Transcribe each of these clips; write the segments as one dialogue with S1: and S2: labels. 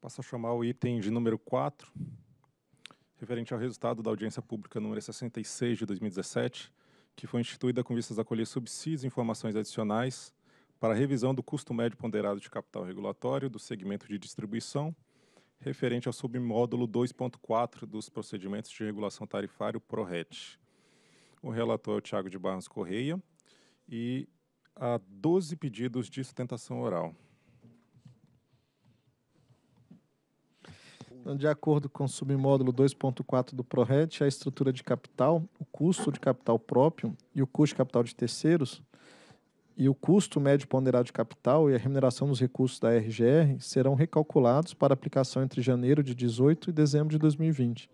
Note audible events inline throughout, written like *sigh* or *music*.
S1: Passo a chamar o item de número 4, referente ao resultado da audiência pública número 66 de 2017, que foi instituída com vistas a colher subsídios e informações adicionais para a revisão do custo médio ponderado de capital regulatório do segmento de distribuição, referente ao submódulo 2.4 dos procedimentos de regulação tarifário PRORET. O relator é o Tiago de Barros Correia e há 12 pedidos de sustentação oral.
S2: Então, de acordo com o submódulo 2.4 do ProRet, a estrutura de capital, o custo de capital próprio e o custo de capital de terceiros e o custo médio ponderado de capital e a remuneração dos recursos da RGR serão recalculados para aplicação entre janeiro de 18 e dezembro de 2020.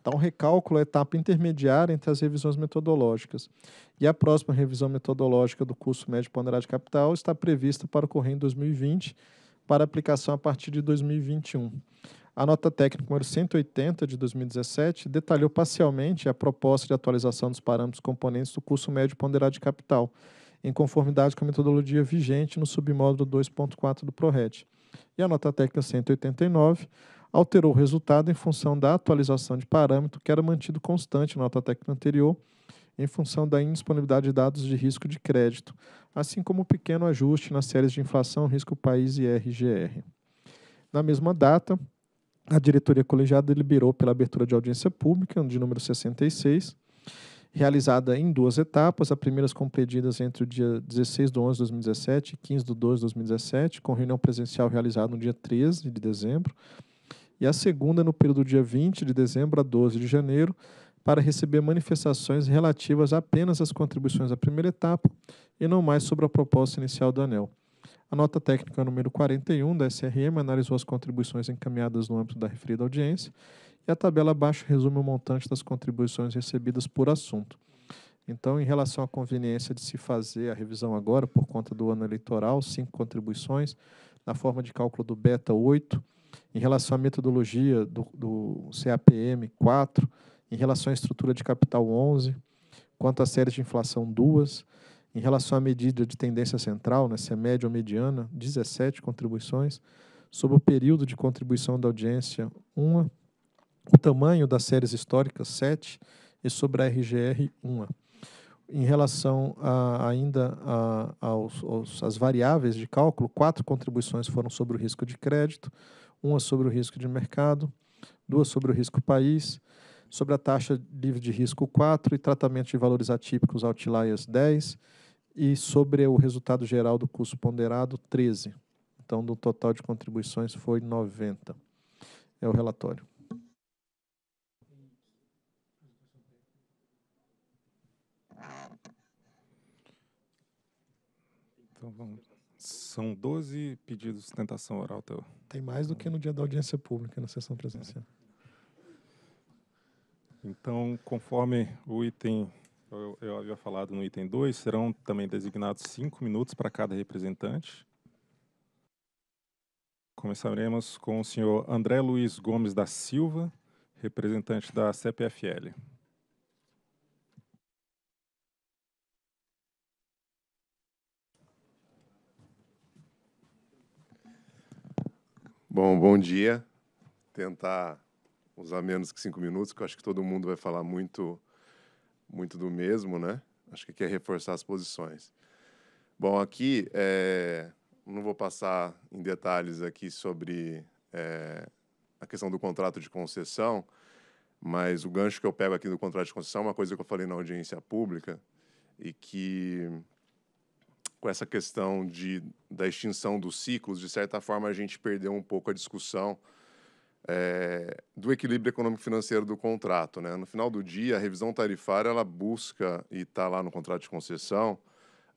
S2: Então, o recálculo é a etapa intermediária entre as revisões metodológicas. E a próxima revisão metodológica do custo médio ponderado de capital está prevista para ocorrer em 2020, para aplicação a partir de 2021. A nota técnica número 180 de 2017 detalhou parcialmente a proposta de atualização dos parâmetros componentes do custo médio ponderado de capital, em conformidade com a metodologia vigente no submódulo 2.4 do PRORED. E a nota técnica 189 alterou o resultado em função da atualização de parâmetro que era mantido constante na nota técnica anterior, em função da indisponibilidade de dados de risco de crédito, assim como um pequeno ajuste nas séries de inflação, risco país e RGR. Na mesma data, a diretoria colegiada deliberou pela abertura de audiência pública, de número 66, realizada em duas etapas, a primeira compreendidas entre o dia 16 de 11 de 2017 e 15 de 12 de 2017, com reunião presencial realizada no dia 13 de dezembro, e a segunda no período do dia 20 de dezembro a 12 de janeiro, para receber manifestações relativas apenas às contribuições da primeira etapa e não mais sobre a proposta inicial do ANEL. A nota técnica número 41 da SRM analisou as contribuições encaminhadas no âmbito da referida audiência e a tabela abaixo resume o montante das contribuições recebidas por assunto. Então, em relação à conveniência de se fazer a revisão agora, por conta do ano eleitoral, cinco contribuições, na forma de cálculo do beta, 8, em relação à metodologia do, do CAPM, 4, em relação à estrutura de capital, 11, quanto à série de inflação, 2, em relação à medida de tendência central, né, se é média ou mediana, 17 contribuições. Sobre o período de contribuição da audiência, uma. O tamanho das séries históricas, 7. E sobre a RGR, uma. Em relação a, ainda às variáveis de cálculo, quatro contribuições foram sobre o risco de crédito, uma sobre o risco de mercado, duas sobre o risco país, sobre a taxa livre de risco 4 e tratamento de valores atípicos outliers 10 e sobre o resultado geral do custo ponderado, 13. Então, do total de contribuições foi 90. É o relatório. Então, vamos.
S1: São 12 pedidos de sustentação oral. Teu.
S2: Tem mais do que no dia da audiência pública, na sessão presencial.
S1: É. Então, conforme o item eu, eu havia falado no item 2, serão também designados cinco minutos para cada representante. Começaremos com o senhor André Luiz Gomes da Silva, representante da CPFL.
S3: Bom, bom dia. Tentar usar menos que cinco minutos, que eu acho que todo mundo vai falar muito muito do mesmo, né? Acho que quer reforçar as posições. Bom, aqui é, não vou passar em detalhes aqui sobre é, a questão do contrato de concessão, mas o gancho que eu pego aqui do contrato de concessão é uma coisa que eu falei na audiência pública e que com essa questão de, da extinção dos ciclos, de certa forma a gente perdeu um pouco a discussão é, do equilíbrio econômico-financeiro do contrato. Né? No final do dia, a revisão tarifária ela busca, e está lá no contrato de concessão,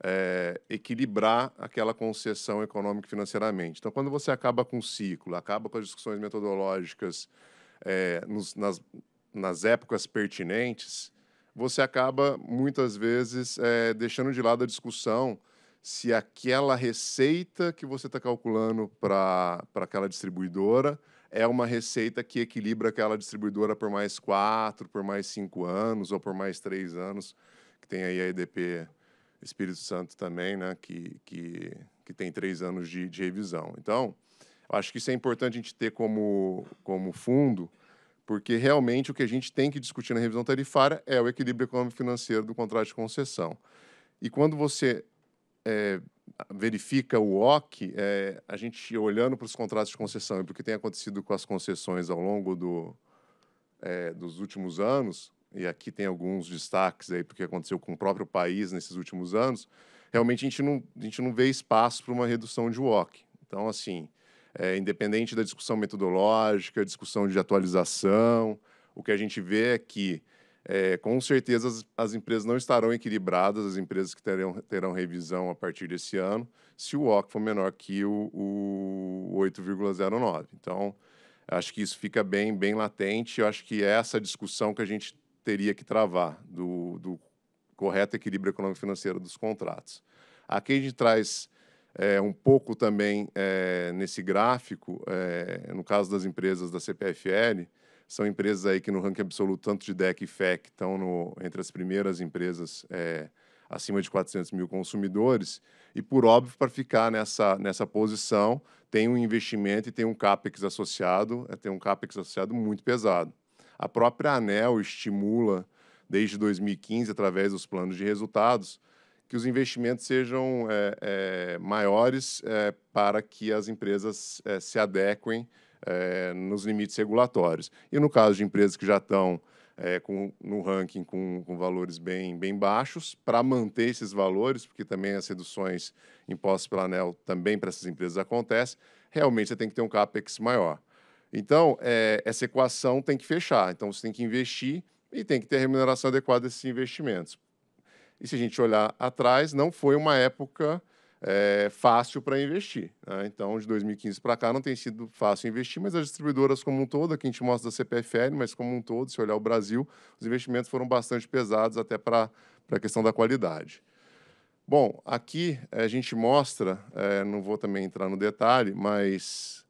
S3: é, equilibrar aquela concessão econômico financeiramente. Então, quando você acaba com o ciclo, acaba com as discussões metodológicas é, nos, nas, nas, épocas pertinentes, você acaba, muitas vezes, é, deixando de lado a discussão se aquela receita que você está calculando para aquela distribuidora é uma receita que equilibra aquela distribuidora por mais quatro, por mais cinco anos ou por mais três anos, que tem aí a EDP Espírito Santo também, né, que, que, que tem três anos de, de revisão. Então, acho que isso é importante a gente ter como, como fundo, porque realmente o que a gente tem que discutir na revisão tarifária é o equilíbrio econômico financeiro do contrato de concessão. E quando você é, verifica o OC, é, a gente olhando para os contratos de concessão e para o que tem acontecido com as concessões ao longo do, é, dos últimos anos, e aqui tem alguns destaques aí porque aconteceu com o próprio país nesses últimos anos, realmente a gente não, a gente não vê espaço para uma redução de OC. Então, assim, é, independente da discussão metodológica, discussão de atualização, o que a gente vê é que é, com certeza as, as, empresas não estarão equilibradas, as empresas que terão, terão revisão a partir desse ano, se o OC for menor que o, o 8,09. Então, acho que isso fica bem, bem latente. Eu acho que é essa discussão que a gente teria que travar do, do correto equilíbrio econômico-financeiro dos contratos. Aqui a gente traz é, um pouco também é, nesse gráfico, é, no caso das empresas da CPFL, são empresas aí que no ranking absoluto, tanto de DEC e FEC, estão no, entre as primeiras empresas é, acima de 400 mil consumidores. E, por óbvio, para ficar nessa, nessa posição, tem um investimento e tem um CAPEX associado, é, tem um CAPEX associado muito pesado. A própria ANEL estimula, desde 2015, através dos planos de resultados, que os investimentos sejam é, é, maiores é, para que as empresas se adequem é, nos limites regulatórios. E no caso de empresas que já estão é, com, no ranking com, com, valores bem, bem baixos, para manter esses valores, porque também as reduções impostas pela ANEL também para essas empresas acontecem, realmente você tem que ter um CAPEX maior. Então, é, essa equação tem que fechar. Então, você tem que investir e tem que ter a remuneração adequada desses investimentos. E se a gente olhar atrás, não foi uma época é, fácil para investir. Né? Então, de 2015 para cá, não tem sido fácil investir, mas as distribuidoras como um todo, aqui a gente mostra da CPFL, mas como um todo, se olhar o Brasil, os investimentos foram bastante pesados até para a questão da qualidade. Bom, aqui eh, a gente mostra, é, não vou também entrar no detalhe, mas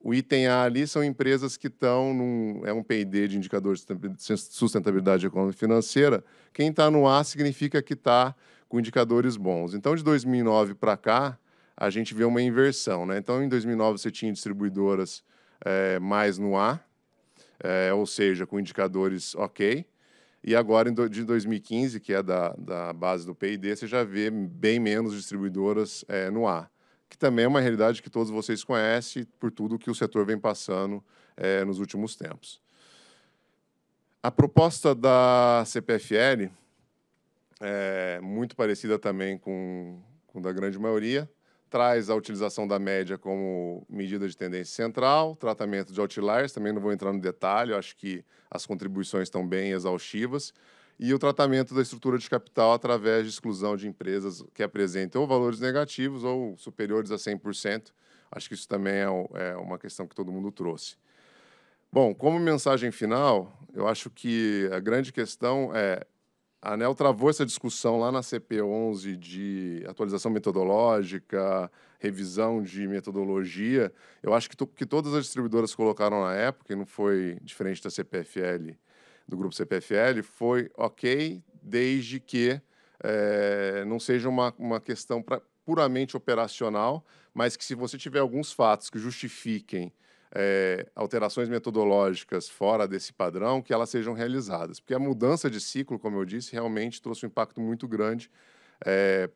S3: o item A ali são empresas que estão num. É um PD de indicadores de sustentabilidade econômica e financeira. Quem está no A significa que está com indicadores bons. Então, de 2009 para cá, a gente vê uma inversão. Né? Então, em 2009, você tinha distribuidoras é, mais no A, é, ou seja, com indicadores ok. E agora, de 2015, que é da, da base do PID, você já vê bem menos distribuidoras é, no A, que também é uma realidade que todos vocês conhecem por tudo que o setor vem passando nos últimos tempos. A proposta da CPFL é muito parecida também com, com da grande maioria. Traz a utilização da média como medida de tendência central, tratamento de outliers, também não vou entrar no detalhe, acho que as contribuições estão bem exaustivas, e o tratamento da estrutura de capital através de exclusão de empresas que apresentam ou valores negativos ou superiores a 100%. Acho que isso também é, é uma questão que todo mundo trouxe. Bom, como mensagem final, eu acho que a grande questão é a ANEL travou essa discussão lá na CP11 de atualização metodológica, revisão de metodologia. Eu acho que, que todas as distribuidoras colocaram na época, e não foi diferente da CPFL, do grupo CPFL, foi ok, desde que é, não seja uma, uma questão pra, puramente operacional, mas que se você tiver alguns fatos que justifiquem é, alterações metodológicas fora desse padrão que elas sejam realizadas. Porque a mudança de ciclo, como eu disse, realmente trouxe um impacto muito grande é,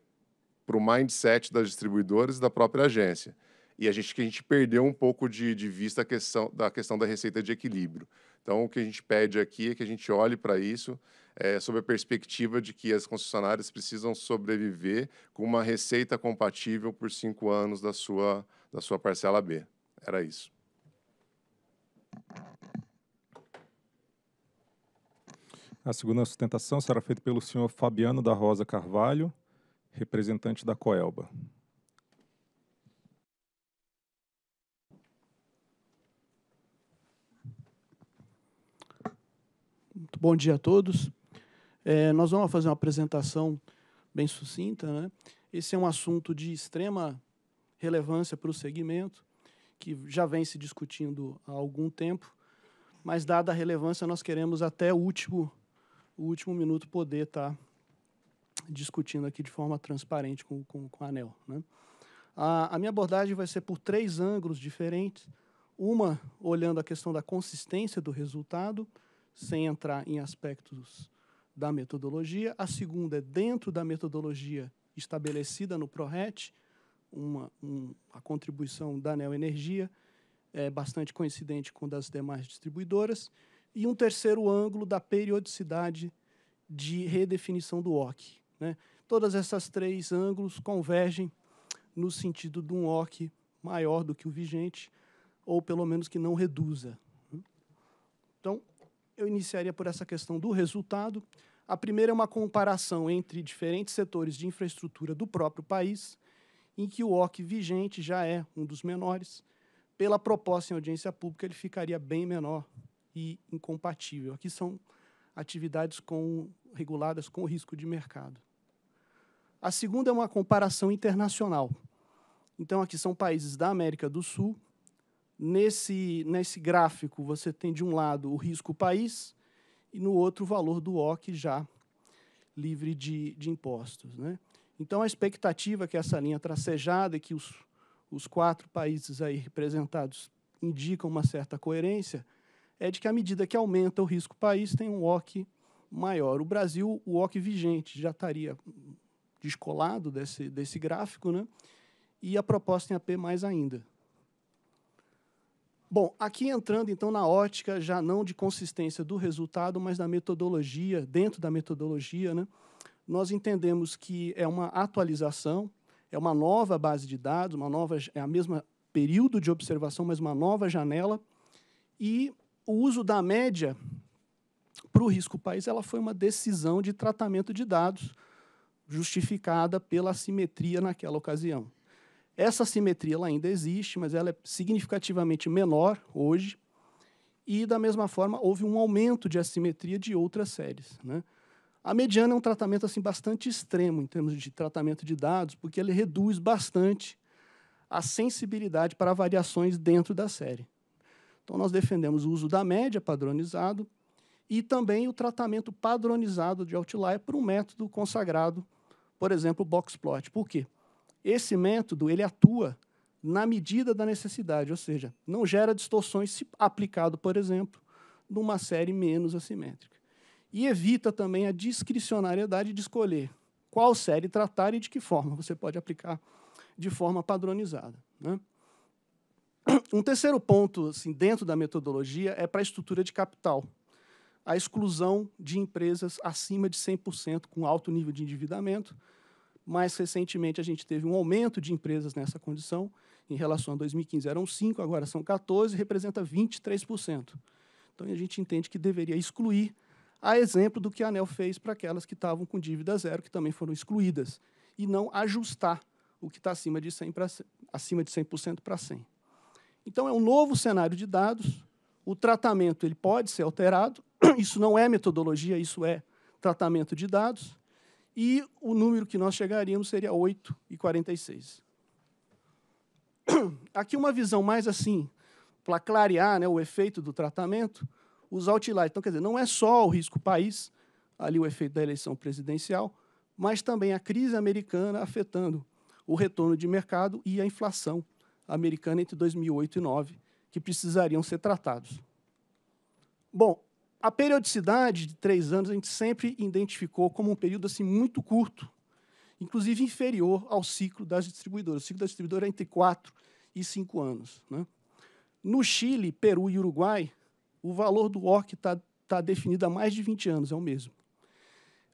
S3: para o mindset das distribuidoras e da própria agência. E a gente, que a gente perdeu um pouco de, de vista a questão, da questão da receita de equilíbrio. Então, o que a gente pede aqui é que a gente olhe para isso é, sob a perspectiva de que as concessionárias precisam sobreviver com uma receita compatível por cinco anos da sua, da sua parcela B. Era isso.
S1: A segunda sustentação será feita pelo senhor Fabiano da Rosa Carvalho, representante da Coelba.
S4: Muito bom dia a todos. É, nós vamos fazer uma apresentação bem sucinta. Né? Esse é um assunto de extrema relevância para o segmento que já vem se discutindo há algum tempo, mas dada a relevância, nós queremos até o último, o último minuto poder estar tá discutindo aqui de forma transparente com, com, com a ANEL. Né? A, a minha abordagem vai ser por três ângulos diferentes, uma olhando a questão da consistência do resultado, sem entrar em aspectos da metodologia. A segunda é dentro da metodologia estabelecida no PRORET, uma, um, a contribuição da Neo Energia, é bastante coincidente com das demais distribuidoras, e um terceiro ângulo da periodicidade de redefinição do OC. Né? Todas essas três ângulos convergem no sentido de um OC maior do que o vigente, ou pelo menos que não reduza. Então, eu iniciaria por essa questão do resultado. A primeira é uma comparação entre diferentes setores de infraestrutura do próprio país em que o OC vigente já é um dos menores. Pela proposta em audiência pública, ele ficaria bem menor e incompatível. Aqui são atividades com, reguladas com risco de mercado. A segunda é uma comparação internacional. Então, aqui são países da América do Sul. Nesse, nesse gráfico, você tem, de um lado, o risco país e, no outro, o valor do OC já livre de, de impostos. Né? Então, a expectativa é que essa linha tracejada e que os, os quatro países aí representados indicam uma certa coerência é de que, à medida que aumenta o risco país, tem um OC maior. O Brasil, o OC vigente, já estaria descolado desse, desse gráfico, né? e a proposta em AP mais ainda. Bom, aqui entrando então na ótica já não de consistência do resultado, mas da metodologia, dentro da metodologia, né? nós entendemos que é uma atualização, é uma nova base de dados, uma nova, é a mesma período de observação, mas uma nova janela. E o uso da média para o risco país ela foi uma decisão de tratamento de dados justificada pela simetria naquela ocasião. Essa simetria ela ainda existe, mas ela é significativamente menor hoje. E, da mesma forma, houve um aumento de assimetria de outras séries. Né? A mediana é um tratamento assim bastante extremo em termos de tratamento de dados, porque ele reduz bastante a sensibilidade para variações dentro da série. Então nós defendemos o uso da média padronizado e também o tratamento padronizado de outlier por um método consagrado, por exemplo, o boxplot. Por quê? Esse método ele atua na medida da necessidade, ou seja, não gera distorções se aplicado, por exemplo, numa série menos assimétrica e evita também a discricionariedade de escolher qual série tratar e de que forma você pode aplicar de forma padronizada. Né? Um terceiro ponto assim, dentro da metodologia é para a estrutura de capital. A exclusão de empresas acima de 100% com alto nível de endividamento. Mais recentemente, a gente teve um aumento de empresas nessa condição. Em relação a 2015, eram 5, agora são 14, representa 23%. Então, a gente entende que deveria excluir a exemplo do que a ANEL fez para aquelas que estavam com dívida zero, que também foram excluídas, e não ajustar o que está acima de 100% para 100%. Pra 100%. Então, é um novo cenário de dados, o tratamento ele pode ser alterado, *clears throat* isso não é metodologia, isso é tratamento de dados, e o número que nós chegaríamos seria 8,46. *clears throat* Aqui uma visão mais assim, para clarear né, o efeito do tratamento, os outliers. Então, quer dizer, não é só o risco país, ali o efeito da eleição presidencial, mas também a crise americana afetando o retorno de mercado e a inflação americana entre 2008 e 2009, que precisariam ser tratados. Bom, a periodicidade de três anos a gente sempre identificou como um período assim muito curto, inclusive inferior ao ciclo das distribuidoras. O ciclo das distribuidoras é entre quatro e cinco anos. Né? No Chile, Peru e Uruguai, o valor do ORC está tá definido há mais de 20 anos, é o mesmo.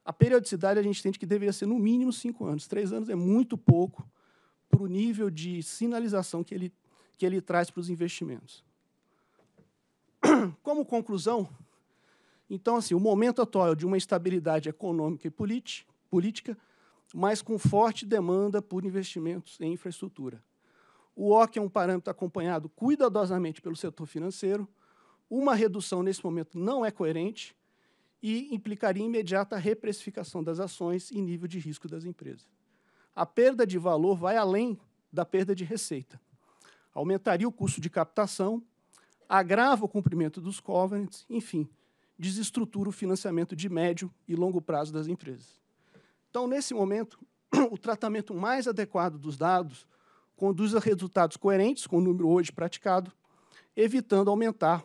S4: A periodicidade a gente entende que deveria ser no mínimo cinco anos. Três anos é muito pouco para o nível de sinalização que ele, que ele traz para os investimentos. Como conclusão, então, assim, o momento atual é de uma estabilidade econômica e política, mas com forte demanda por investimentos em infraestrutura. O OC é um parâmetro acompanhado cuidadosamente pelo setor financeiro, uma redução nesse momento não é coerente e implicaria imediata reprecificação das ações e nível de risco das empresas. A perda de valor vai além da perda de receita. Aumentaria o custo de captação, agrava o cumprimento dos covenants, enfim, desestrutura o financiamento de médio e longo prazo das empresas. Então, nesse momento, *clears throat* o tratamento mais adequado dos dados conduz a resultados coerentes com o número hoje praticado, evitando aumentar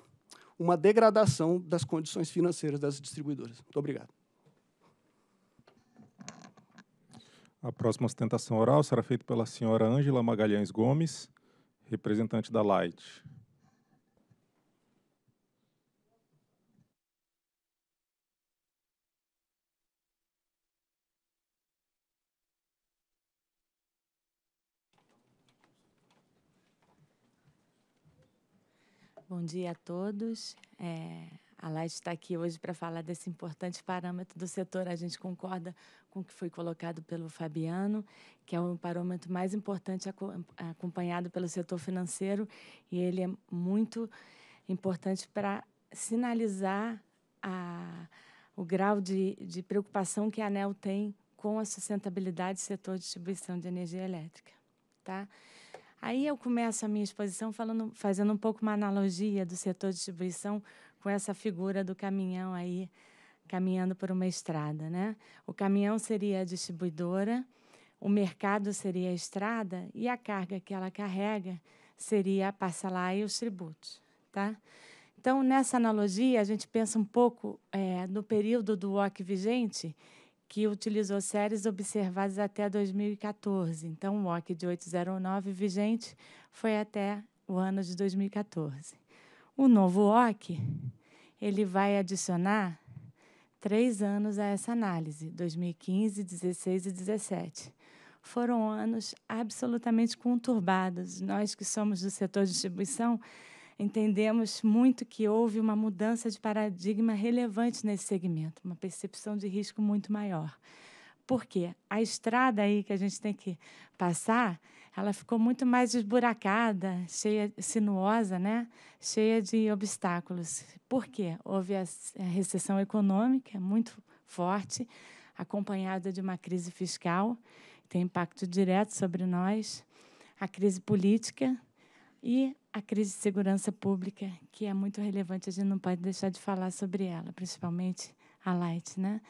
S4: uma degradação das condições financeiras das distribuidoras. Muito obrigado.
S1: A próxima sustentação oral será feita pela senhora Ângela Magalhães Gomes, representante da Light.
S5: Bom dia a todos. É, a Light está aqui hoje para falar desse importante parâmetro do setor. A gente concorda com o que foi colocado pelo Fabiano, que é o parâmetro mais importante acompanhado pelo setor financeiro e ele é muito importante para sinalizar a, o grau de, de preocupação que a ANEL tem com a sustentabilidade do setor de distribuição de energia elétrica. Tá? Aí eu começo a minha exposição falando, fazendo um pouco uma analogia do setor de distribuição com essa figura do caminhão aí caminhando por uma estrada, né? O caminhão seria a distribuidora, o mercado seria a estrada e a carga que ela carrega seria a parcelar e os tributos, tá? Então, nessa analogia, a gente pensa um pouco é, no período do WOC vigente, que utilizou séries observadas até 2014. Então, o OC de 809 vigente foi até o ano de 2014. O novo OC, ele vai adicionar três anos a essa análise, 2015, 16 e 17. Foram anos absolutamente conturbados. Nós que somos do setor de distribuição entendemos muito que houve uma mudança de paradigma relevante nesse segmento, uma percepção de risco muito maior. Porque a estrada aí que a gente tem que passar, ela ficou muito mais esburacada, cheia, sinuosa, né? cheia de obstáculos. Por quê? Houve a recessão econômica é muito forte, acompanhada de uma crise fiscal, tem impacto direto sobre nós, a crise política, e a crise de segurança pública, que é muito relevante, a gente não pode deixar de falar sobre ela, principalmente a Light. Né?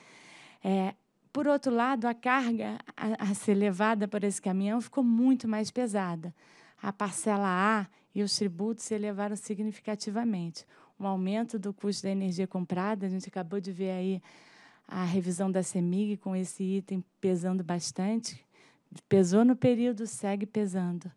S5: É, por outro lado, a carga a, a ser levada por esse caminhão ficou muito mais pesada. A parcela A e os tributos se elevaram significativamente. Um aumento do custo da energia comprada, a gente acabou de ver aí a revisão da CEMIG com esse item pesando bastante. Pesou no período, segue pesando.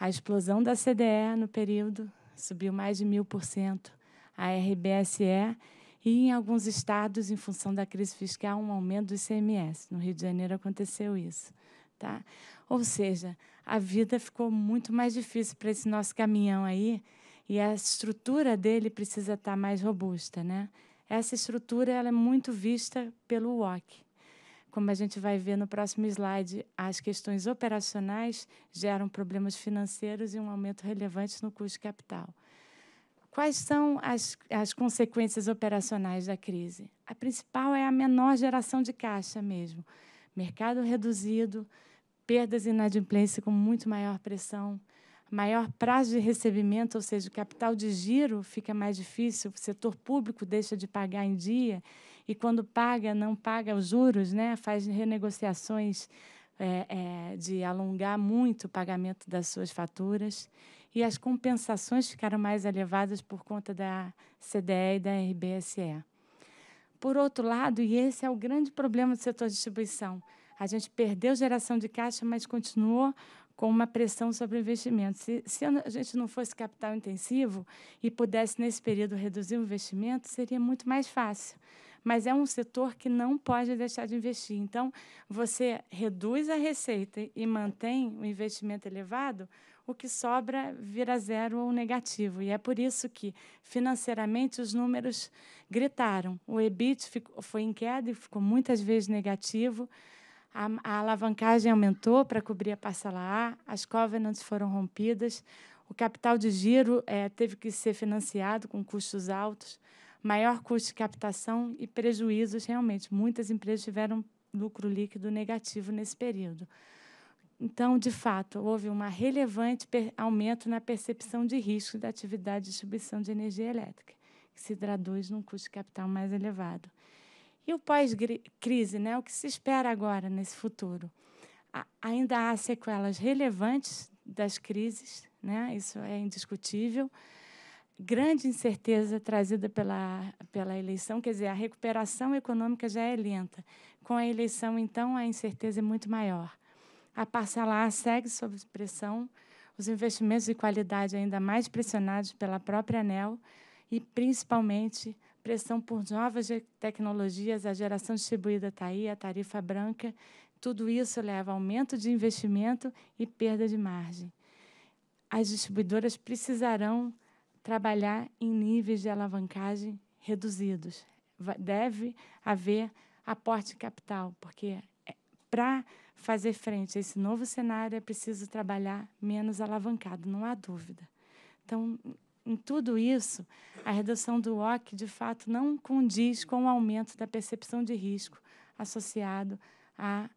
S5: A explosão da CDE no período subiu mais de mil por cento, a RBSE e em alguns estados, em função da crise fiscal, um aumento do ICMS. No Rio de Janeiro aconteceu isso. Tá? Ou seja, a vida ficou muito mais difícil para esse nosso caminhão aí e a estrutura dele precisa estar mais robusta, né? Essa estrutura ela é muito vista pelo WOC, como a gente vai ver no próximo slide, as questões operacionais geram problemas financeiros e um aumento relevante no custo de capital. Quais são as, as consequências operacionais da crise? A principal é a menor geração de caixa mesmo. Mercado reduzido, perdas inadimplência com muito maior pressão, maior prazo de recebimento, ou seja, o capital de giro fica mais difícil, o setor público deixa de pagar em dia e quando paga, não paga os juros, né? faz renegociações é, é, de alongar muito o pagamento das suas faturas. E as compensações ficaram mais elevadas por conta da CDE e da RBSE. Por outro lado, e esse é o grande problema do setor de distribuição, a gente perdeu geração de caixa, mas continuou com uma pressão sobre o investimento. Se, se, a gente não fosse capital intensivo e pudesse, nesse período, reduzir o investimento, seria muito mais fácil mas é um setor que não pode deixar de investir. Então, você reduz a receita e mantém o investimento elevado, o que sobra vira zero ou negativo. E é por isso que, financeiramente, os números gritaram. O EBIT ficou, foi em queda e ficou muitas vezes negativo. A, a alavancagem aumentou para cobrir a parcela A, as covenants foram rompidas, o capital de giro é, teve que ser financiado com custos altos maior custo de captação e prejuízos realmente. Muitas empresas tiveram lucro líquido negativo nesse período. Então, de fato, houve um relevante aumento na percepção de risco da atividade de distribuição de energia elétrica, que se traduz num custo de capital mais elevado. E o pós-crise, né? o que se espera agora, nesse futuro? ainda há sequelas relevantes das crises, né? isso é indiscutível, grande incerteza trazida pela, pela eleição, quer dizer, a recuperação econômica já é lenta. Com a eleição, então, a incerteza é muito maior. A parcelar segue sob pressão, os investimentos de qualidade ainda mais pressionados pela própria ANEL e, principalmente, pressão por novas tecnologias, a geração distribuída está aí, a tarifa branca. Tudo isso leva a aumento de investimento e perda de margem. As distribuidoras precisarão trabalhar em níveis de alavancagem reduzidos. Deve haver aporte de capital, porque é, para fazer frente a esse novo cenário é preciso trabalhar menos alavancado, não há dúvida. Então, em tudo isso, a redução do OC de fato não condiz com o aumento da percepção de risco associado à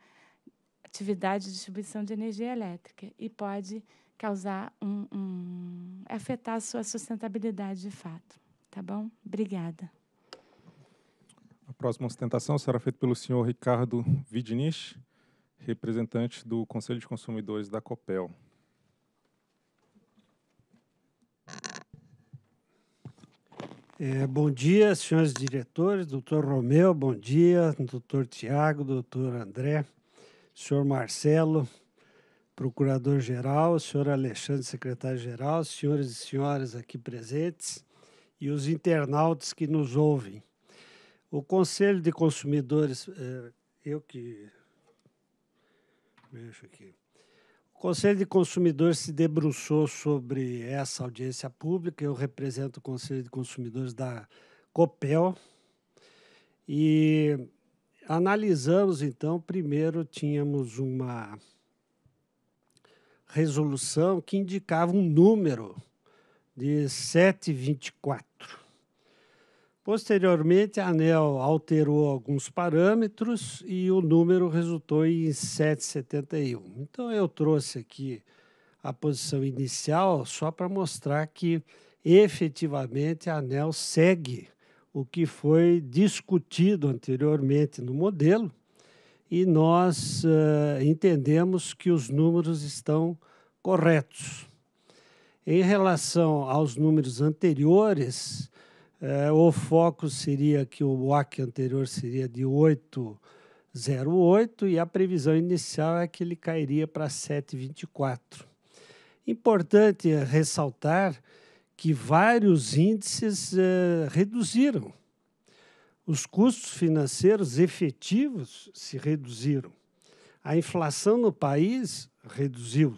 S5: atividade de distribuição de energia elétrica e pode causar um, um afetar a sua sustentabilidade de fato. Tá bom? Obrigada.
S1: A próxima ostentação será feita pelo senhor Ricardo Vidinich, representante do Conselho de Consumidores da COPEL.
S6: É, bom dia, senhores diretores, doutor Romeu, bom dia, doutor Tiago, doutor André, senhor Marcelo, procurador-geral, senhor Alexandre, secretário-geral, senhores e senhoras aqui presentes e os internautas que nos ouvem. O Conselho de Consumidores, eh, eu que. mexo aqui. O Conselho de Consumidores se debruçou sobre essa audiência pública. Eu represento o Conselho de Consumidores da COPEL. E analisamos, então, primeiro tínhamos uma resolução que indicava um número de 724. Posteriormente, a ANEL alterou alguns parâmetros e o número resultou em 771. Então, eu trouxe aqui a posição inicial só para mostrar que, efetivamente, a ANEL segue o que foi discutido anteriormente no modelo e nós uh, entendemos que os números estão corretos. Em relação aos números anteriores, uh, o foco seria que o WAC anterior seria de 8,08 e a previsão inicial é que ele cairia para 7,24. Importante ressaltar que vários índices uh, reduziram os custos financeiros efetivos se reduziram. A inflação no país reduziu.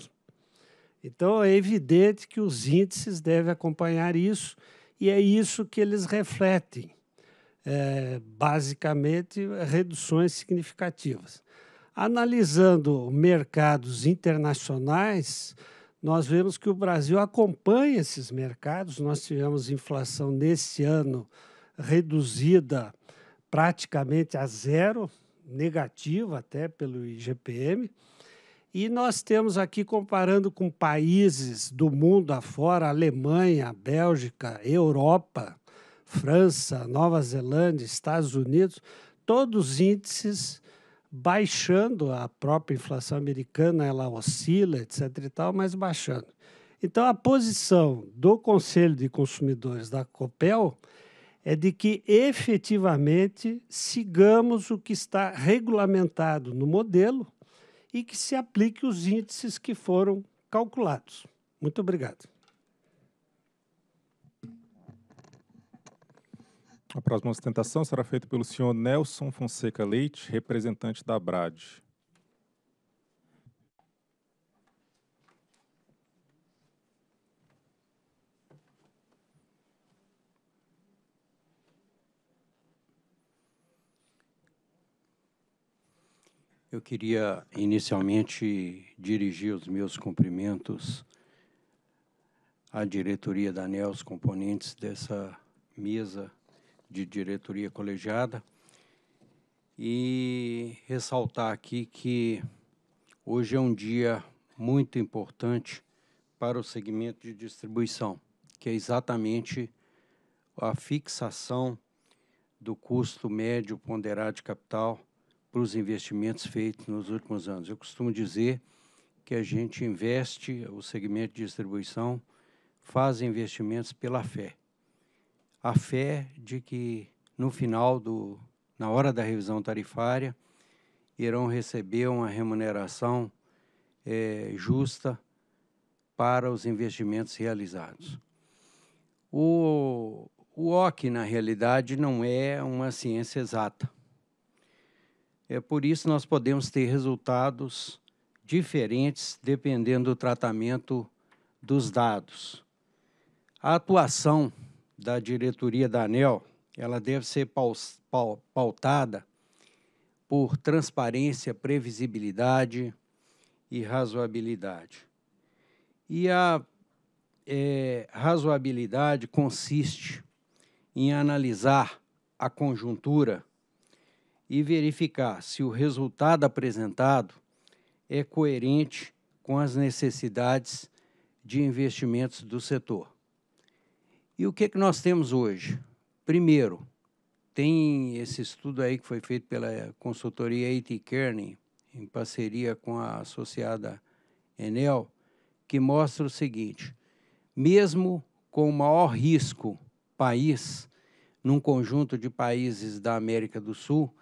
S6: Então, é evidente que os índices devem acompanhar isso, e é isso que eles refletem. É, basicamente, reduções significativas. Analisando mercados internacionais, nós vemos que o Brasil acompanha esses mercados. Nós tivemos inflação nesse ano reduzida praticamente a zero, negativa até pelo IGPM. E nós temos aqui, comparando com países do mundo afora, Alemanha, Bélgica, Europa, França, Nova Zelândia, Estados Unidos, todos os índices baixando a própria inflação americana, ela oscila, etc e tal, mas baixando. Então, a posição do Conselho de Consumidores da COPEL é de que efetivamente sigamos o que está regulamentado no modelo e que se aplique os índices que foram calculados. Muito obrigado.
S1: A próxima ostentação será feita pelo senhor Nelson Fonseca Leite, representante da ABRAD.
S7: Eu queria inicialmente dirigir os meus cumprimentos à diretoria da ANEL, os componentes dessa mesa de diretoria colegiada, e ressaltar aqui que hoje é um dia muito importante para o segmento de distribuição, que é exatamente a fixação do custo médio ponderado de capital para os investimentos feitos nos últimos anos. Eu costumo dizer que a gente investe, o segmento de distribuição faz investimentos pela fé. A fé de que no final do na hora da revisão tarifária irão receber uma remuneração é, justa para os investimentos realizados. O, o OC, na realidade, não é uma ciência exata. É por isso nós podemos ter resultados diferentes dependendo do tratamento dos dados. A atuação da diretoria da ANEL, ela deve ser pautada por transparência, previsibilidade e razoabilidade. E a é, razoabilidade consiste em analisar a conjuntura e verificar se o resultado apresentado é coerente com as necessidades de investimentos do setor. E o que, é que nós temos hoje? Primeiro, tem esse estudo aí que foi feito pela consultoria A.T. Kearney, em parceria com a associada Enel, que mostra o seguinte: mesmo com o maior risco país, num conjunto de países da América do Sul,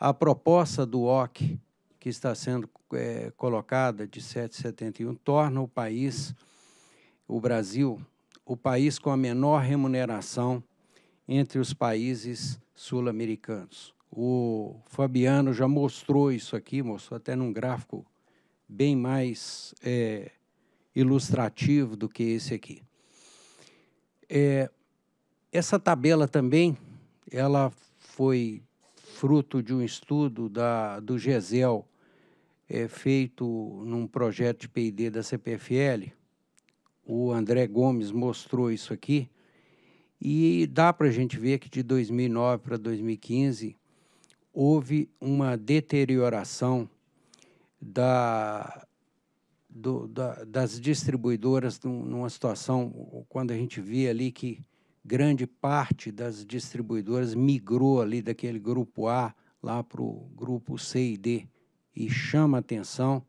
S7: a proposta do OC, que está sendo é, colocada de 7,71, torna o país, o Brasil, o país com a menor remuneração entre os países sul-americanos. O Fabiano já mostrou isso aqui, mostrou até num gráfico bem mais é, ilustrativo do que esse aqui. É, essa tabela também, ela foi fruto de um estudo da, do GESEL, é, feito num projeto de P&D da CPFL. O André Gomes mostrou isso aqui. E dá para a gente ver que de 2009 para 2015 houve uma deterioração da, do, da, das distribuidoras numa situação, quando a gente via ali que grande parte das distribuidoras migrou ali daquele grupo A lá para o grupo C e D. E chama atenção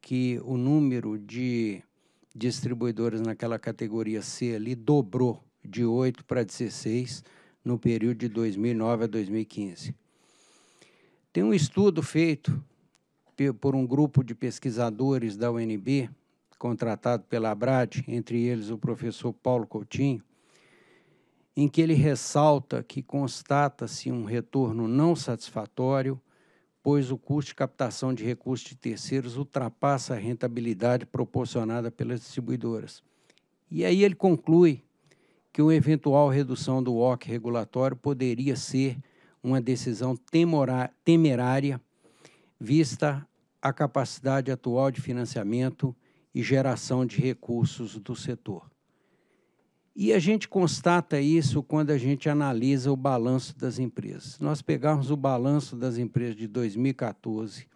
S7: que o número de distribuidoras naquela categoria C ali dobrou de 8 para 16 no período de 2009 a 2015. Tem um estudo feito por um grupo de pesquisadores da UNB, contratado pela ABRAD, entre eles o professor Paulo Coutinho, em que ele ressalta que constata-se um retorno não satisfatório, pois o custo de captação de recursos de terceiros ultrapassa a rentabilidade proporcionada pelas distribuidoras. E aí ele conclui que uma eventual redução do OC regulatório poderia ser uma decisão temerária, vista a capacidade atual de financiamento e geração de recursos do setor. E a gente constata isso quando a gente analisa o balanço das empresas. Se nós pegarmos o balanço das empresas de 2014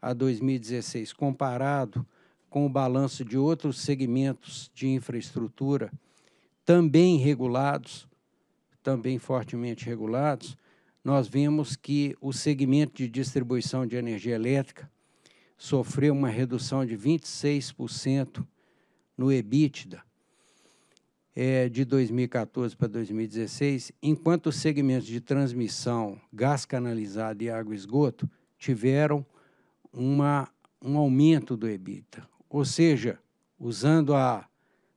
S7: a 2016, comparado com o balanço de outros segmentos de infraestrutura, também regulados, também fortemente regulados, nós vemos que o segmento de distribuição de energia elétrica sofreu uma redução de 26% no EBITDA é, de 2014 para 2016, enquanto os segmentos de transmissão, gás canalizado e água e esgoto tiveram uma, um aumento do EBITDA. Ou seja, usando a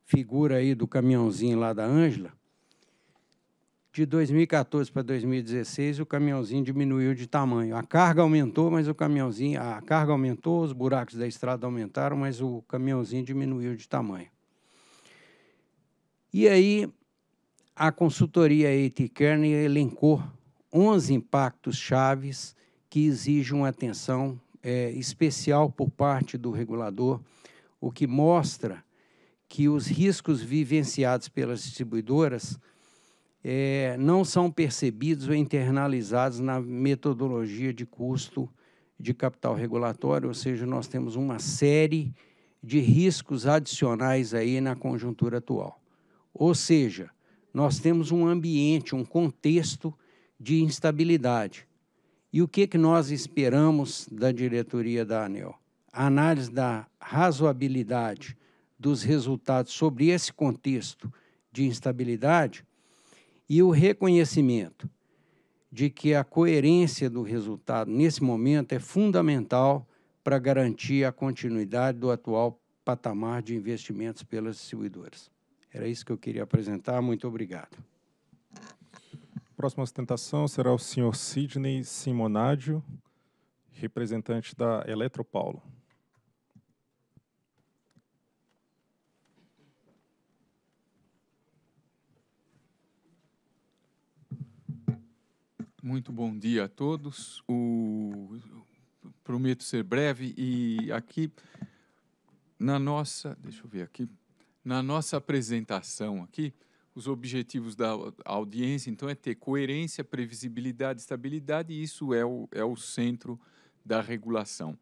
S7: figura aí do caminhãozinho lá da Ângela, de 2014 para 2016 o caminhãozinho diminuiu de tamanho. A carga aumentou, mas o caminhãozinho, a carga aumentou, os buracos da estrada aumentaram, mas o caminhãozinho diminuiu de tamanho. E aí a consultoria A.T. Kern elencou 11 impactos chaves que exigem uma atenção é, especial por parte do regulador, o que mostra que os riscos vivenciados pelas distribuidoras é, não são percebidos ou internalizados na metodologia de custo de capital regulatório, ou seja, nós temos uma série de riscos adicionais aí na conjuntura atual. Ou seja, nós temos um ambiente, um contexto de instabilidade. E o que, que nós esperamos da diretoria da ANEL? A análise da razoabilidade dos resultados sobre esse contexto de instabilidade e o reconhecimento de que a coerência do resultado nesse momento é fundamental para garantir a continuidade do atual patamar de investimentos pelas distribuidoras. Era isso que eu queria apresentar. Muito obrigado.
S1: Próxima ostentação será o senhor Sidney Simonádio, representante da Eletropaulo.
S8: Muito bom dia a todos. O... Prometo ser breve e aqui na nossa, deixa eu ver aqui, na nossa apresentação aqui, os objetivos da audiência, então, é ter coerência, previsibilidade, estabilidade, e isso é o, é o centro da regulação.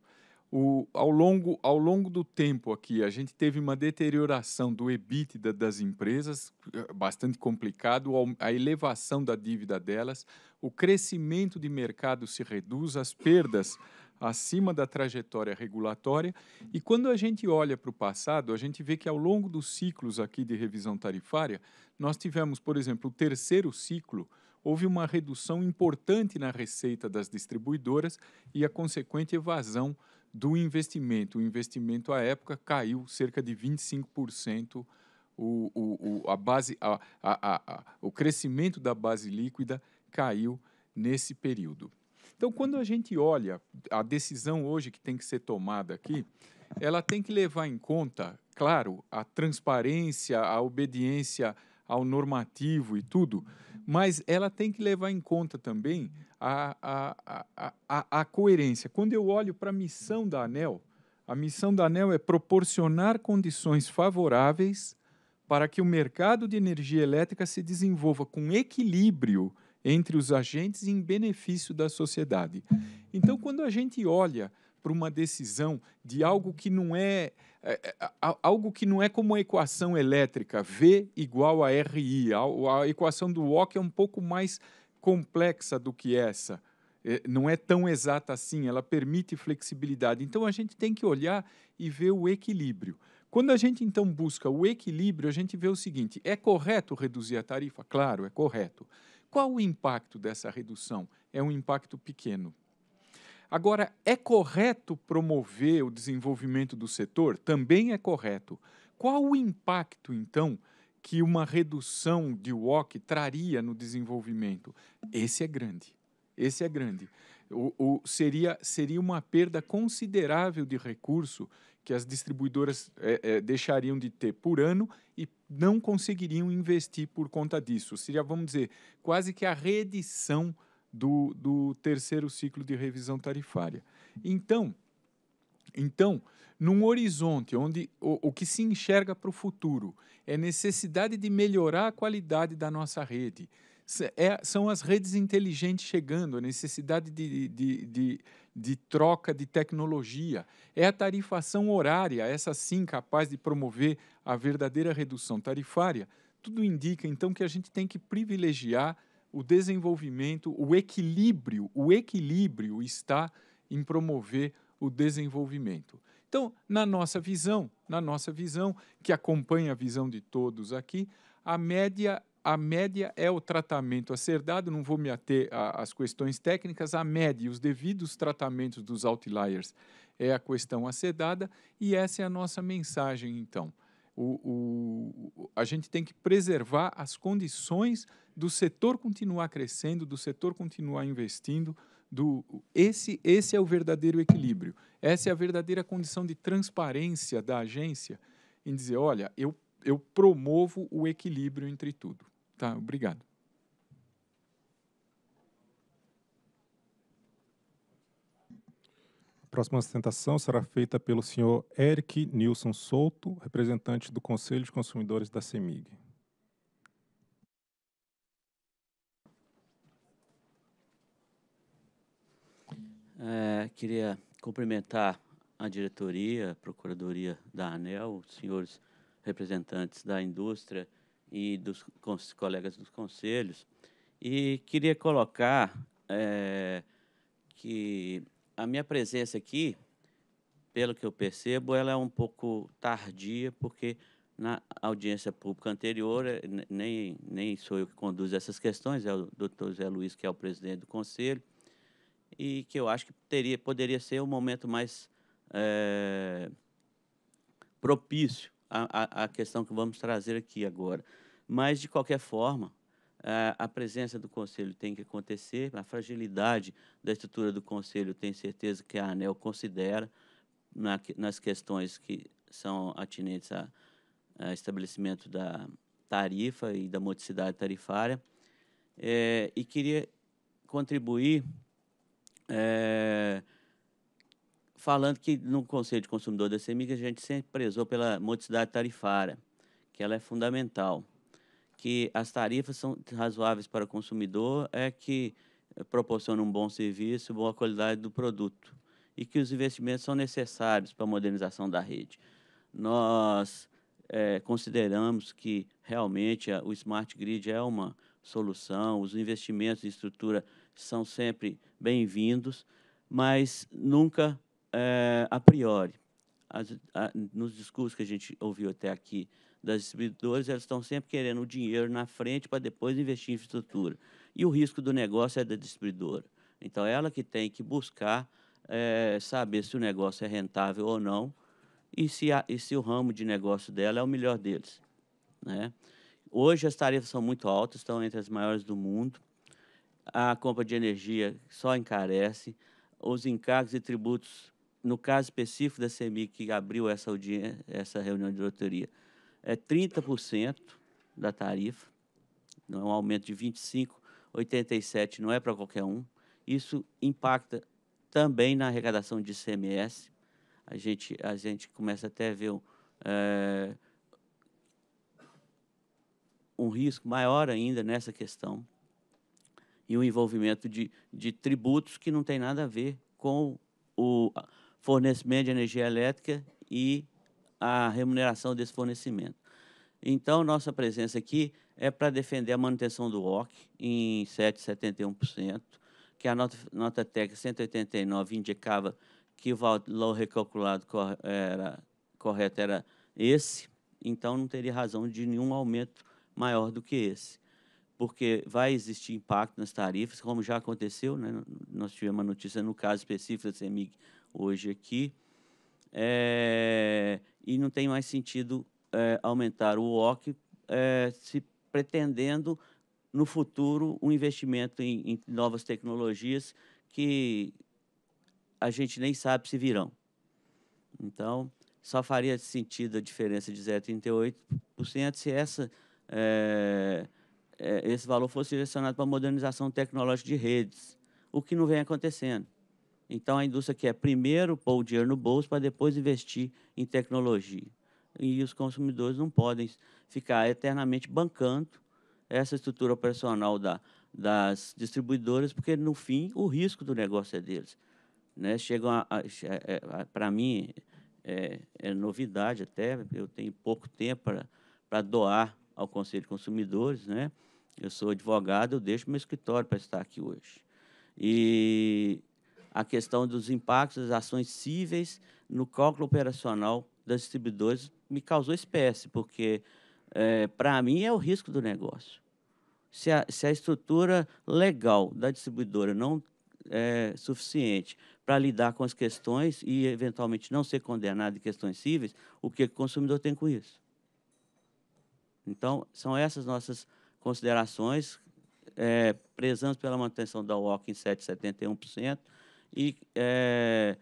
S8: O, ao, longo, ao longo do tempo aqui, a gente teve uma deterioração do EBITDA das empresas, eh, bastante complicado, a elevação da dívida delas, o crescimento de mercado se reduz, as perdas acima da trajetória regulatória. E quando a gente olha para o passado, a gente vê que ao longo dos ciclos aqui de revisão tarifária, nós tivemos, por exemplo, o terceiro ciclo, houve uma redução importante na receita das distribuidoras e a consequente evasão do investimento. O investimento à época caiu cerca de 25%. O, o, o, a base, a, a, a, o crescimento da base líquida caiu nesse período. Então, quando a gente olha a decisão hoje que tem que ser tomada aqui, ela tem que levar em conta, claro, a transparência, a obediência ao normativo e tudo, mas ela tem que levar em conta também a, a, a, a, a coerência. Quando eu olho para a missão da ANEL, a missão da ANEL é proporcionar condições favoráveis para que o mercado de energia elétrica se desenvolva com equilíbrio entre os agentes e em benefício da sociedade. Então, quando a gente olha para uma decisão de algo que não é, é, é, algo que não é como a equação elétrica V igual a RI, a, a equação do Walk é um pouco mais complexa do que essa. É, não é tão exata assim, ela permite flexibilidade. Então a gente tem que olhar e ver o equilíbrio. Quando a gente então busca o equilíbrio, a gente vê o seguinte: é correto reduzir a tarifa? Claro, é correto. Qual o impacto dessa redução? É um impacto pequeno. Agora, é correto promover o desenvolvimento do setor? Também é correto. Qual o impacto, então, que uma redução de WOC traria no desenvolvimento? Esse é grande. Esse é grande. O, o, seria, seria uma perda considerável de recurso que as distribuidoras é, é, deixariam de ter por ano e não conseguiriam investir por conta disso. Seria, vamos dizer, quase que a reedição do, do terceiro ciclo de revisão tarifária. Então, então, num horizonte onde o, o que se enxerga para o futuro é necessidade de melhorar a qualidade da nossa rede, é, são as redes inteligentes chegando, a necessidade de, de, de, de, troca de tecnologia, é a tarifação horária, essa sim capaz de promover a verdadeira redução tarifária. Tudo indica, então, que a gente tem que privilegiar o desenvolvimento, o equilíbrio, o equilíbrio está em promover o desenvolvimento. Então, na nossa visão, na nossa visão, que acompanha a visão de todos aqui, a média a média é o tratamento a ser dado, não vou me ater às questões técnicas, a média e os devidos tratamentos dos outliers é a questão a ser dada, e essa é a nossa mensagem, então. O, o, a gente tem que preservar as condições do setor continuar crescendo, do setor continuar investindo. Do, esse, esse é o verdadeiro equilíbrio. Essa é a verdadeira condição de transparência da agência em dizer: olha, eu eu promovo o equilíbrio entre tudo.
S1: Tá, obrigado. A próxima sustentação será feita pelo senhor Eric Nilson Souto, representante do Conselho de Consumidores da CEMIG.
S9: É, queria cumprimentar a diretoria, a procuradoria da ANEL, os senhores representantes da indústria e dos colegas dos conselhos. E queria colocar é, que a minha presença aqui, pelo que eu percebo, ela é um pouco tardia, porque na audiência pública anterior, eh, nem, nem sou eu que conduzo essas questões, é o doutor Zé Luiz, que é o presidente do conselho, e que eu acho que teria, poderia ser o um momento mais é, propício a, a questão que vamos trazer aqui agora. Mas, de qualquer forma, a presença do conselho tem que acontecer, a fragilidade da estrutura do conselho, tenho certeza que a ANEL considera na, nas questões que são atinentes a, a, estabelecimento da tarifa e da modicidade tarifária. É, e queria contribuir é, falando que no Conselho de Consumidor da CEMIG a gente sempre prezou pela modicidade tarifária, que ela é fundamental, que as tarifas são razoáveis para o consumidor, é que proporciona um bom serviço, boa qualidade do produto e que os investimentos são necessários para a modernização da rede. Nós é, consideramos que realmente a, o smart grid é uma solução, os investimentos em estrutura são sempre bem-vindos, mas nunca é, a priori, as, a, nos discursos que a gente ouviu até aqui das distribuidoras, elas estão sempre querendo o dinheiro na frente para depois investir em infraestrutura. E o risco do negócio é da distribuidora. Então, ela que tem que buscar é, saber se o negócio é rentável ou não e se, a, e se o ramo de negócio dela é o melhor deles. Né? Hoje, as tarifas são muito altas, estão entre as maiores do mundo. A compra de energia só encarece. Os encargos e tributos no caso específico da CMI, que abriu essa, audiência, essa reunião de diretoria, é 30% da tarifa, não é um aumento de 25, 87 não é para qualquer um. Isso impacta também na arrecadação de ICMS. A gente, a gente começa até a ver um, é, um risco maior ainda nessa questão e o envolvimento de, de tributos que não tem nada a ver com o, fornecimento de energia elétrica e a remuneração desse fornecimento. Então, nossa presença aqui é para defender a manutenção do OC em 7,71%, que é a nota, nota técnica 189 indicava que o valor recalculado era, correto era esse, então não teria razão de nenhum aumento maior do que esse, porque vai existir impacto nas tarifas, como já aconteceu, né? nós tivemos uma notícia no caso específico da CEMIG hoje aqui. É, e não tem mais sentido é, aumentar o OC, é, se pretendendo no futuro um investimento em, em, novas tecnologias que a gente nem sabe se virão. Então, só faria sentido a diferença de 0,38% se essa, é, é, esse valor fosse direcionado para a modernização tecnológica de redes, o que não vem acontecendo. Então, a indústria quer primeiro pôr o dinheiro no bolso para depois investir em tecnologia. E os consumidores não podem ficar eternamente bancando essa estrutura operacional da, das distribuidoras, porque, no fim, o risco do negócio é deles. Né? Chegam, é, é, para mim, é, é, novidade até, eu tenho pouco tempo para doar ao Conselho de Consumidores. Né? Eu sou advogado, eu deixo meu escritório para estar aqui hoje. E a questão dos impactos das ações cíveis no cálculo operacional das distribuidoras me causou espécie, porque, é, para mim, é o risco do negócio. Se a, se a estrutura legal da distribuidora não é suficiente para lidar com as questões e, eventualmente, não ser condenado em questões cíveis, o que o consumidor tem com isso? Então, são essas nossas considerações. É, prezamos pela manutenção da OOC em 7,71%, e é,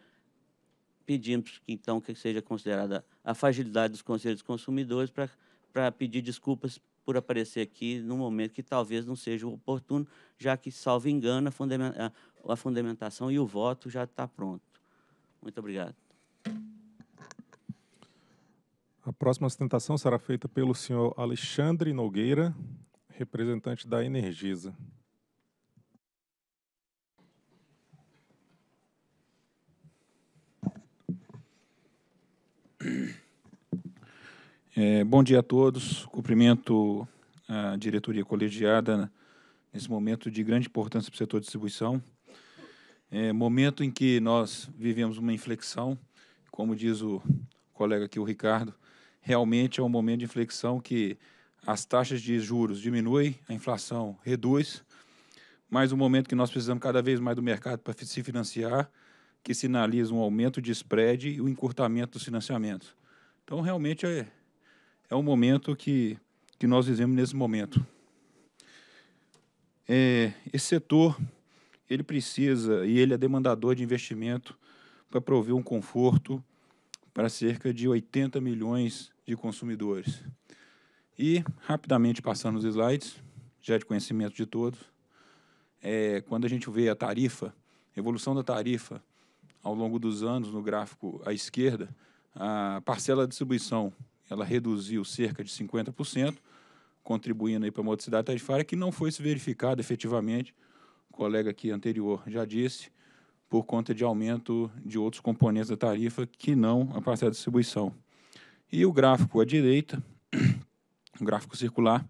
S9: pedimos que, então, que seja considerada a fragilidade dos conselhos consumidores para pedir desculpas por aparecer aqui num momento que talvez não seja oportuno, já que, salvo engano, a, fundamenta a fundamentação e o voto já está pronto. Muito obrigado.
S1: A próxima sustentação será feita pelo senhor Alexandre Nogueira, representante da Energisa.
S10: É, bom dia a todos. Cumprimento a diretoria colegiada nesse momento de grande importância para o setor de distribuição. É, momento em que nós vivemos uma inflexão, como diz o colega aqui, o Ricardo, realmente é um momento de inflexão que as taxas de juros diminuem, a inflação reduz, mas um momento que nós precisamos cada vez mais do mercado para se financiar, que sinaliza um aumento de spread e o um encurtamento dos financiamentos. Então, realmente, é, é o momento que, que nós vivemos nesse momento. É, esse setor ele precisa e ele é demandador de investimento para prover um conforto para cerca de 80 milhões de consumidores. E, rapidamente passando os slides, já de conhecimento de todos, é, quando a gente vê a tarifa, a evolução da tarifa ao longo dos anos no gráfico à esquerda, a parcela de distribuição ela reduziu cerca de 50%, contribuindo aí para a modicidade tarifária, que não foi se verificada efetivamente, o colega aqui anterior já disse, por conta de aumento de outros componentes da tarifa que não a parcela de distribuição. E o gráfico à direita, *coughs* o gráfico circular,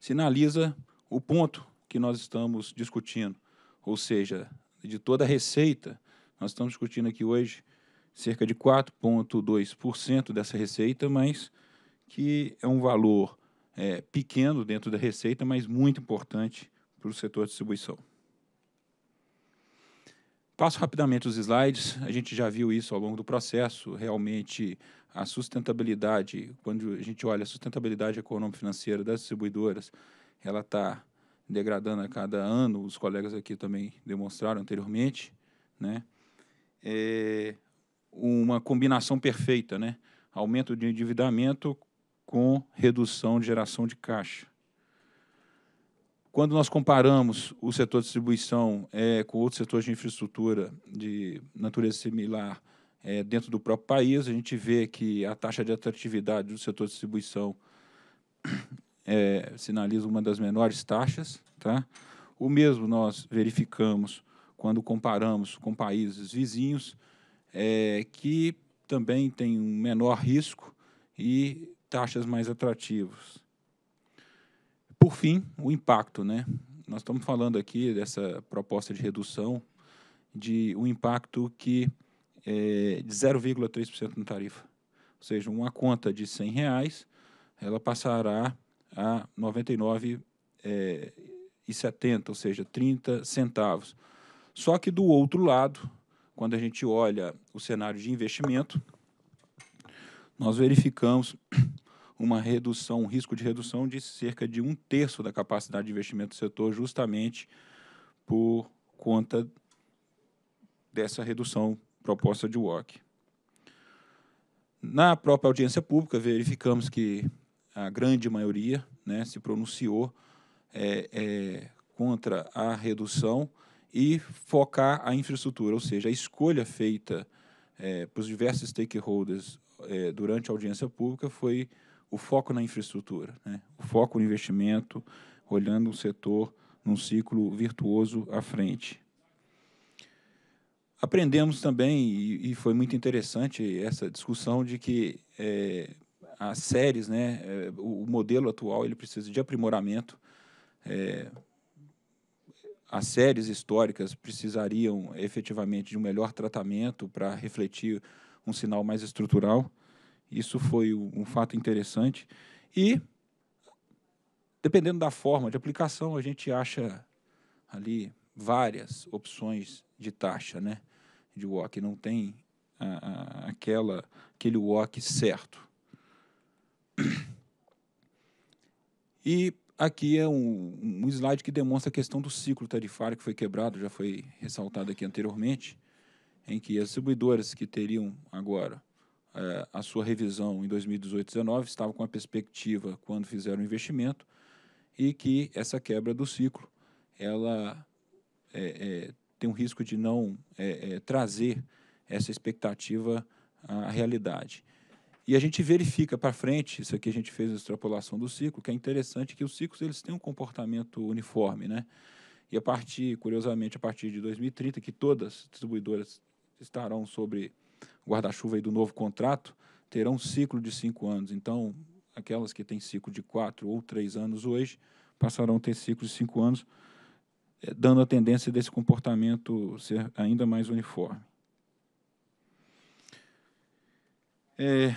S10: sinaliza o ponto que nós estamos discutindo, ou seja, de toda a receita, nós estamos discutindo aqui hoje cerca de 4,2% dessa receita, mas que é um valor é, pequeno dentro da receita, mas muito importante para o setor de distribuição. Passo rapidamente os slides, a gente já viu isso ao longo do processo, realmente a sustentabilidade, quando a gente olha a sustentabilidade econômico-financeira das distribuidoras, ela está degradando a cada ano, os colegas aqui também demonstraram anteriormente, né? É, uma combinação perfeita, né? Aumento de endividamento com redução de geração de caixa. Quando nós comparamos o setor de distribuição é, com outros setores de infraestrutura de natureza similar é, dentro do próprio país, a gente vê que a taxa de atratividade do setor de distribuição *coughs* é, sinaliza uma das menores taxas. Tá? O mesmo nós verificamos quando comparamos com países vizinhos, é, que também tem um menor risco e taxas mais atrativas. Por fim, o impacto. Né? Nós estamos falando aqui dessa proposta de redução de um impacto que é de 0,3% na tarifa. Ou seja, uma conta de R$ reais, ela passará a 99,70, é, ou seja, 30 centavos. Só que do outro lado, quando a gente olha o cenário de investimento, nós verificamos uma redução, um risco de redução de cerca de um terço da capacidade de investimento do setor, justamente por conta dessa redução proposta de WOC. Na própria audiência pública, verificamos que a grande maioria né, se pronunciou é, é, contra a redução e focar a infraestrutura, ou seja, a escolha feita é, para os diversos stakeholders é, durante a audiência pública foi o foco na infraestrutura, né? o foco no investimento, olhando o setor num ciclo virtuoso à frente. Aprendemos também, e, foi muito interessante essa discussão, de que é, as séries, né, é, o, o modelo atual, ele precisa de aprimoramento, é, as séries históricas precisariam efetivamente de um melhor tratamento para refletir um sinal mais estrutural. Isso foi um fato interessante. E, dependendo da forma de aplicação, a gente acha ali várias opções de taxa né, de walk. Não tem aquela, aquele walk certo. E Aqui é um, um, slide que demonstra a questão do ciclo tarifário que foi quebrado, já foi ressaltado aqui anteriormente, em que as distribuidoras que teriam agora eh, a sua revisão em 2018-19 estavam com a perspectiva quando fizeram o investimento e que essa quebra do ciclo ela é, é, tem um risco de não é, trazer essa expectativa à realidade. E a gente verifica para frente, isso aqui a gente fez a extrapolação do ciclo, que é interessante que os ciclos eles têm um comportamento uniforme, né? E a partir, curiosamente, a partir de 2030, que todas as distribuidoras estarão sobre guarda-chuva do novo contrato, terão um ciclo de cinco anos. Então, aquelas que têm ciclo de quatro ou três anos hoje passarão a ter ciclo de cinco anos, eh, dando a tendência desse comportamento ser ainda mais uniforme. É,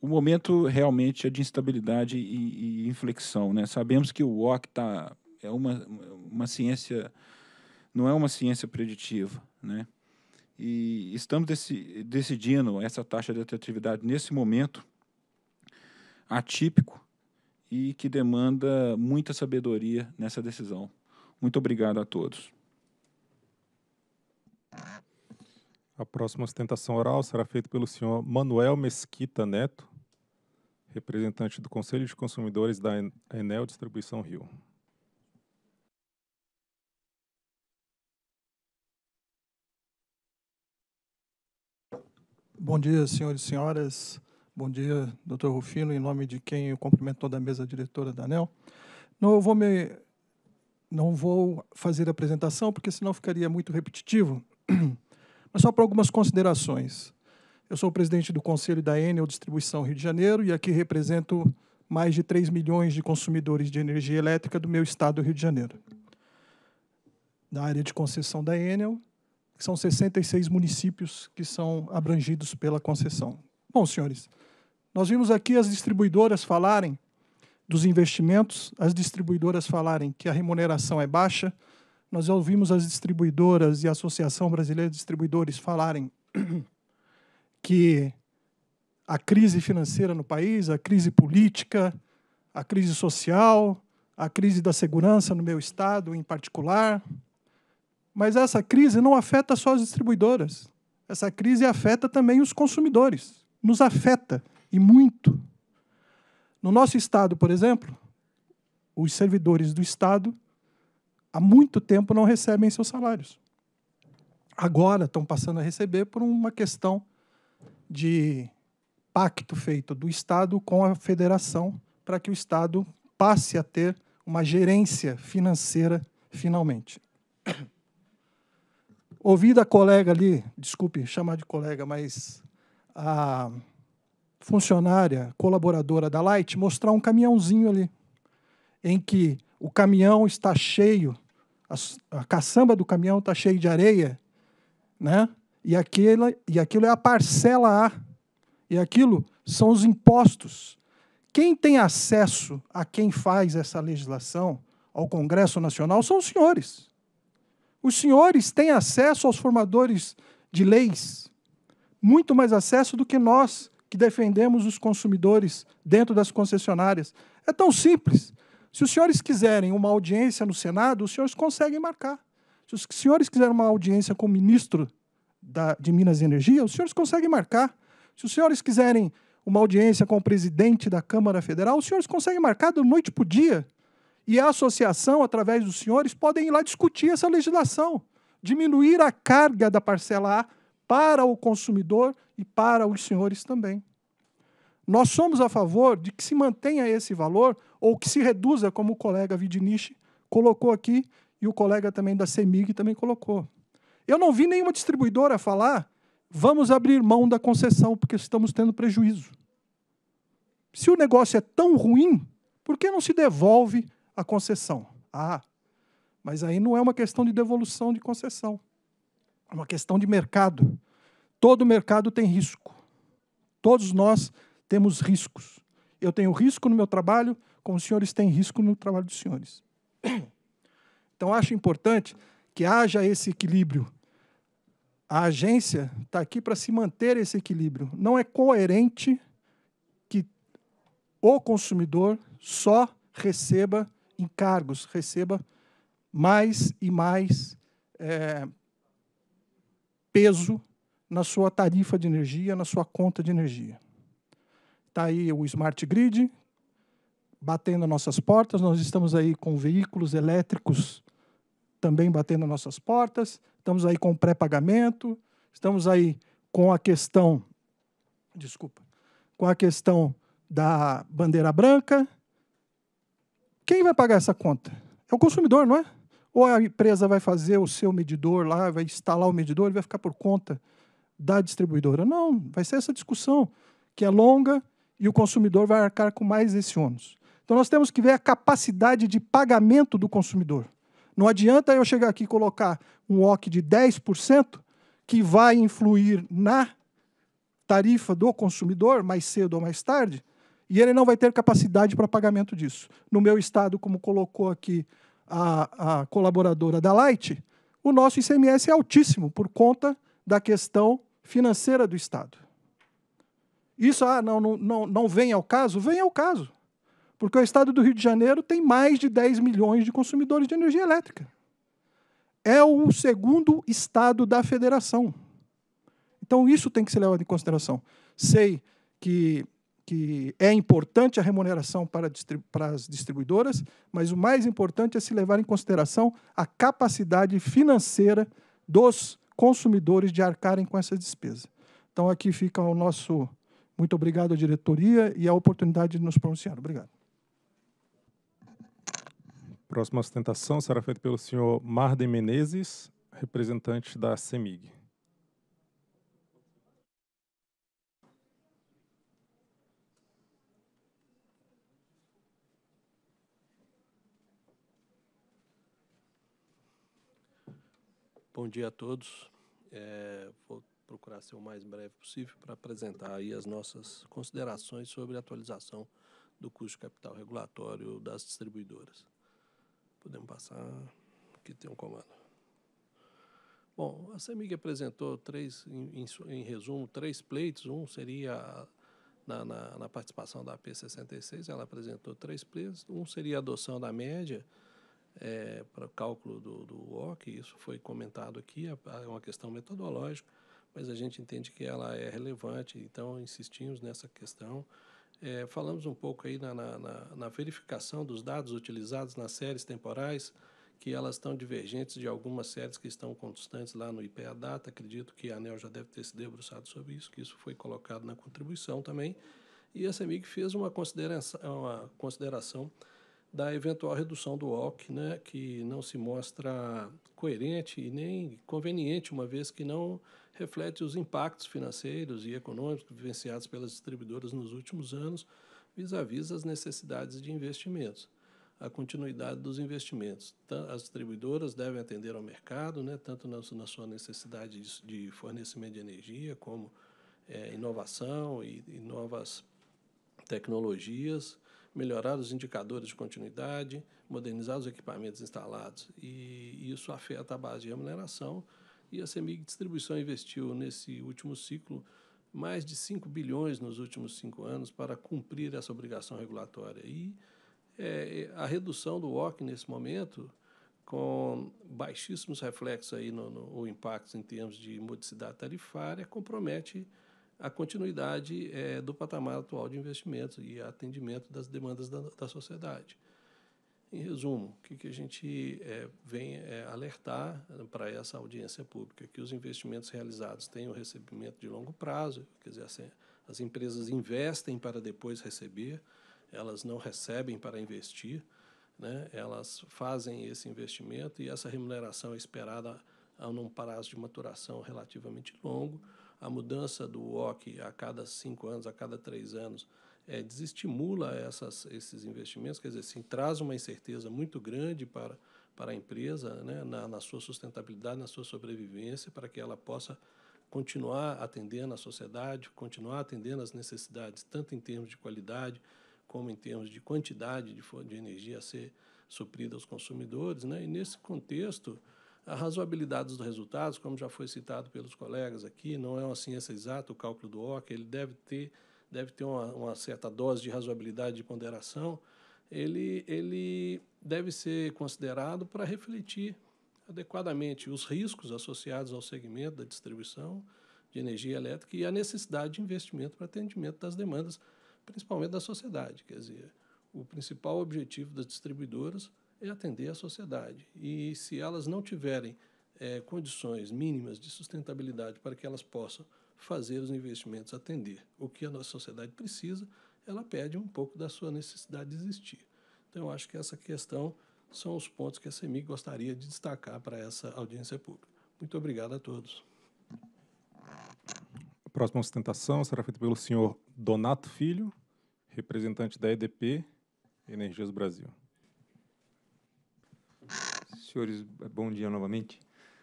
S10: o momento realmente é de instabilidade e, e inflexão. Né? Sabemos que o WOC tá, é uma, uma ciência, não é uma ciência preditiva. Né? E estamos decidindo essa taxa de atratividade nesse momento atípico e que demanda muita sabedoria
S1: nessa decisão. Muito obrigado a todos. A próxima ostentação oral será feita pelo senhor Manuel Mesquita Neto, representante do Conselho de Consumidores da Enel Distribuição Rio.
S11: Bom dia, senhores e senhoras. Bom dia, doutor Rufino, em nome de quem eu cumprimento toda a mesa diretora da ANEL. Não vou, me, não vou fazer a apresentação, porque senão ficaria muito repetitivo. *clears throat* mas só para algumas considerações. Eu sou o presidente do Conselho da Enel Distribuição Rio de Janeiro e aqui represento mais de 3 milhões de consumidores de energia elétrica do meu estado Rio de Janeiro. Da área de concessão da Enel, são 66 municípios que são abrangidos pela concessão. Bom, senhores, nós vimos aqui as distribuidoras falarem dos investimentos, as distribuidoras falarem que a remuneração é baixa, nós ouvimos as distribuidoras e a Associação Brasileira de Distribuidores falarem *clears throat* que a crise financeira no país, a crise política, a crise social, a crise da segurança no meu estado em particular. Mas essa crise não afeta só as distribuidoras. Essa crise afeta também os consumidores. Nos afeta, e muito. No nosso estado, por exemplo, os servidores do estado há muito tempo não recebem seus salários. Agora estão passando a receber por uma questão de pacto feito do Estado com a federação para que o Estado passe a ter uma gerência financeira finalmente. *coughs* Ouvi a colega ali, desculpe chamar de colega, mas a funcionária colaboradora da Light mostrar um caminhãozinho ali, em que o caminhão está cheio a, a caçamba do caminhão está cheia de areia, né? E aquilo, e aquilo é a parcela A. E aquilo são os impostos. Quem tem acesso a quem faz essa legislação, ao Congresso Nacional, são os senhores. Os senhores têm acesso aos formadores de leis, muito mais acesso do que nós, que defendemos os consumidores dentro das concessionárias. É tão simples. Se os senhores quiserem uma audiência no Senado, os senhores conseguem marcar. Se os senhores quiserem uma audiência com o ministro da, de Minas e Energia, os senhores conseguem marcar. Se os senhores quiserem uma audiência com o presidente da Câmara Federal, os senhores conseguem marcar da noite para o dia. E a associação, através dos senhores, podem ir lá discutir essa legislação, diminuir a carga da parcela A para o consumidor e para os senhores também. Nós somos a favor de que se mantenha esse valor ou que se reduza, como o colega Vidinich colocou aqui, e o colega também da CEMIG também colocou. Eu não vi nenhuma distribuidora falar vamos abrir mão da concessão porque estamos tendo prejuízo. Se o negócio é tão ruim, por que não se devolve a concessão? Ah, mas aí não é uma questão de devolução de concessão. É uma questão de mercado. Todo mercado tem risco. Todos nós temos riscos. Eu tenho risco no meu trabalho, com os senhores tem risco no trabalho dos senhores. *coughs* Então, acho importante que haja esse equilíbrio. A agência está aqui para se manter esse equilíbrio. Não é coerente que o consumidor só receba encargos, receba mais e mais é, peso na sua tarifa de energia, na sua conta de energia. Está aí o Smart Grid, batendo nossas portas, nós estamos aí com veículos elétricos também batendo nossas portas, estamos aí com pré-pagamento, estamos aí com a questão, desculpa, com a questão da bandeira branca. Quem vai pagar essa conta? É o consumidor, não é? Ou a empresa vai fazer o seu medidor lá, vai instalar o medidor, ele vai ficar por conta da distribuidora? Não, vai ser essa discussão que é longa e o consumidor vai arcar com mais esse ônus. Então nós temos que ver a capacidade de pagamento do consumidor. Não adianta eu chegar aqui e colocar um OC de 10% que vai influir na tarifa do consumidor mais cedo ou mais tarde, e ele não vai ter capacidade para pagamento disso. No meu estado, como colocou aqui a, a colaboradora da Light, o nosso ICMS é altíssimo por conta da questão financeira do Estado. Isso ah, não, não, não, não vem ao caso? Vem ao caso. Porque o estado do Rio de Janeiro tem mais de 10 milhões de consumidores de energia elétrica. É o segundo estado da federação. Então, isso tem que ser levado em consideração. Sei que, que é importante a remuneração para, para as distribuidoras, mas o mais importante é se levar em consideração a capacidade financeira dos consumidores de arcarem com essa despesa. Então, aqui fica o nosso muito obrigado à diretoria e a oportunidade de nos pronunciar. Obrigado.
S1: Próxima sustentação será feita pelo senhor Marden Menezes, representante da CEMIG.
S12: Bom dia a todos. É, vou procurar ser o mais breve possível para apresentar aí as nossas considerações sobre a atualização do custo de capital regulatório das distribuidoras. Podemos passar, que tem um comando. Bom, a CEMIG apresentou três, em, em, em resumo, três pleitos. Um seria na, na, na, participação da p 66 ela apresentou três pleitos. Um seria a adoção da média é, para o cálculo do, do OC, isso foi comentado aqui, é, é uma questão metodológica, mas a gente entende que ela é relevante, então insistimos nessa questão. É, falamos um pouco aí na, na, na, verificação dos dados utilizados nas séries temporais, que elas estão divergentes de algumas séries que estão constantes lá no IPA Data. Acredito que a ANEL já deve ter se debruçado sobre isso, que isso foi colocado na contribuição também. E a CEMIG fez uma consideração, uma consideração da eventual redução do OC, né, que não se mostra coerente e nem conveniente, uma vez que não reflete os impactos financeiros e econômicos vivenciados pelas distribuidoras nos últimos anos, vis-à-vis as necessidades de investimentos. A continuidade dos investimentos. As distribuidoras devem atender ao mercado, né, tanto na sua necessidade de fornecimento de energia, como é, inovação e, e novas tecnologias, melhorar os indicadores de continuidade, modernizar os equipamentos instalados. E isso afeta a base de remuneração, e a Semig Distribuição investiu nesse último ciclo mais de 5 bilhões nos últimos cinco anos para cumprir essa obrigação regulatória. E é, a redução do WOC nesse momento, com baixíssimos reflexos aí no, no, ou impactos em termos de modicidade tarifária, compromete a continuidade é, do patamar atual de investimentos e atendimento das demandas da, da sociedade. Em resumo, o que, que a gente é, vem é, alertar eh, para essa audiência pública? Que os investimentos realizados têm o um recebimento de longo prazo, quer dizer, assim, as empresas investem para depois receber, elas não recebem para investir, né? elas fazem esse investimento e essa remuneração é esperada a um prazo de maturação relativamente longo. A mudança do WOC a cada cinco anos, a cada três anos, é, desestimula essas, esses investimentos, quer dizer, assim, traz uma incerteza muito grande para, para a empresa, né, na, na sua sustentabilidade, na sua sobrevivência, para que ela possa continuar atendendo a sociedade, continuar atendendo as necessidades, tanto em termos de qualidade como em termos de quantidade de, de energia a ser suprida aos consumidores. Né? E nesse contexto, a razoabilidade dos resultados, como já foi citado pelos colegas aqui, não é uma ciência exata o cálculo do OCA, ele deve ter deve ter uma, uma certa dose de razoabilidade de ponderação, ele, ele deve ser considerado para refletir adequadamente os riscos associados ao segmento da distribuição de energia elétrica e a necessidade de investimento para atendimento das demandas, principalmente da sociedade. Quer dizer, o principal objetivo das distribuidoras é atender a sociedade. E se elas não tiverem é, condições mínimas de sustentabilidade para que elas possam fazer os investimentos atender o que a nossa sociedade precisa, ela perde um pouco da sua necessidade de existir. Então, eu acho que essa questão são os pontos que a CEMIG gostaria de destacar para essa audiência pública. Muito obrigado a todos.
S1: A próxima sustentação será feita pelo senhor Donato Filho,
S13: representante da EDP Energias Brasil. Senhores, bom dia novamente.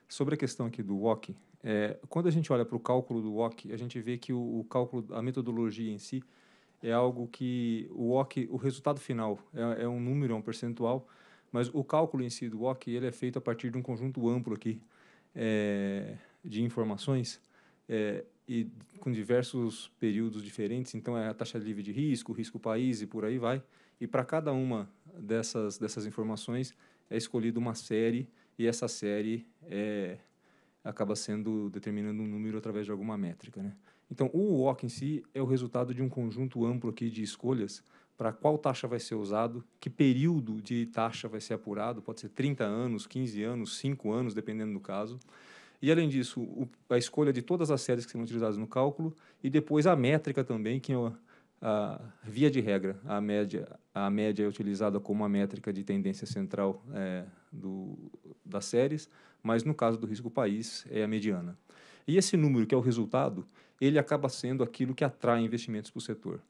S13: Sobre a questão aqui do WOC, é, quando a gente olha para o cálculo do WOC, a gente vê que o, o, cálculo, a metodologia em si, é algo que o WOC, o resultado final é, é, um número, é um percentual, mas o cálculo em si do WOC, ele é feito a partir de um conjunto amplo aqui é, de informações é, e com diversos períodos diferentes, então é a taxa livre de risco, risco país e por aí vai, e para cada uma dessas, dessas informações é escolhida uma série e essa série é acaba sendo determinando um número através de alguma métrica. Né? Então, o walk em si é o resultado de um conjunto amplo aqui de escolhas para qual taxa vai ser usado, que período de taxa vai ser apurado, pode ser 30 anos, 15 anos, 5 anos, dependendo do caso. E, além disso, o, a escolha de todas as séries que serão utilizadas no cálculo e depois a métrica também, que é uma, a, via de regra, a média, a média é utilizada como a métrica de tendência central é, do, das séries, mas no caso do risco país é a mediana. E esse número, que é o resultado, ele acaba sendo aquilo que atrai investimentos para o setor.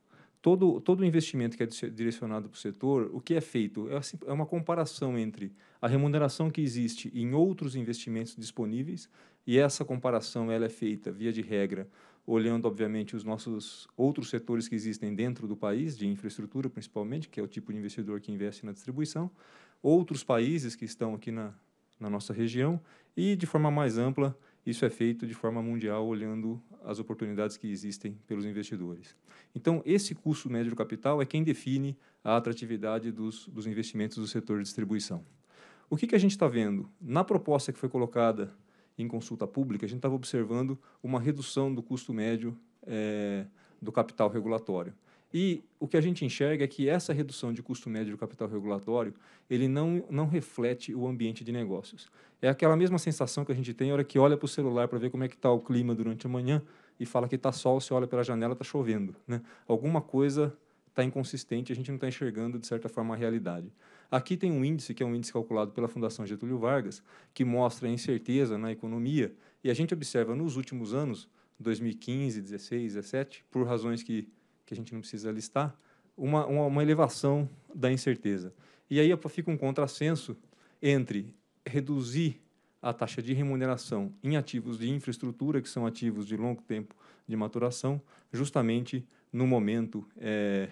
S13: Todo, todo investimento que é direcionado para o setor, o que é feito? É, assim, é uma comparação entre a remuneração que existe em outros investimentos disponíveis, e essa comparação ela é feita, via de regra, olhando, obviamente, os nossos outros setores que existem dentro do país, de infraestrutura principalmente, que é o tipo de investidor que investe na distribuição, outros países que estão aqui na, na nossa região e, de forma mais ampla, isso é feito de forma mundial, olhando as oportunidades que existem pelos investidores. Então, esse custo médio do capital é quem define a atratividade dos, dos investimentos do setor de distribuição. O que, que a gente está vendo? Na proposta que foi colocada em consulta pública, a gente estava observando uma redução do custo médio é, do capital regulatório. E o que a gente enxerga é que essa redução de custo médio do capital regulatório, ele não, não reflete o ambiente de negócios. É aquela mesma sensação que a gente tem na hora que olha para o celular para ver como é que está o clima durante a manhã e fala que está sol, se olha pela janela, está chovendo. Né? Alguma coisa está inconsistente, a gente não está enxergando, de certa forma, a realidade. Aqui tem um índice, que é um índice calculado pela Fundação Getúlio Vargas, que mostra a incerteza na economia, e a gente observa nos últimos anos, 2015, 16, 17, por razões que que a gente não precisa listar, uma, uma, uma elevação da incerteza. E aí fica um contrassenso entre reduzir a taxa de remuneração em ativos de infraestrutura, que são ativos de longo tempo de maturação, justamente no momento é,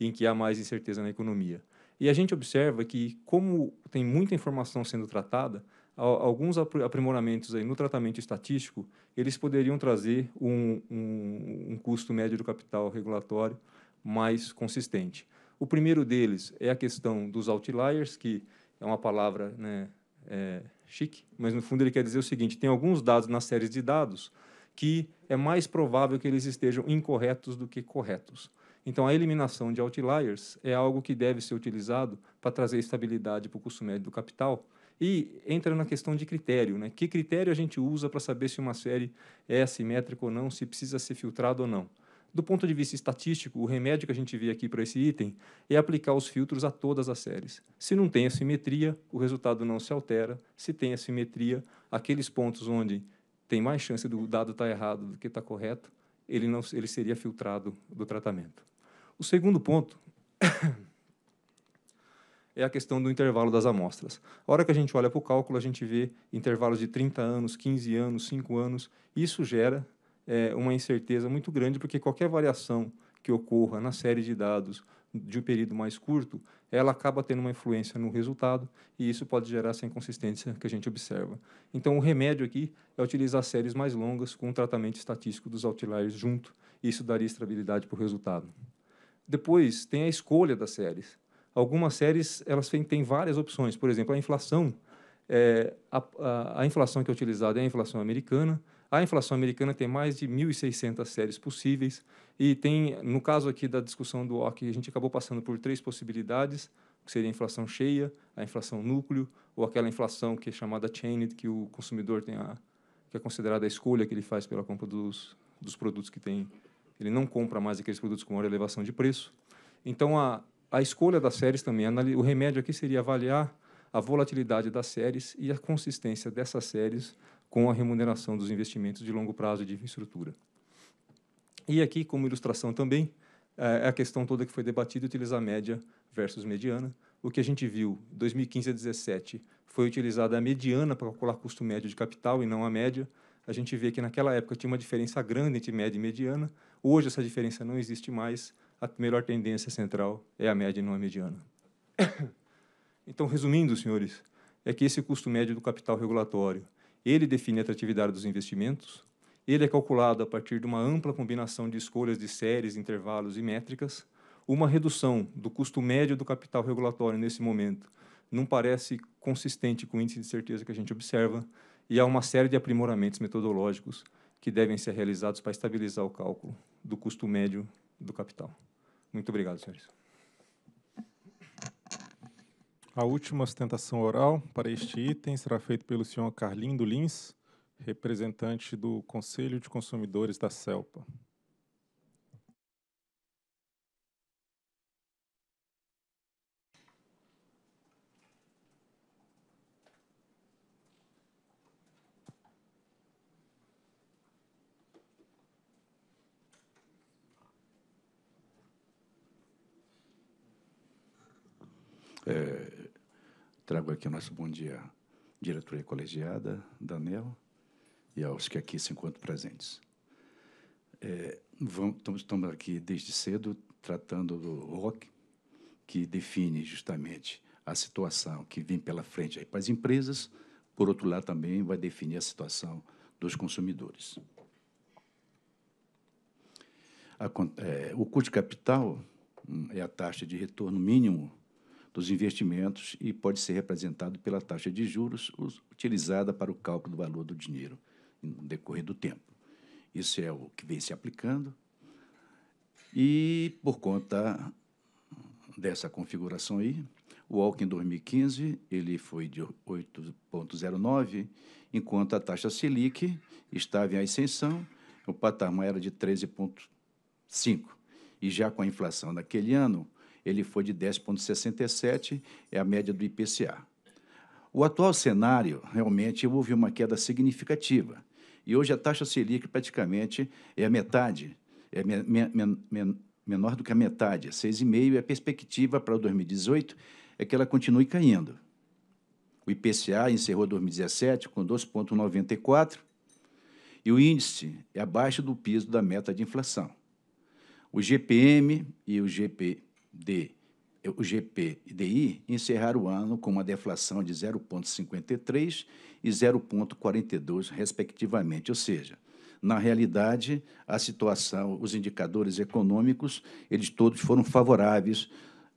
S13: em que há mais incerteza na economia. E a gente observa que, como tem muita informação sendo tratada, alguns aprimoramentos aí no tratamento estatístico, eles poderiam trazer um, um, um custo médio do capital regulatório mais consistente. O primeiro deles é a questão dos outliers, que é uma palavra né, é, chique, mas no fundo ele quer dizer o seguinte: tem alguns dados nas séries de dados que é mais provável que eles estejam incorretos do que corretos. Então, a eliminação de outliers é algo que deve ser utilizado para trazer estabilidade para o custo médio do capital, e entra na questão de critério, né? Que critério a gente usa para saber se uma série é assimétrica ou não, se precisa ser filtrada ou não? Do ponto de vista estatístico, o remédio que a gente vê aqui para esse item é aplicar os filtros a todas as séries. Se não tem assimetria, o resultado não se altera. Se tem assimetria, aqueles pontos onde tem mais chance do dado estar tá errado do que estar tá correto, ele, não, ele seria filtrado do tratamento. O segundo ponto *coughs* é a questão do intervalo das amostras. A hora que a gente olha para o cálculo, a gente vê intervalos de 30 anos, 15 anos, 5 anos. Isso gera é, uma incerteza muito grande, porque qualquer variação que ocorra na série de dados de um período mais curto, ela acaba tendo uma influência no resultado e isso pode gerar essa inconsistência que a gente observa. Então, o remédio aqui é utilizar séries mais longas com o tratamento estatístico dos outliers junto, isso daria estabilidade para o resultado. Depois, tem a escolha das séries algumas séries elas têm várias opções. Por exemplo, a inflação. É, a, a, a, inflação que é utilizada é a inflação americana. A inflação americana tem mais de 1.600 séries possíveis. E tem, no caso aqui da discussão do OC, a gente acabou passando por três possibilidades, que seria a inflação cheia, a inflação núcleo, ou aquela inflação que é chamada chained, que o consumidor tem a, que é considerada a escolha que ele faz pela compra dos, dos produtos que tem. Ele não compra mais aqueles produtos com maior elevação de preço. Então, a, a escolha das séries também. O remédio aqui seria avaliar a volatilidade das séries e a consistência dessas séries com a remuneração dos investimentos de longo prazo de infraestrutura. E aqui, como ilustração também, é, é a questão toda que foi debatida, utilizar média versus mediana. O que a gente viu, 2015 a 2017, foi utilizada a mediana para calcular custo médio de capital e não a média. A gente vê que naquela época tinha uma diferença grande entre média e mediana. Hoje essa diferença não existe mais a melhor tendência central é a média e não a mediana. *coughs* Então, resumindo, senhores, é que esse é custo médio do capital regulatório, ele define a atratividade dos investimentos, ele é calculado a partir de uma ampla combinação de escolhas de séries, intervalos e métricas. Uma redução do custo médio do capital regulatório nesse momento não parece consistente com o índice de certeza que a gente observa e há uma série de aprimoramentos metodológicos que devem ser realizados para estabilizar o cálculo do custo médio do capital. Muito obrigado, senhores. A última sustentação
S1: oral para este item será feita pelo senhor Carlindo Lins, representante do Conselho de Consumidores da CELPA.
S14: Trago aqui o nosso bom dia à diretoria colegiada, Daniel, e aos que aqui se encontram presentes. É, vamos, estamos aqui desde cedo tratando do ROC, que define justamente a situação que vem pela frente aí para as empresas, por outro lado, também vai definir a situação dos consumidores. A, é, o custo de capital hum, é a taxa de retorno mínimo dos investimentos e pode ser representado pela taxa de juros utilizada para o cálculo do valor do dinheiro no decorrer do tempo. Isso é o que vem se aplicando. E por conta dessa configuração aí, o ALC em 2015 ele foi de 8,09, enquanto a taxa Selic estava em ascensão, o patamar era de 13,5. E já com a inflação daquele ano, ele foi de 10,67, é a média do IPCA. O atual cenário, realmente, houve uma queda significativa. E hoje a taxa Selic praticamente é a metade, é men men men menor do que a metade, é 6,5, e a perspectiva para 2018 é que ela continue caindo. O IPCA encerrou 2017 com 2,94 e o índice é abaixo do piso da meta de inflação. O GPM e o GP, eh, o GP e DI encerraram o ano com uma deflação de 0,53 e 0,42, respectivamente. Ou seja, na realidade, a situação, os indicadores econômicos, eles todos foram favoráveis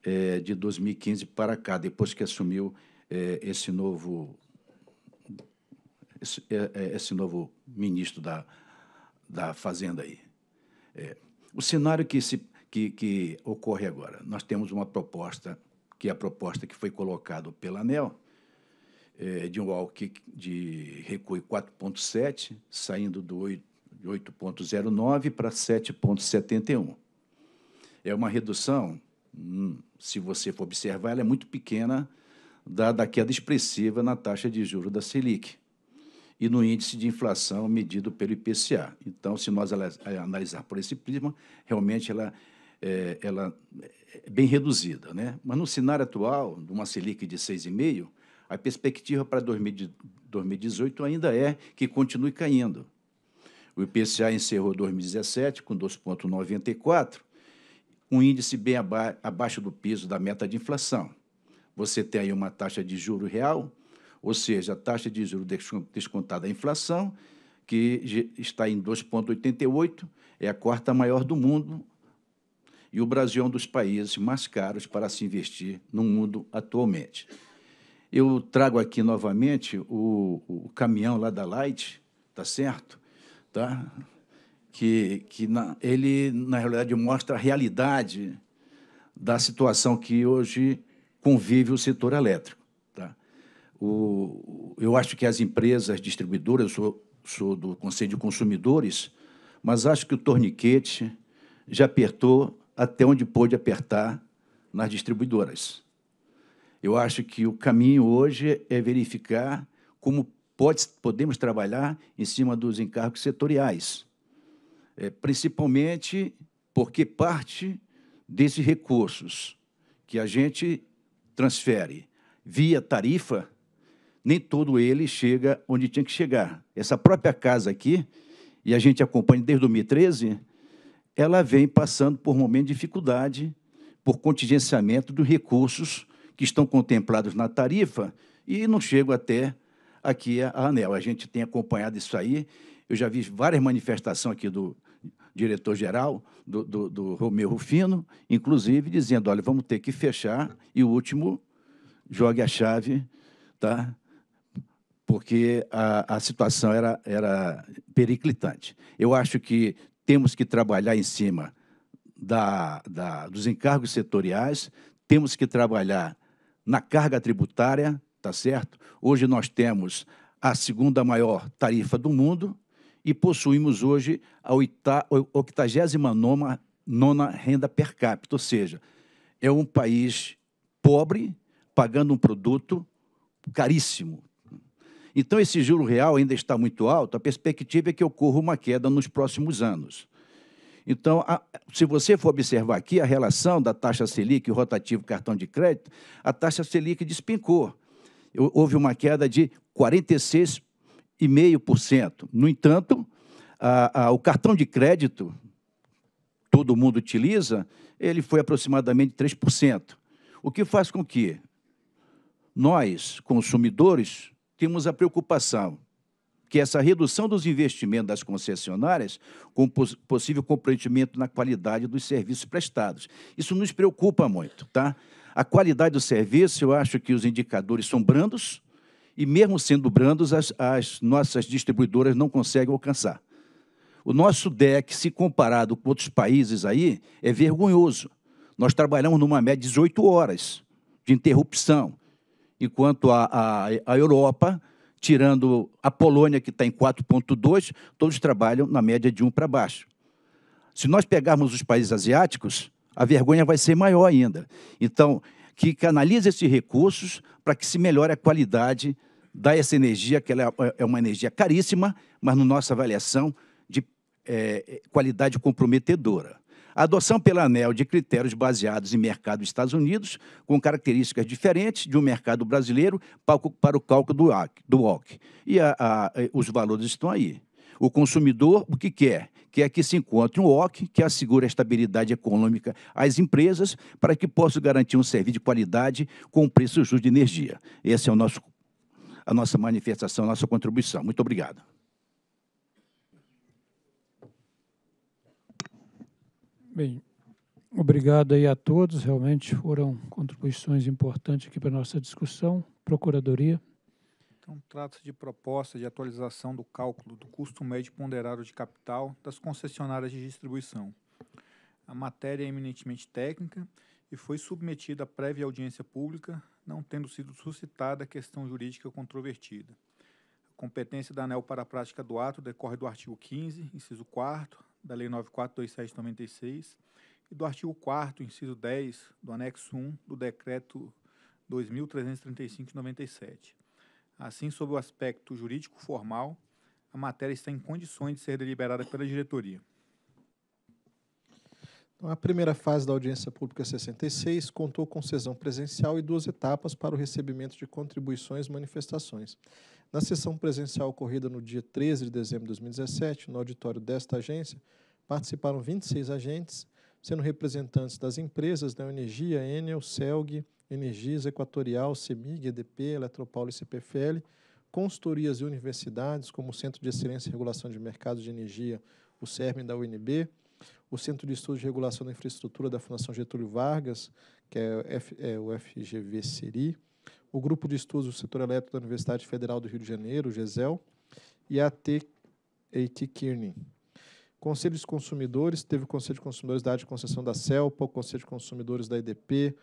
S14: é, de 2015 para cá, depois que assumiu é, esse novo esse, é, esse, novo ministro da, da Fazenda aí. o cenário que se que, que ocorre agora. Nós temos uma proposta, que é a proposta que foi colocada pela ANEL, é, de um walk de recuo 4,7, saindo do 8,09 para 7,71. É uma redução, hum, se você for observar, ela é muito pequena da, da queda expressiva na taxa de juro da Selic e no índice de inflação medido pelo IPCA. Então, se nós eh, analisar por esse prisma, realmente ela é, ela é bem reduzida. Né? Mas no cenário atual, de uma Selic de 6,5%, a perspectiva para 2018 ainda é que continue caindo. O IPCA encerrou 2017 com 2,94%, um índice bem aba abaixo do piso da meta de inflação. Você tem aí uma taxa de juro real, ou seja, a taxa de juro descontada à inflação, que está em 2,88, é a quarta maior do mundo, e o Brasil é um dos países mais caros para se investir no mundo atualmente. Eu trago aqui novamente o, o caminhão lá da Light, tá certo? Tá? Que, que na, ele, na realidade, mostra a realidade da situação que hoje convive o setor elétrico. Tá? O, eu acho que as empresas distribuidoras, eu sou, sou do Conselho de Consumidores, mas acho que o torniquete já apertou até onde pôde apertar nas distribuidoras. Eu acho que o caminho hoje é verificar como pode, podemos trabalhar em cima dos encargos setoriais, é, principalmente porque parte desses recursos que a gente transfere via tarifa, nem todo ele chega onde tinha que chegar. Essa própria casa aqui, e a gente acompanha desde 2013, ela vem passando por momentos de dificuldade por contingenciamento dos recursos que estão contemplados na tarifa e não chegam até aqui a ANEL. A gente tem acompanhado isso aí. Eu já vi várias manifestações aqui do diretor-geral, do, do, do Romeu Rufino, inclusive dizendo, olha, vamos ter que fechar e o último jogue a chave, tá? porque a, a situação era, era periclitante. Eu acho que temos que trabalhar em cima da, da, dos encargos setoriais, temos que trabalhar na carga tributária, tá certo? Hoje nós temos a segunda maior tarifa do mundo e possuímos hoje a 89 nona renda per capita, ou seja, é um país pobre pagando um produto caríssimo, então, esse juro real ainda está muito alto, a perspectiva é que ocorra uma queda nos próximos anos. Então, a, se você for observar aqui a relação da taxa Selic e rotativo cartão de crédito, a taxa Selic despencou. Houve uma queda de 46,5%. No entanto, a, a, o cartão de crédito, todo mundo utiliza, ele foi aproximadamente 3%. O que faz com que nós, consumidores, temos a preocupação que essa redução dos investimentos das concessionárias, com possível comprometimento na qualidade dos serviços prestados. Isso nos preocupa muito. Tá? A qualidade do serviço, eu acho que os indicadores são brandos, e mesmo sendo brandos, as, as nossas distribuidoras não conseguem alcançar. O nosso DEC, se comparado com outros países aí, é vergonhoso. Nós trabalhamos numa média de 18 horas de interrupção enquanto a, a, a Europa, tirando a Polônia, que está em 4,2, todos trabalham na média de 1 para baixo. Se nós pegarmos os países asiáticos, a vergonha vai ser maior ainda. Então, que canalize esses recursos para que se melhore a qualidade dá essa energia, que ela é, é uma energia caríssima, mas, na nossa avaliação, de é, é qualidade comprometedora. A adoção pela ANEL de critérios baseados em mercado dos Estados Unidos, com características diferentes de um mercado brasileiro para o cálculo do OC. E a, a, eh, os valores estão aí. O consumidor, o que quer? Quer que se encontre um OC que assegure a estabilidade econômica às empresas para que possa garantir um serviço de qualidade com preço justo de energia. Essa é o nosso, a nossa manifestação, a nossa contribuição. Muito obrigado.
S15: Bem, obrigado aí a todos, realmente foram contribuições importantes aqui para a nossa discussão. Procuradoria.
S10: Então, trata-se de proposta de atualização do cálculo do custo médio ponderado de capital das concessionárias de distribuição. A matéria é eminentemente técnica e foi submetida à prévia audiência pública, não tendo sido suscitada questão jurídica controvertida. A competência da ANEL para a prática do ato decorre do artigo 15, inciso 4 da Lei 9427 96 e do artigo 4 inciso 10 do anexo 1 do decreto 2335 de 97. Assim, sob o aspecto jurídico formal, a matéria está em condições de ser
S1: deliberada pela diretoria.
S2: Então, a primeira fase da audiência pública 66 contou com sessão presencial e duas etapas para o recebimento de contribuições e manifestações. Na sessão presencial ocorrida no dia 13 de dezembro de 2017, no auditório desta agência, participaram 26 agentes, sendo representantes das empresas da Energia, Enel, Celg, Energis Equatorial, CEMIG, EDP, Eletropaula e CPFL, consultorias e universidades, como o Centro de Excelência e Regulação de Mercados de Energia, o Cerme da UNB, o Centro de Estudos de Regulação da Infraestrutura da Fundação Getúlio Vargas, que é, o FGV-SERI, é o Grupo de Estudos do Setor Elétrico da Universidade Federal do Rio de Janeiro, o GESEL, e a T.E.T. Kearney. Conselho de Consumidores, teve o Conselho de Consumidores da área de concessão da CELPA, o Conselho de Consumidores da IDP,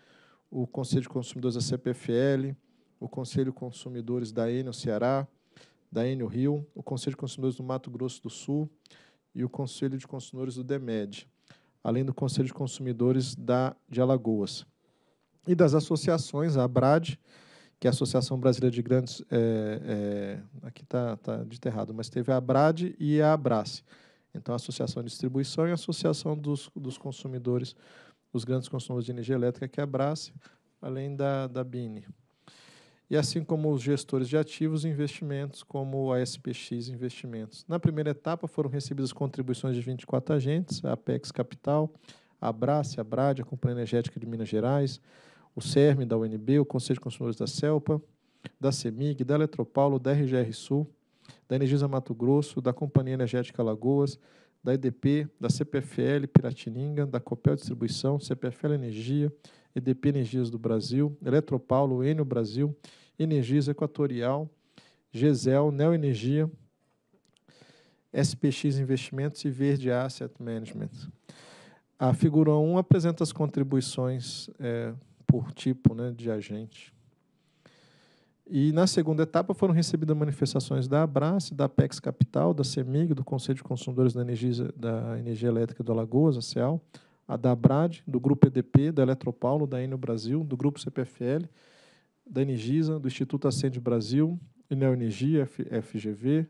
S2: o Conselho de Consumidores da CPFL, o Conselho de Consumidores da Enel Ceará, da Enel Rio, o Conselho de Consumidores do Mato Grosso do Sul e o Conselho de Consumidores do DEMED, além do Conselho de Consumidores da, de Alagoas. E das associações, a ABRAD, que é a Associação Brasileira de Grandes, é, é, aqui está tá, tá deterrado, mas teve a ABRAD e a ABRACE. Então, a Associação de Distribuição e a Associação dos, dos Consumidores, os grandes consumidores de energia elétrica, que é a ABRACE, além da, da BINE. E assim como os gestores de ativos e investimentos, como a SPX Investimentos. Na primeira etapa, foram recebidas contribuições de 24 agentes, a Apex Capital, a Abrace, a Brad, a Companhia Energética de Minas Gerais, o CERM da UNB, o Conselho de Consumidores da CELPA, da CEMIG, da Eletropaulo, da RGR Sul, da Energisa Mato Grosso, da Companhia Energética Lagoas, da EDP, da CPFL Piratininga, da Copel Distribuição, CPFL Energia, EDP Energias do Brasil, Eletropaulo, Enio Brasil, Energisa Equatorial, Gesel, Neoenergia, SPX Investimentos e Verde Asset Management. A figura 1 apresenta as contribuições eh, por tipo né, de agente. E na segunda etapa foram recebidas manifestações da Abrace, da Apex Capital, da CEMIG, do Conselho de Consumidores da Energia, da Energia Elétrica do Alagoas, a CEAL, a da Abrad, do Grupo EDP, da Eletropaulo, da Enel Brasil, do Grupo CPFL, da Energisa, do Instituto Acende Brasil, Enel Energia, FGV,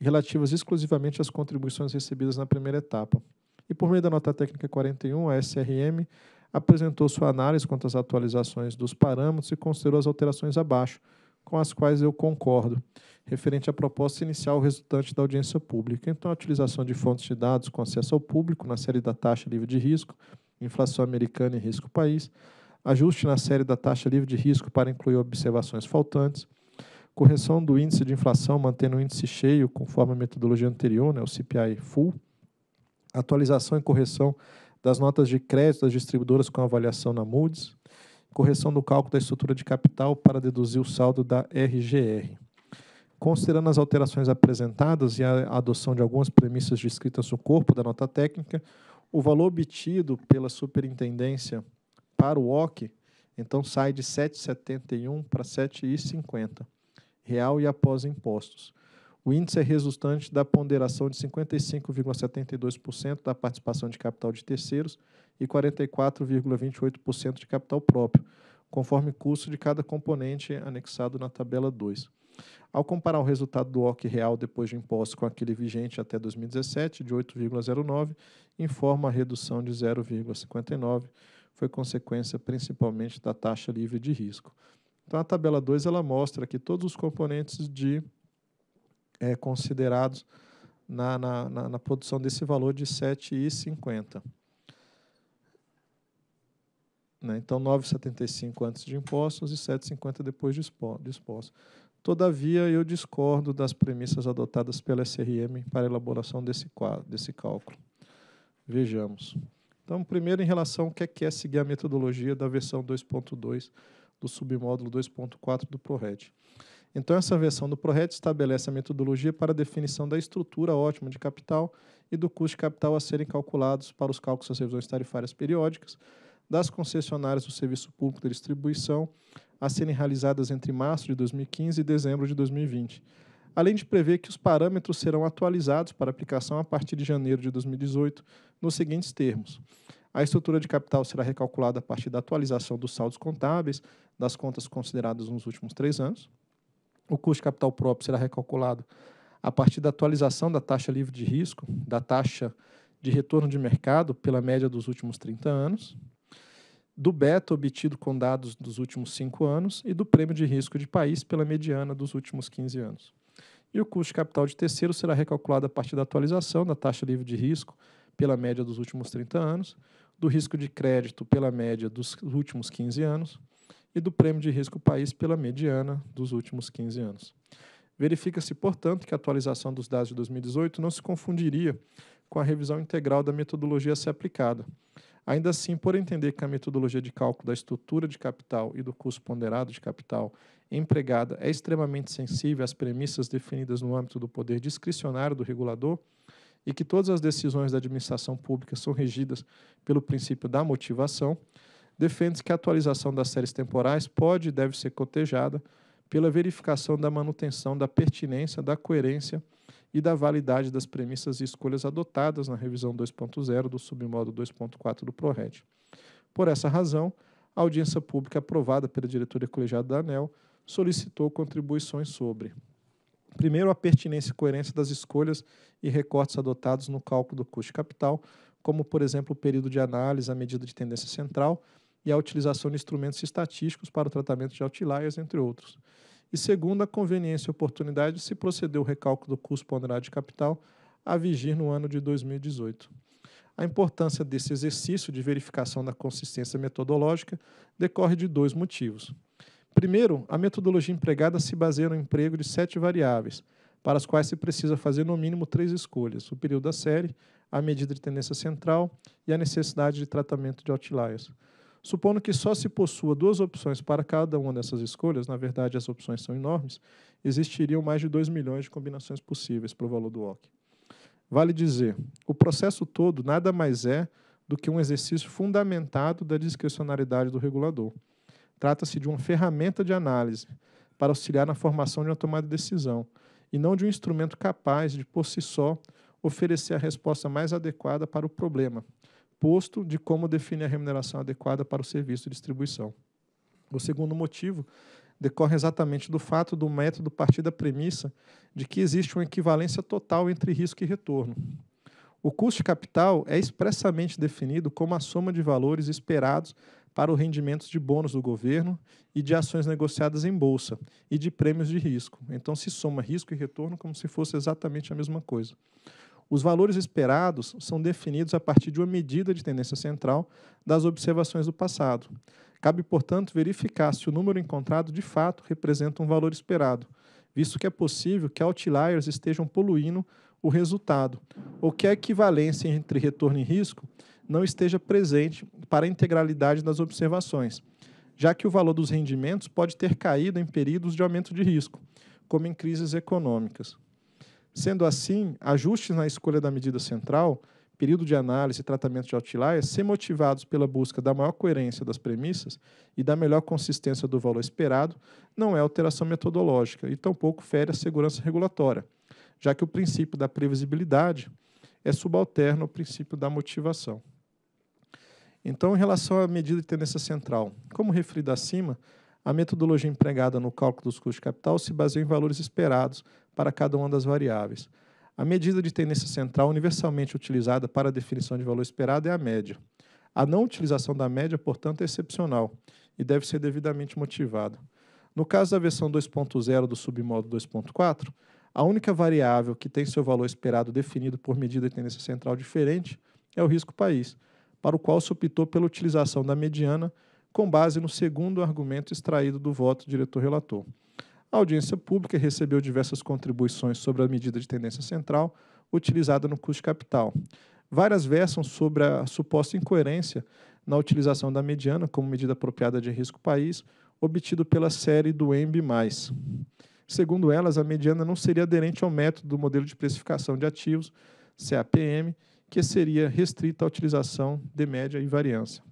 S2: relativas exclusivamente às contribuições recebidas na primeira etapa. E por meio da nota técnica 41, a SRM apresentou sua análise quanto às atualizações dos parâmetros e considerou as alterações abaixo, com as quais eu concordo, referente à proposta inicial resultante da audiência pública. Então, a utilização de fontes de dados com acesso ao público na série da taxa livre de risco, inflação americana e risco país, ajuste na série da taxa livre de risco para incluir observações faltantes, correção do índice de inflação mantendo o índice cheio conforme a metodologia anterior, né, o CPI full, atualização e correção das notas de crédito das distribuidoras com avaliação na Moody's, correção do cálculo da estrutura de capital para deduzir o saldo da RGR. Considerando as alterações apresentadas e a adoção de algumas premissas descritas no corpo da nota técnica, o valor obtido pela superintendência para o OC, então sai de 7,71 para 7,50 real e após impostos. O índice é resultante da ponderação de 55,72% da participação de capital de terceiros e 44,28% de capital próprio, conforme custo de cada componente anexado na tabela 2. Ao comparar o resultado do OC real depois de imposto com aquele vigente até 2017, de 8,09, informa a redução de 0,59, foi consequência principalmente da taxa livre de risco. Então, a tabela 2 ela mostra que todos os componentes de é, considerados na, na, na, na produção desse valor de 7,50. Né? Então, 9,75 antes de impostos e 7,50 depois de impostos. Todavia, eu discordo das premissas adotadas pela SRM para a elaboração desse, quadro, desse cálculo. Vejamos. Então, primeiro, em relação ao que é, que é seguir a metodologia da versão 2.2 do submódulo 2.4 do ProRed. Então, essa versão do ProRed estabelece a metodologia para a definição da estrutura ótima de capital e do custo de capital a serem calculados para os cálculos das revisões tarifárias periódicas das concessionárias do Serviço Público de Distribuição a serem realizadas entre março de 2015 e dezembro de 2020, além de prever que os parâmetros serão atualizados para aplicação a partir de janeiro de 2018 nos seguintes termos. A estrutura de capital será recalculada a partir da atualização dos saldos contábeis das contas consideradas nos últimos três anos. O custo de capital próprio será recalculado a partir da atualização da taxa livre de risco, da taxa de retorno de mercado pela média dos últimos 30 anos, do beta obtido com dados dos últimos 5 anos e do prêmio de risco de país pela mediana dos últimos 15 anos. E o custo de capital de terceiro será recalculado a partir da atualização da taxa livre de risco pela média dos últimos 30 anos, do risco de crédito pela média dos últimos 15 anos, e do prêmio de risco país pela mediana dos últimos 15 anos. Verifica-se, portanto, que a atualização dos dados de 2018 não se confundiria com a revisão integral da metodologia a ser aplicada. Ainda assim, por entender que a metodologia de cálculo da estrutura de capital e do custo ponderado de capital empregada é extremamente sensível às premissas definidas no âmbito do poder discricionário do regulador e que todas as decisões da administração pública são regidas pelo princípio da motivação, defende que a atualização das séries temporais pode e deve ser cotejada pela verificação da manutenção da pertinência, da coerência e da validade das premissas e escolhas adotadas na revisão 2.0 do submodo 2.4 do ProRed. Por essa razão, a audiência pública aprovada pela diretoria colegiada da ANEL solicitou contribuições sobre Primeiro, a pertinência e coerência das escolhas e recortes adotados no cálculo do custo capital, como, por exemplo, o período de análise, a medida de tendência central e a utilização de instrumentos estatísticos para o tratamento de outliers, entre outros. E segundo, a conveniência e oportunidade de se proceder o recálculo do custo ponderado de capital a vigir no ano de 2018. A importância desse exercício de verificação da consistência metodológica decorre de dois motivos. Primeiro, a metodologia empregada se baseia no emprego de sete variáveis, para as quais se precisa fazer no mínimo três escolhas: o período da série, a medida de tendência central e a necessidade de tratamento de outliers. Supondo que só se possua duas opções para cada uma dessas escolhas, na verdade as opções são enormes, existiriam mais de 2 milhões de combinações possíveis para o valor do OC. Vale dizer, o processo todo nada mais é do que um exercício fundamentado da discrecionalidade do regulador. Trata-se de uma ferramenta de análise para auxiliar na formação de uma tomada de decisão, e não de um instrumento capaz de, por si só, oferecer a resposta mais adequada para o problema, posto de como definir a remuneração adequada para o serviço de distribuição. O segundo motivo decorre exatamente do fato do método partir da premissa de que existe uma equivalência total entre risco e retorno. O custo de capital é expressamente definido como a soma de valores esperados para os rendimentos de bônus do governo e de ações negociadas em bolsa e de prêmios de risco. Então se soma risco e retorno como se fosse exatamente a mesma coisa. Os valores esperados são definidos a partir de uma medida de tendência central das observações do passado. Cabe, portanto, verificar se o número encontrado de fato representa um valor esperado, visto que é possível que outliers estejam poluindo o resultado, ou que a equivalência entre retorno e risco não esteja presente para a integralidade das observações, já que o valor dos rendimentos pode ter caído em períodos de aumento de risco, como em crises econômicas. Sendo assim, ajustes na escolha da medida central, período de análise e tratamento de outliers, ser motivados pela busca da maior coerência das premissas e da melhor consistência do valor esperado, não é alteração metodológica e tampouco fere a segurança regulatória, já que o princípio da previsibilidade é subalterno ao princípio da motivação. Então, em relação à medida de tendência central, como referido acima, a metodologia empregada no cálculo dos custos de capital se baseia em valores esperados para cada uma das variáveis. A medida de tendência central universalmente utilizada para a definição de valor esperado é a média. A não utilização da média, portanto, é excepcional e deve ser devidamente motivada. No caso da versão 2.0 do submódulo 2.4, a única variável que tem seu valor esperado definido por medida de tendência central diferente é o risco país, para o qual se optou pela utilização da mediana com base no segundo argumento extraído do voto do diretor-relator. A audiência pública recebeu diversas contribuições sobre a medida de tendência central utilizada no custo capital. Várias versam sobre a suposta incoerência na utilização da mediana como medida apropriada de risco país, obtido pela série do EMB+. Segundo elas, a mediana não seria aderente ao método do modelo de precificação de ativos, CAPM, que seria restrita à utilização de média e variância.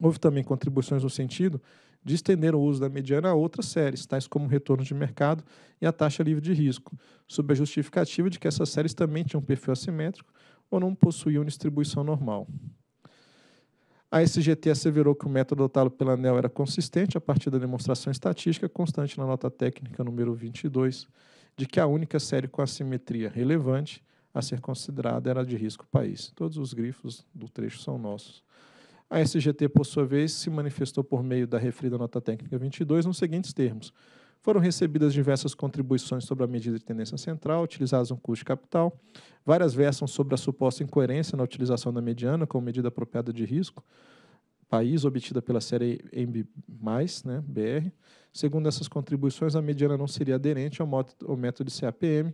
S2: Houve também contribuições no sentido de estender o uso da mediana a outras séries, tais como o retorno de mercado e a taxa livre de risco, sob a justificativa de que essas séries também tinham um perfil assimétrico ou não possuíam distribuição normal. A SGT asseverou que o método adotado pela ANEL era consistente a partir da demonstração estatística constante na nota técnica número 22, de que a única série com assimetria relevante a ser considerada era a de risco país. Todos os grifos do trecho são nossos. A SGT, por sua vez, se manifestou por meio da referida nota técnica 22 nos seguintes termos. Foram recebidas diversas contribuições sobre a medida de tendência central, utilizadas um custo de capital, várias versam sobre a suposta incoerência na utilização da mediana como medida apropriada de risco, país obtida pela série MB+, né, BR. Segundo essas contribuições, a mediana não seria aderente ao, ao método de CAPM,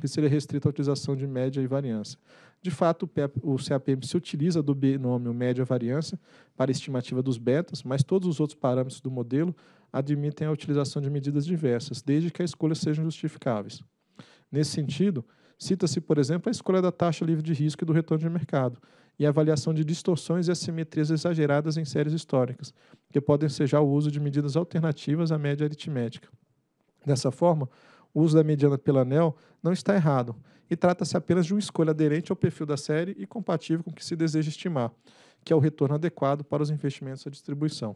S2: que seria restrita à utilização de média e variância. De fato, o CAPM se utiliza do binômio média-variância para estimativa dos betas, mas todos os outros parâmetros do modelo admitem a utilização de medidas diversas, desde que as escolhas sejam justificáveis. Nesse sentido, cita-se, por exemplo, a escolha da taxa livre de risco e do retorno de mercado, e a avaliação de distorções e assimetrias exageradas em séries históricas, que podem já o uso de medidas alternativas à média aritmética. Dessa forma, o uso da mediana pelo anel não está errado e trata-se apenas de uma escolha aderente ao perfil da série e compatível com o que se deseja estimar, que é o retorno adequado para os investimentos à distribuição.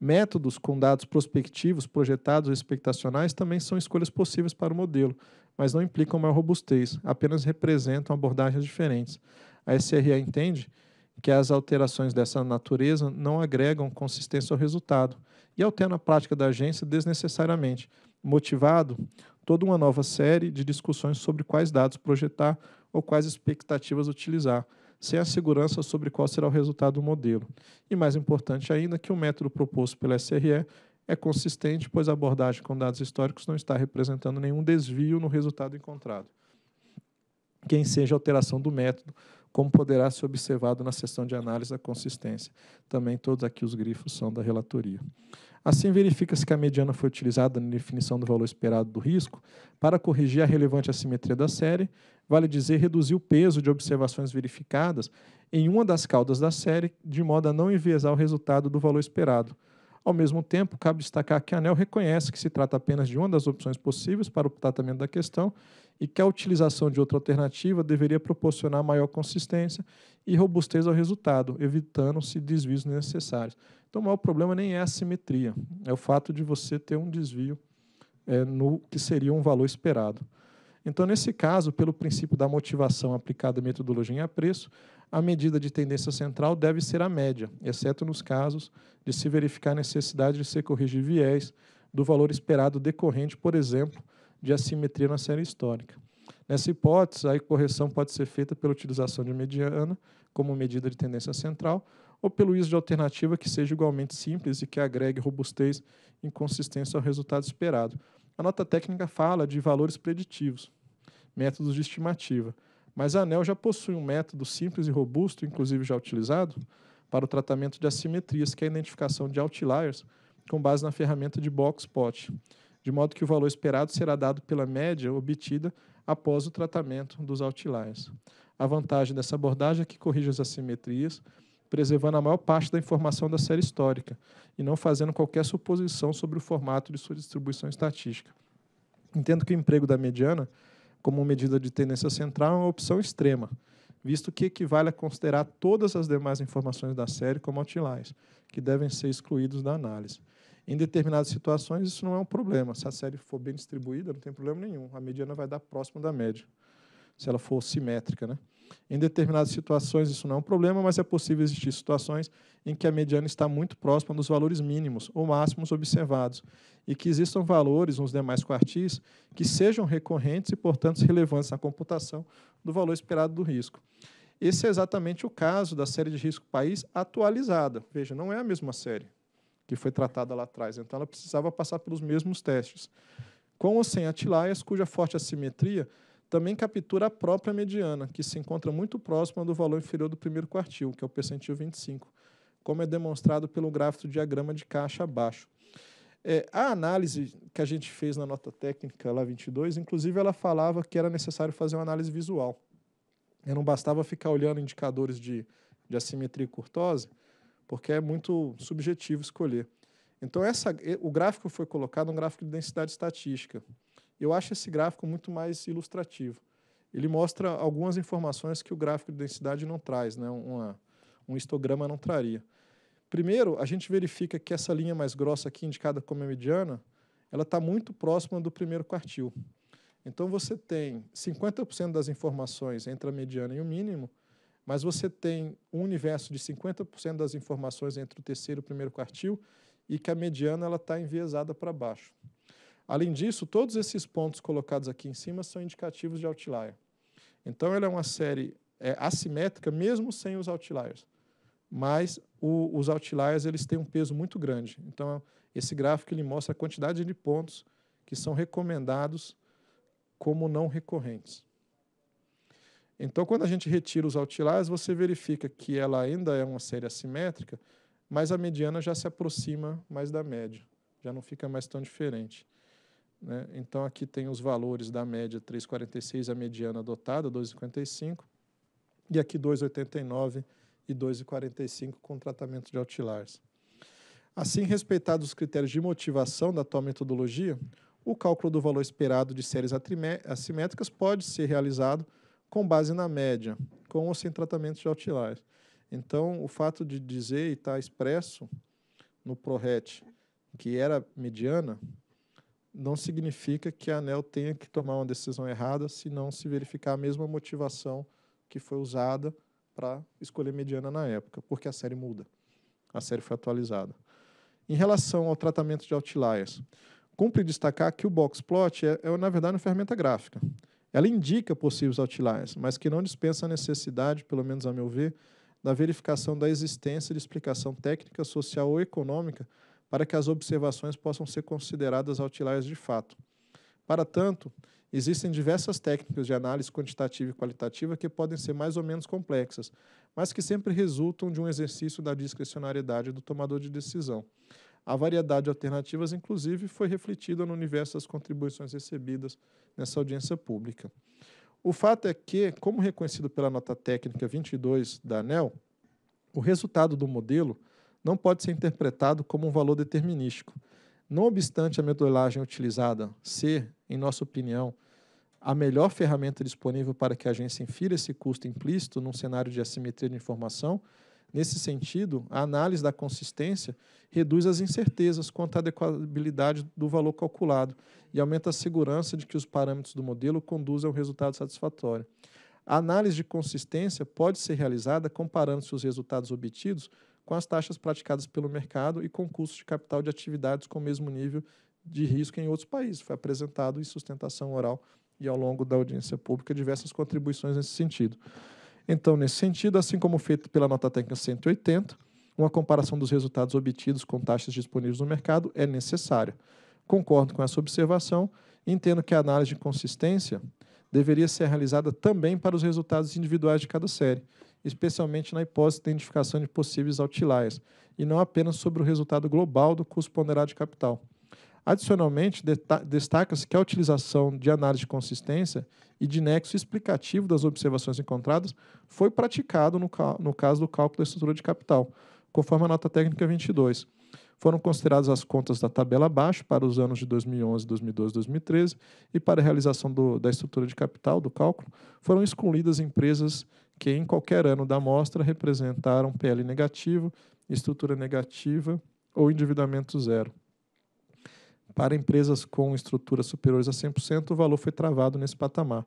S2: Métodos com dados prospectivos, projetados ou expectacionais também são escolhas possíveis para o modelo, mas não implicam maior robustez, apenas representam abordagens diferentes. A SRA entende que as alterações dessa natureza não agregam consistência ao resultado e alteram a prática da agência desnecessariamente, motivado toda uma nova série de discussões sobre quais dados projetar ou quais expectativas utilizar, sem a segurança sobre qual será o resultado do modelo. E mais importante ainda, que o método proposto pela SRE é consistente, pois a abordagem com dados históricos não está representando nenhum desvio no resultado encontrado. Quem seja alteração do método como poderá ser observado na sessão de análise da consistência. Também todos aqui os grifos são da relatoria. Assim, verifica-se que a mediana foi utilizada na definição do valor esperado do risco para corrigir a relevante assimetria da série, vale dizer, reduzir o peso de observações verificadas em uma das caudas da série, de modo a não enviesar o resultado do valor esperado. Ao mesmo tempo, cabe destacar que a ANEL reconhece que se trata apenas de uma das opções possíveis para o tratamento da questão e que a utilização de outra alternativa deveria proporcionar maior consistência e robustez ao resultado, evitando-se desvios necessários. Então, o maior problema nem é a simetria, é o fato de você ter um desvio é, no que seria um valor esperado. Então, nesse caso, pelo princípio da motivação aplicada à metodologia em apreço, a medida de tendência central deve ser a média, exceto nos casos de se verificar a necessidade de se corrigir viés do valor esperado decorrente, por exemplo, de assimetria na série histórica. Nessa hipótese, a correção pode ser feita pela utilização de mediana como medida de tendência central ou pelo uso de alternativa que seja igualmente simples e que agregue robustez e consistência ao resultado esperado. A nota técnica fala de valores preditivos, métodos de estimativa, mas a ANEL já possui um método simples e robusto, inclusive já utilizado, para o tratamento de assimetrias, que é a identificação de outliers com base na ferramenta de Boxplot de modo que o valor esperado será dado pela média obtida após o tratamento dos outliers. A vantagem dessa abordagem é que corrige as assimetrias, preservando a maior parte da informação da série histórica e não fazendo qualquer suposição sobre o formato de sua distribuição estatística. Entendo que o emprego da mediana, como medida de tendência central, é uma opção extrema, visto que equivale a considerar todas as demais informações da série como outliers, que devem ser excluídos da análise. Em determinadas situações, isso não é um problema. Se a série for bem distribuída, não tem problema nenhum. A mediana vai dar próximo da média, se ela for simétrica. Né? Em determinadas situações, isso não é um problema, mas é possível existir situações em que a mediana está muito próxima dos valores mínimos ou máximos observados e que existam valores nos demais quartis que sejam recorrentes e, portanto, relevantes na computação do valor esperado do risco. Esse é exatamente o caso da série de risco país atualizada. Veja, não é a mesma série que foi tratada lá atrás. Então, ela precisava passar pelos mesmos testes. Com ou sem atilaias, cuja forte assimetria também captura a própria mediana, que se encontra muito próxima do valor inferior do primeiro quartil, que é o percentil 25, como é demonstrado pelo gráfico do diagrama de caixa abaixo. É, a análise que a gente fez na nota técnica lá 22, inclusive ela falava que era necessário fazer uma análise visual. E não bastava ficar olhando indicadores de, de assimetria e curtose, porque é muito subjetivo escolher. Então, essa, o gráfico foi colocado um gráfico de densidade estatística. Eu acho esse gráfico muito mais ilustrativo. Ele mostra algumas informações que o gráfico de densidade não traz, né? Uma, um histograma não traria. Primeiro, a gente verifica que essa linha mais grossa aqui, indicada como a mediana, ela está muito próxima do primeiro quartil. Então, você tem 50% das informações entre a mediana e o mínimo, mas você tem um universo de 50% das informações entre o terceiro e o primeiro quartil e que a mediana está enviesada para baixo. Além disso, todos esses pontos colocados aqui em cima são indicativos de outlier. Então, ela é uma série é, assimétrica, mesmo sem os outliers. Mas o, os outliers eles têm um peso muito grande. Então, esse gráfico ele mostra a quantidade de pontos que são recomendados como não recorrentes. Então, quando a gente retira os outliers, você verifica que ela ainda é uma série assimétrica, mas a mediana já se aproxima mais da média, já não fica mais tão diferente. Né? Então, aqui tem os valores da média 3,46, a mediana adotada, 2,55, e aqui 2,89 e 2,45 com tratamento de outliers. Assim, respeitados os critérios de motivação da atual metodologia, o cálculo do valor esperado de séries assimétricas pode ser realizado com base na média, com ou sem tratamento de outliers. Então, o fato de dizer e estar tá expresso no ProRet que era mediana, não significa que a ANEL tenha que tomar uma decisão errada se não se verificar a mesma motivação que foi usada para escolher mediana na época, porque a série muda. A série foi atualizada. Em relação ao tratamento de outliers, cumpre destacar que o box plot é, é na verdade, uma ferramenta gráfica. Ela indica possíveis outliers, mas que não dispensa a necessidade, pelo menos a meu ver, da verificação da existência de explicação técnica, social ou econômica para que as observações possam ser consideradas outliers de fato. Para tanto, existem diversas técnicas de análise quantitativa e qualitativa que podem ser mais ou menos complexas, mas que sempre resultam de um exercício da discricionariedade do tomador de decisão. A variedade de alternativas, inclusive, foi refletida no universo das contribuições recebidas nessa audiência pública. O fato é que, como reconhecido pela nota técnica 22 da ANEL, o resultado do modelo não pode ser interpretado como um valor determinístico. Não obstante a metodologia utilizada ser, em nossa opinião, a melhor ferramenta disponível para que a agência infira esse custo implícito num cenário de assimetria de informação, Nesse sentido, a análise da consistência reduz as incertezas quanto à adequabilidade do valor calculado e aumenta a segurança de que os parâmetros do modelo conduzem a um resultado satisfatório. A análise de consistência pode ser realizada comparando-se os resultados obtidos com as taxas praticadas pelo mercado e com custos de capital de atividades com o mesmo nível de risco em outros países. Foi apresentado em sustentação oral e ao longo da audiência pública diversas contribuições nesse sentido. Então, nesse sentido, assim como feito pela nota técnica 180, uma comparação dos resultados obtidos com taxas disponíveis no mercado é necessária. Concordo com essa observação e entendo que a análise de consistência deveria ser realizada também para os resultados individuais de cada série, especialmente na hipótese de identificação de possíveis outliers, e não apenas sobre o resultado global do custo ponderado de capital. Adicionalmente, destaca-se que a utilização de análise de consistência e de nexo explicativo das observações encontradas foi praticado no, no caso do cálculo da estrutura de capital, conforme a nota técnica 22. Foram consideradas as contas da tabela abaixo para os anos de 2011, 2012 2013 e para a realização do, da estrutura de capital do cálculo foram excluídas empresas que em qualquer ano da amostra representaram PL negativo, estrutura negativa ou endividamento zero. Para empresas com estruturas superiores a 100%, o valor foi travado nesse patamar.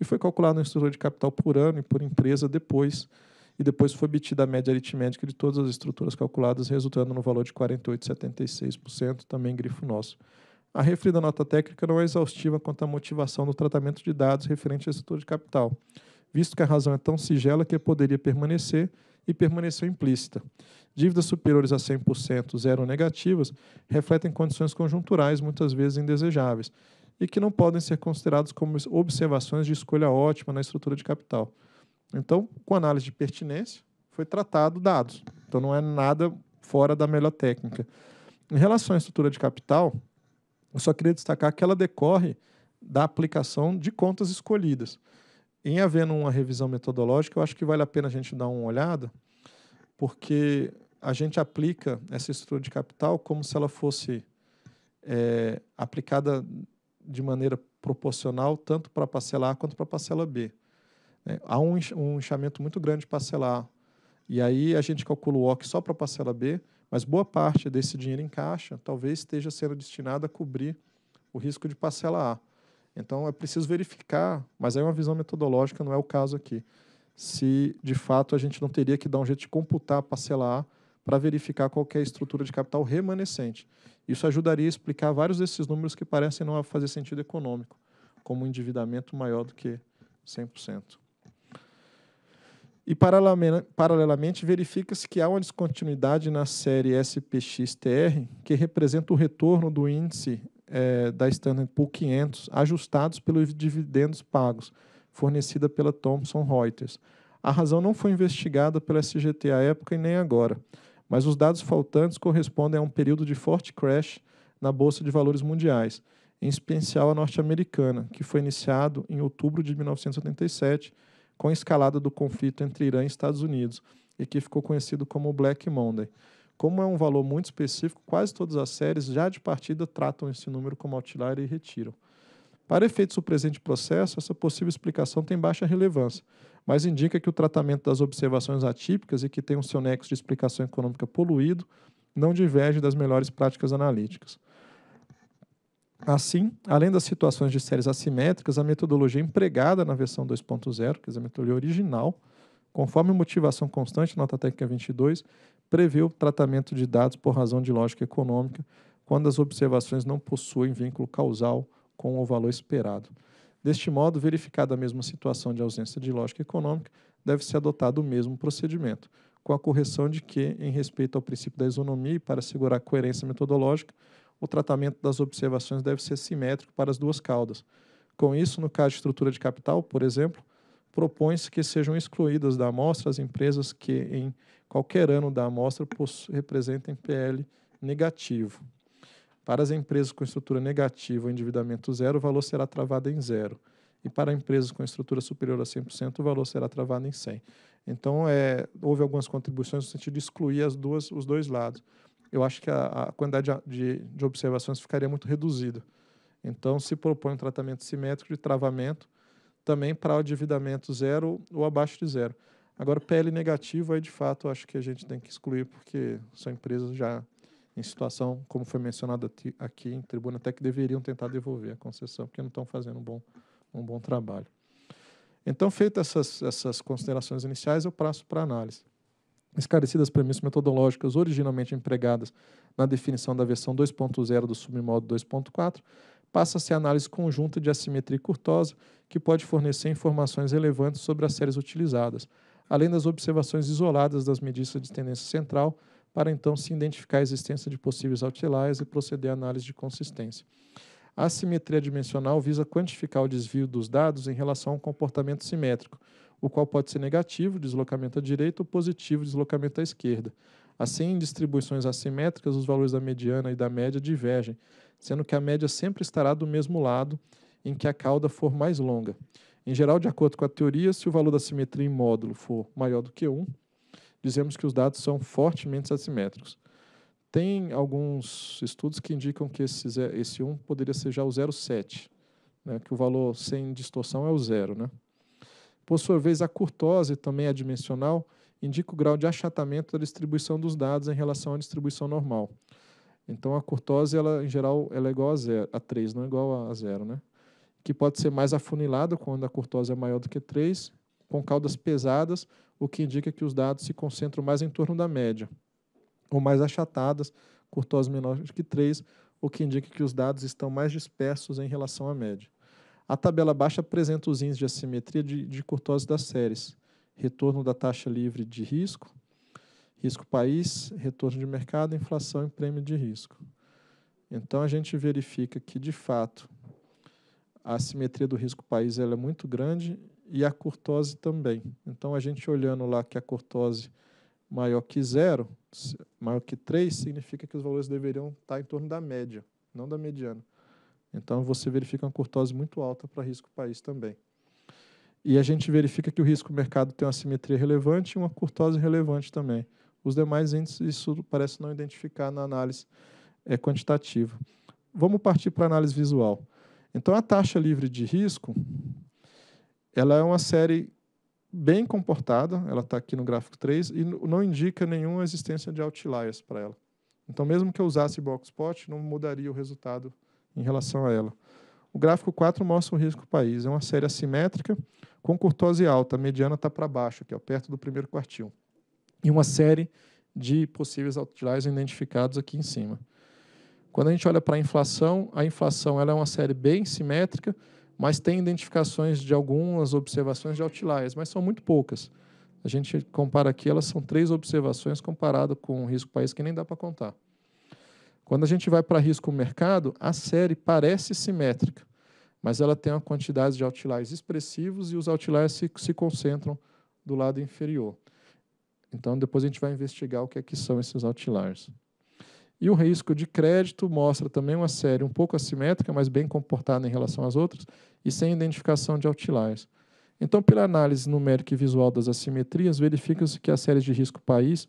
S2: E foi calculado um estrutura de capital por ano e por empresa depois, e depois foi obtida a média aritmética de todas as estruturas calculadas, resultando no valor de 48,76%, também grifo nosso. A referida nota técnica não é exaustiva quanto à motivação do tratamento de dados referente à estrutura de capital, visto que a razão é tão sigela que poderia permanecer, e permaneceu implícita. Dívidas superiores a 100%, zero negativas, refletem condições conjunturais muitas vezes indesejáveis e que não podem ser consideradas como observações de escolha ótima na estrutura de capital. Então, com análise de pertinência, foi tratado dados. Então, não é nada fora da melhor técnica. Em relação à estrutura de capital, eu só queria destacar que ela decorre da aplicação de contas escolhidas em havendo uma revisão metodológica, eu acho que vale a pena a gente dar uma olhada, porque a gente aplica essa estrutura de capital como se ela fosse é, aplicada de maneira proporcional tanto para a parcela A quanto para a parcela B. É, há um, um inchamento muito grande de parcela A, e aí a gente calcula o OC só para a parcela B, mas boa parte desse dinheiro em caixa talvez esteja sendo destinado a cobrir o risco de parcela A. Então é preciso verificar, mas aí uma visão metodológica não é o caso aqui. Se de fato a gente não teria que dar um jeito de computar é a parcela A para verificar qualquer é estrutura de capital remanescente. Isso ajudaria a explicar vários desses números que parecem não fazer sentido econômico, como um endividamento maior do que 100%. E paralelamente, verifica-se que há uma descontinuidade na série SPX-TR, que representa o retorno do índice é, da Standard Poor's 500, ajustados pelos dividendos pagos, fornecida pela Thomson Reuters. A razão não foi investigada pela SGT à época e nem agora, mas os dados faltantes correspondem a um período de forte crash na Bolsa de Valores Mundiais, em especial a norte-americana, que foi iniciado em outubro de 1987, com a escalada do conflito entre Irã e Estados Unidos, e que ficou conhecido como Black Monday. Como é um valor muito específico, quase todas as séries já de partida tratam esse número como outlier e retiram. Para efeitos do presente processo, essa possível explicação tem baixa relevância, mas indica que o tratamento das observações atípicas e que tem o seu nexo de explicação econômica poluído não diverge das melhores práticas analíticas. Assim, além das situações de séries assimétricas, a metodologia empregada na versão 2.0, que é a metodologia original, conforme motivação constante, nota técnica 22, prevê o tratamento de dados por razão de lógica econômica quando as observações não possuem vínculo causal com o valor esperado. Deste modo, verificada a mesma situação de ausência de lógica econômica, deve ser adotado o mesmo procedimento, com a correção de que, em respeito ao princípio da isonomia e para assegurar a coerência metodológica, o tratamento das observações deve ser simétrico para as duas caudas. Com isso, no caso de estrutura de capital, por exemplo, propõe-se que sejam excluídas da amostra as empresas que, em qualquer ano da amostra, representem PL negativo. Para as empresas com estrutura negativa ou endividamento zero, o valor será travado em zero. E para empresas com estrutura superior a 100%, o valor será travado em 100. Então, é, houve algumas contribuições no sentido de excluir as duas, os dois lados. Eu acho que a, a quantidade de, de observações ficaria muito reduzida. Então, se propõe um tratamento simétrico de travamento também para o endividamento zero ou abaixo de zero. Agora, PL negativo, aí de fato acho que a gente tem que excluir, porque são empresas já em situação, como foi mencionado aqui em tribuna, até que deveriam tentar devolver a concessão, porque não estão fazendo um bom, um bom trabalho. Então, feitas essas, essas considerações iniciais, eu passo para análise. Esclarecidas as premissas metodológicas originalmente empregadas na definição da versão 2.0 do submódulo 2.4, passa-se a análise conjunta de assimetria curtosa, que pode fornecer informações relevantes sobre as séries utilizadas, além das observações isoladas das medidas de tendência central, para então se identificar a existência de possíveis outliers e proceder à análise de consistência. A assimetria dimensional visa quantificar o desvio dos dados em relação a um comportamento simétrico, o qual pode ser negativo, deslocamento à direita, ou positivo, deslocamento à esquerda. Assim, em distribuições assimétricas, os valores da mediana e da média divergem, sendo que a média sempre estará do mesmo lado em que a cauda for mais longa. Em geral, de acordo com a teoria, se o valor da simetria em módulo for maior do que 1, dizemos que os dados são fortemente assimétricos. Tem alguns estudos que indicam que esse, esse 1 poderia ser já o 0,7, né, que o valor sem distorção é o zero. Né? Por sua vez, a curtose, também adimensional, é indica o grau de achatamento da distribuição dos dados em relação à distribuição normal. Então a curtose, ela, em geral, ela é igual a, zero, a 3, não é igual a 0, né? Que pode ser mais afunilada quando a curtose é maior do que 3, com caudas pesadas, o que indica que os dados se concentram mais em torno da média, ou mais achatadas, curtose menor do que 3, o que indica que os dados estão mais dispersos em relação à média. A tabela baixa apresenta os índices de assimetria de, de curtose das séries, retorno da taxa livre de risco, risco país, retorno de mercado, inflação e prêmio de risco. Então, a gente verifica que, de fato, a assimetria do risco país ela é muito grande e a curtose também. Então, a gente olhando lá que a curtose maior que zero, maior que 3, significa que os valores deveriam estar em torno da média, não da mediana. Então, você verifica uma curtose muito alta para risco país também. E a gente verifica que o risco mercado tem uma simetria relevante e uma curtose relevante também. Os demais índices, isso parece não identificar na análise é, quantitativa. Vamos partir para a análise visual. Então, a taxa livre de risco ela é uma série bem comportada, ela está aqui no gráfico 3, e não indica nenhuma existência de outliers para ela. Então, mesmo que eu usasse Boxpot, não mudaria o resultado em relação a ela. O gráfico 4 mostra o risco país. É uma série assimétrica com curtose alta. A mediana está para baixo, aqui, ó, perto do primeiro quartil e uma série de possíveis outliers identificados aqui em cima. Quando a gente olha para a inflação, a inflação ela é uma série bem simétrica, mas tem identificações de algumas observações de outliers, mas são muito poucas. A gente compara aqui, elas são três observações comparado com o risco país que nem dá para contar. Quando a gente vai para risco mercado, a série parece simétrica, mas ela tem uma quantidade de outliers expressivos e os outliers se, se concentram do lado inferior. Então, depois a gente vai investigar o que, é que são esses outliers. E o risco de crédito mostra também uma série um pouco assimétrica, mas bem comportada em relação às outras, e sem identificação de outliers. Então, pela análise numérica e visual das assimetrias, verifica-se que as séries de risco país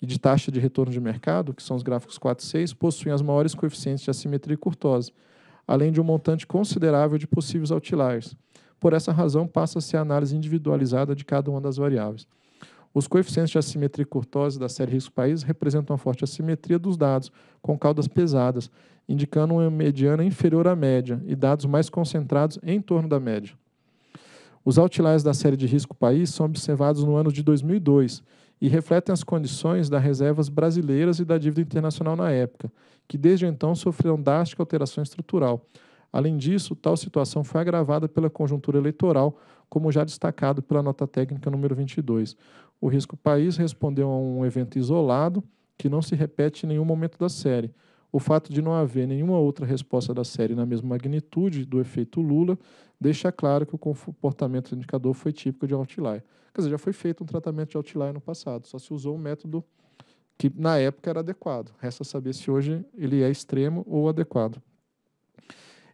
S2: e de taxa de retorno de mercado, que são os gráficos 4 e 6, possuem as maiores coeficientes de assimetria e curtose, além de um montante considerável de possíveis outliers. Por essa razão, passa-se a análise individualizada de cada uma das variáveis. Os coeficientes de assimetria e curtose da série risco-país representam uma forte assimetria dos dados, com caudas pesadas, indicando uma mediana inferior à média e dados mais concentrados em torno da média. Os outliers da série de risco-país são observados no ano de 2002 e refletem as condições das reservas brasileiras e da dívida internacional na época, que desde então sofreram drástica alteração estrutural. Além disso, tal situação foi agravada pela conjuntura eleitoral, como já destacado pela nota técnica número 22. O risco país respondeu a um evento isolado que não se repete em nenhum momento da série. O fato de não haver nenhuma outra resposta da série na mesma magnitude do efeito Lula deixa claro que o comportamento do indicador foi típico de outlier. Quer dizer, já foi feito um tratamento de outlier no passado, só se usou um método que na época era adequado. Resta saber se hoje ele é extremo ou adequado.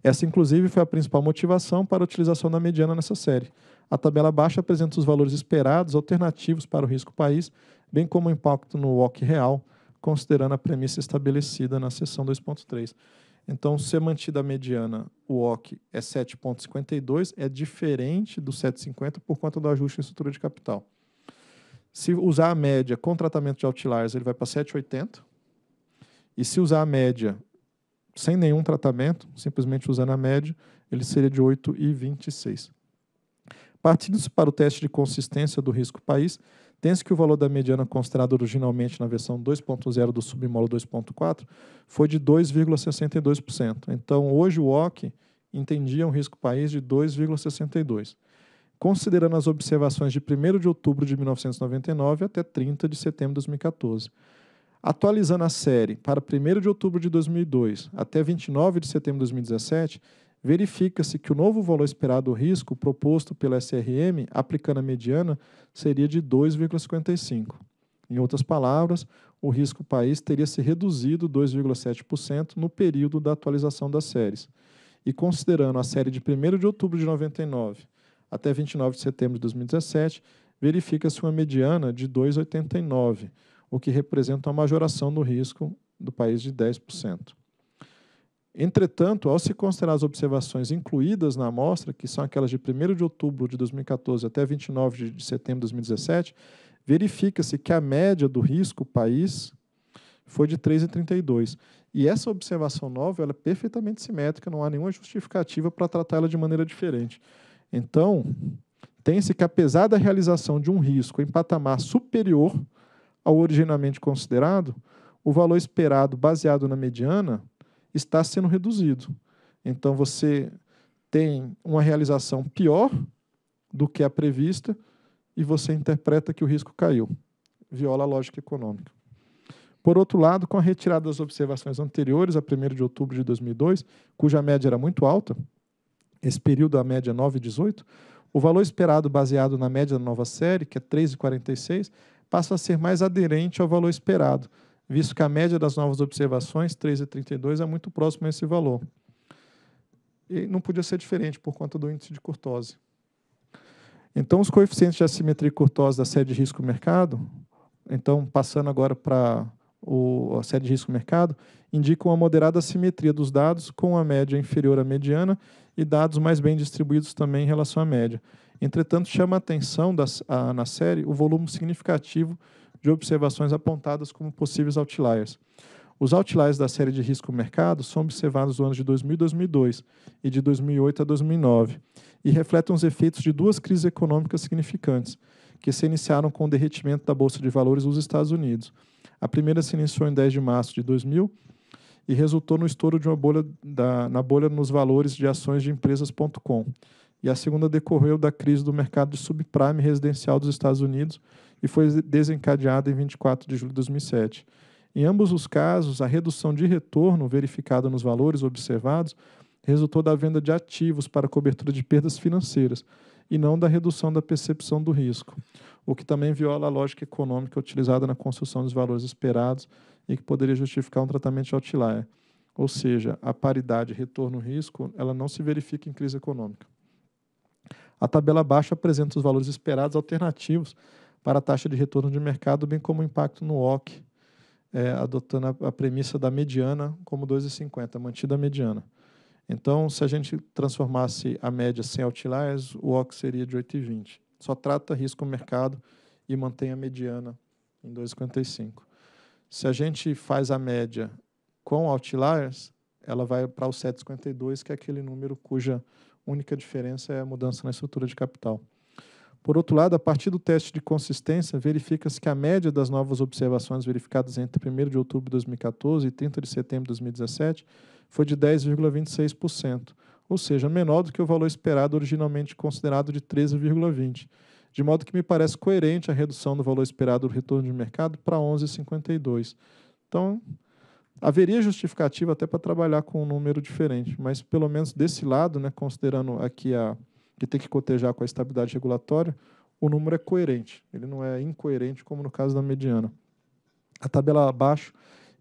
S2: Essa, inclusive, foi a principal motivação para a utilização da mediana nessa série. A tabela abaixo apresenta os valores esperados alternativos para o risco país, bem como o impacto no WOC real, considerando a premissa estabelecida na seção 2.3. Então, se mantida a mediana, o WOC é 7,52, é diferente do 7,50 por conta do ajuste em estrutura de capital. Se usar a média com tratamento de outliers, ele vai para 7,80. E se usar a média sem nenhum tratamento, simplesmente usando a média, ele seria de 8,26. Partindo-se para o teste de consistência do risco país, tem-se que o valor da mediana considerado originalmente na versão 2.0 do submolo 2.4 foi de 2,62%. Então, hoje o OC entendia um risco país de 2,62%, considerando as observações de 1 de outubro de 1999 até 30 de setembro de 2014. Atualizando a série para 1 de outubro de 2002 até 29 de setembro de 2017, verifica-se que o novo valor esperado do risco proposto pela SRM, aplicando a mediana, seria de 2,55. Em outras palavras, o risco país teria se reduzido 2,7% no período da atualização das séries. E considerando a série de 1 de outubro de 99 até 29 de setembro de 2017, verifica-se uma mediana de 2,89, o que representa uma majoração do risco do país de 10%. Entretanto, ao se considerar as observações incluídas na amostra, que são aquelas de 1 de outubro de 2014 até 29 de setembro de 2017, verifica-se que a média do risco país foi de 3,32. E essa observação nova ela é perfeitamente simétrica, não há nenhuma justificativa para tratá-la de maneira diferente. Então, tem-se que, apesar da realização de um risco em patamar superior ao originalmente considerado, o valor esperado baseado na mediana está sendo reduzido. Então você tem uma realização pior do que a prevista e você interpreta que o risco caiu. Viola a lógica econômica. Por outro lado, com a retirada das observações anteriores a 1 de outubro de 2002, cuja média era muito alta, esse período a média 9,18, é o valor esperado baseado na média da nova série, que é 3,46, passa a ser mais aderente ao valor esperado, visto que a média das novas observações, 3,32, é muito próxima a esse valor. E não podia ser diferente por conta do índice de Curtose. Então, os coeficientes de assimetria e Curtose da série de risco-mercado, então passando agora para a série de risco-mercado, indicam uma moderada assimetria dos dados com a média inferior à mediana e dados mais bem distribuídos também em relação à média. Entretanto, chama a atenção das, a, na série o volume significativo de observações apontadas como possíveis outliers. Os outliers da série de risco mercado são observados nos anos de 2000 e 2002 e de 2008 a 2009 e refletem os efeitos de duas crises econômicas significantes que se iniciaram com o derretimento da bolsa de valores dos Estados Unidos. A primeira se iniciou em 10 de março de 2000 e resultou no estouro de uma bolha da, na bolha nos valores de ações de empresas.com. E a segunda decorreu da crise do mercado de subprime residencial dos Estados Unidos e foi desencadeada em 24 de julho de 2007. Em ambos os casos, a redução de retorno verificada nos valores observados resultou da venda de ativos para cobertura de perdas financeiras e não da redução da percepção do risco, o que também viola a lógica econômica utilizada na construção dos valores esperados e que poderia justificar um tratamento de outlier. Ou seja, a paridade retorno-risco ela não se verifica em crise econômica. A tabela abaixo apresenta os valores esperados alternativos para a taxa de retorno de mercado, bem como o impacto no OC, é, adotando a, a, premissa da mediana como 2,50, mantida a mediana. Então, se a gente transformasse a média sem outliers, o OC seria de 8,20. Só trata risco mercado e mantém a mediana em 2,55. Se a gente faz a média com outliers, ela vai para o 7,52, que é aquele número cuja única diferença é a mudança na estrutura de capital. Por outro lado, a partir do teste de consistência, verifica-se que a média das novas observações verificadas entre 1 de outubro de 2014 e 30 de setembro de 2017 foi de 10,26%, ou seja, menor do que o valor esperado originalmente considerado de 13,20%, de modo que me parece coerente a redução do valor esperado do retorno de mercado para 11,52%. Então, haveria justificativa até para trabalhar com um número diferente, mas pelo menos desse lado, né, considerando aqui a que tem que cotejar com a estabilidade regulatória, o número é coerente, ele não é incoerente como no caso da mediana. A tabela abaixo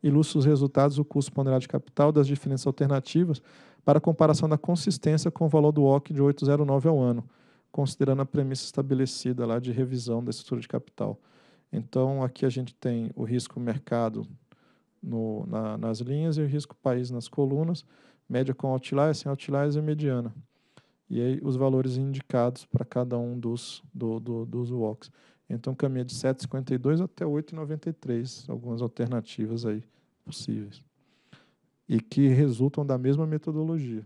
S2: ilustra os resultados do custo ponderado de capital das diferentes alternativas para comparação da consistência com o valor do OC de 8,09 ao ano, considerando a premissa estabelecida lá de revisão da estrutura de capital. Então, aqui a gente tem o risco mercado no, na, nas linhas e o risco país nas colunas, média com outliers, sem outliers e mediana e aí os valores indicados para cada um dos, do, do, dos walks. Então caminha de 7,52 até 8,93, algumas alternativas aí possíveis. E que resultam da mesma metodologia.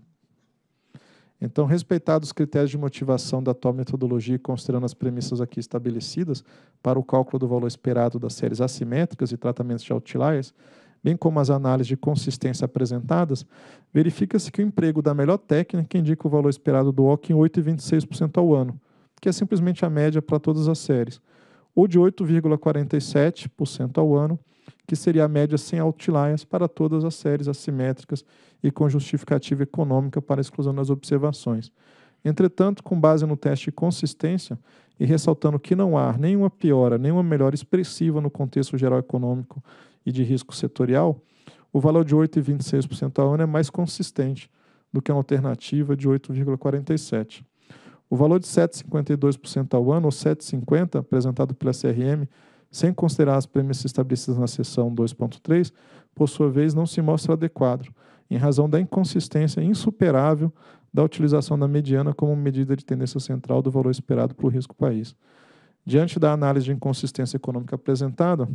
S2: Então, respeitados os critérios de motivação da atual metodologia e considerando as premissas aqui estabelecidas para o cálculo do valor esperado das séries assimétricas e tratamentos de outliers, bem como as análises de consistência apresentadas, verifica-se que o emprego da melhor técnica indica o valor esperado do OC em 8,26% ao ano, que é simplesmente a média para todas as séries, ou de 8,47% ao ano, que seria a média sem outliers para todas as séries assimétricas e com justificativa econômica para exclusão das observações. Entretanto, com base no teste de consistência e ressaltando que não há nenhuma piora, nenhuma melhora expressiva no contexto geral econômico e de risco setorial, o valor de 8,26% ao ano é mais consistente do que a alternativa de 8,47%. O valor de 7,52% ao ano, ou 7,50%, apresentado pela CRM, sem considerar as premissas estabelecidas na seção 2.3, por sua vez, não se mostra adequado, em razão da inconsistência insuperável da utilização da mediana como medida de tendência central do valor esperado para o risco país. Diante da análise de inconsistência econômica apresentada,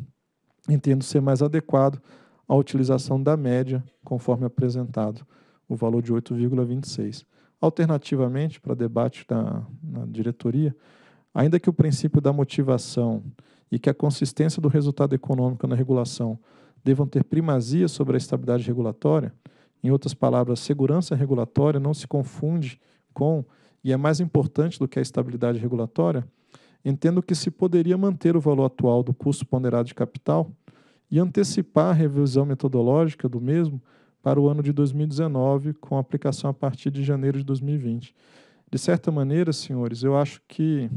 S2: entendo ser mais adequado à utilização da média, conforme apresentado, o valor de 8,26. Alternativamente, para debate na, na diretoria, ainda que o princípio da motivação e que a consistência do resultado econômico na regulação devam ter primazia sobre a estabilidade regulatória, em outras palavras, segurança regulatória não se confunde com e é mais importante do que a estabilidade regulatória, entendo que se poderia manter o valor atual do custo ponderado de capital e antecipar a revisão metodológica do mesmo para o ano de 2019, com aplicação a partir de janeiro de 2020. De certa maneira, senhores, eu acho que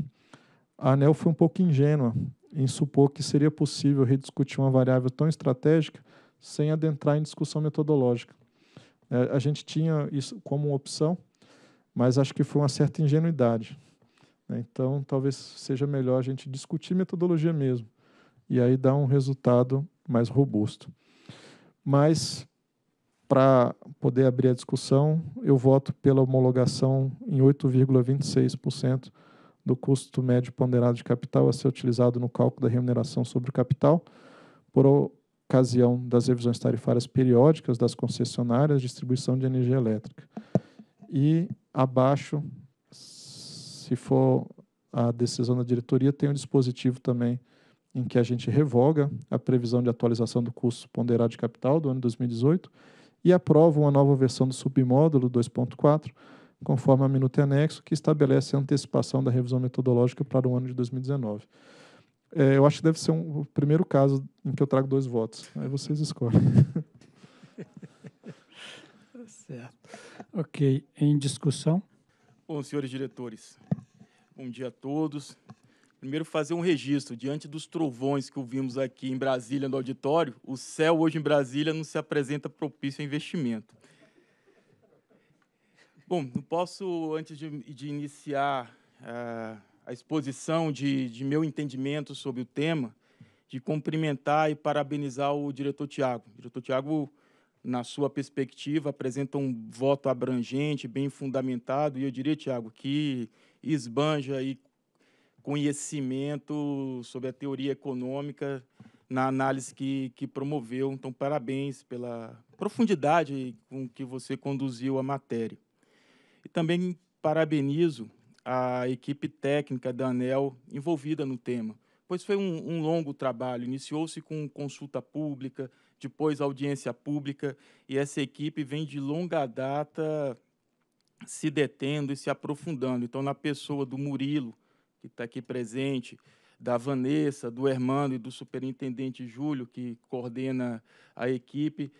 S2: a ANEL foi um pouco ingênua em supor que seria possível rediscutir uma variável tão estratégica sem adentrar em discussão metodológica. É, a gente tinha isso como uma opção, mas acho que foi uma certa ingenuidade. Né? Então, talvez seja melhor a gente discutir metodologia mesmo, e aí dar um resultado mais robusto. Mas, para poder abrir a discussão, eu voto pela homologação em 8,26% do custo médio ponderado de capital a ser utilizado no cálculo da remuneração sobre o capital, por ocasião das revisões tarifárias periódicas das concessionárias de distribuição de energia elétrica. E abaixo se for a decisão da diretoria, tem um dispositivo também em que a gente revoga a previsão de atualização do custo ponderado de capital do ano 2018 e aprova uma nova versão do submódulo 2.4, conforme a minuta anexo, que estabelece a antecipação da revisão metodológica para o ano de 2019. É, eu acho que deve ser um, o primeiro caso em que eu trago dois votos. Aí vocês escolhem. *laughs*
S15: Tá certo. Ok. Em discussão?
S16: Bom, senhores diretores, Bom dia a todos. Primeiro, fazer um registro. Diante dos trovões que ouvimos aqui em Brasília, no auditório, o céu hoje em Brasília não se apresenta propício a investimento. Bom, não posso, antes de, de iniciar uh, a exposição de, de meu entendimento sobre o tema, de cumprimentar e parabenizar o diretor Tiago. O diretor Tiago, na sua perspectiva, apresenta um voto abrangente, bem fundamentado, e eu diria, Tiago, que esbanja aí conhecimento sobre a teoria econômica na análise que, que promoveu. Então, parabéns pela profundidade com que você conduziu a matéria. E também parabenizo a equipe técnica da ANEL envolvida no tema, pois foi um, um longo trabalho. Iniciou-se com consulta pública, depois audiência pública, e essa equipe vem de longa data se detendo e se aprofundando. Então, na pessoa do Murilo, que está aqui presente, da Vanessa, do Hermano e do superintendente Júlio, que coordena a equipe,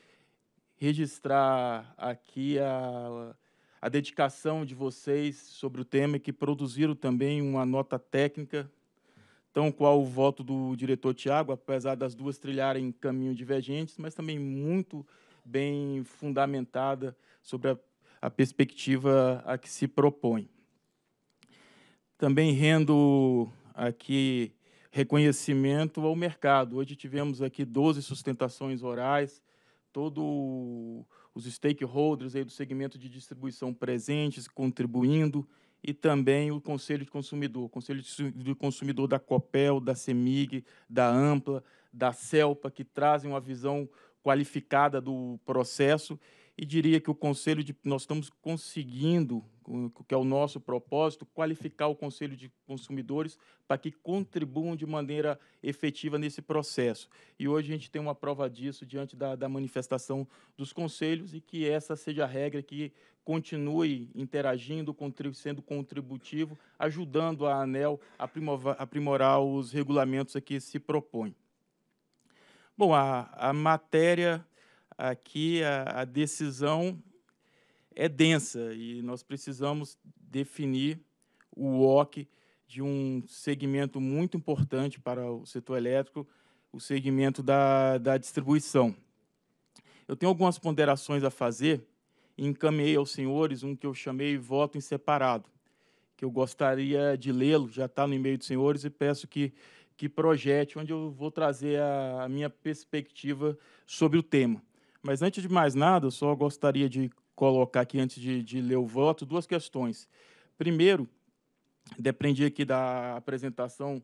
S16: registrar aqui a, a dedicação de vocês sobre o tema, que produziram também uma nota técnica, tão qual o voto do diretor Tiago, apesar das duas trilharem caminhos divergentes, mas também muito bem fundamentada sobre a a perspectiva a que se propõe. Também rendo aqui reconhecimento ao mercado. Hoje tivemos aqui 12 sustentações orais, todos os stakeholders aí do segmento de distribuição presentes, contribuindo, e também o Conselho de Consumidor, Conselho de Consumidor da COPEL, da CEMIG, da AMPLA, da CELPA, que trazem uma visão qualificada do processo e diria que o conselho de nós estamos conseguindo, que é o nosso propósito, qualificar o conselho de consumidores para que contribuam de maneira efetiva nesse processo. E hoje a gente tem uma prova disso diante da, da manifestação dos conselhos e que essa seja a regra que continue interagindo, contribu sendo contributivo, ajudando a ANEL a aprimorar os regulamentos a que se propõe. Bom, a, a matéria aqui a, a decisão é densa e nós precisamos definir o OC de um segmento muito importante para o setor elétrico, o segmento da, da distribuição. Eu tenho algumas ponderações a fazer e encaminhei aos senhores um que eu chamei voto em separado, que eu gostaria de lê-lo, já está no e-mail dos senhores, e peço que, que projete, onde eu vou trazer a, a minha perspectiva sobre o tema. Mas antes de mais nada, eu só gostaria de colocar aqui, antes de, de ler o voto, duas questões. Primeiro, depende aqui da apresentação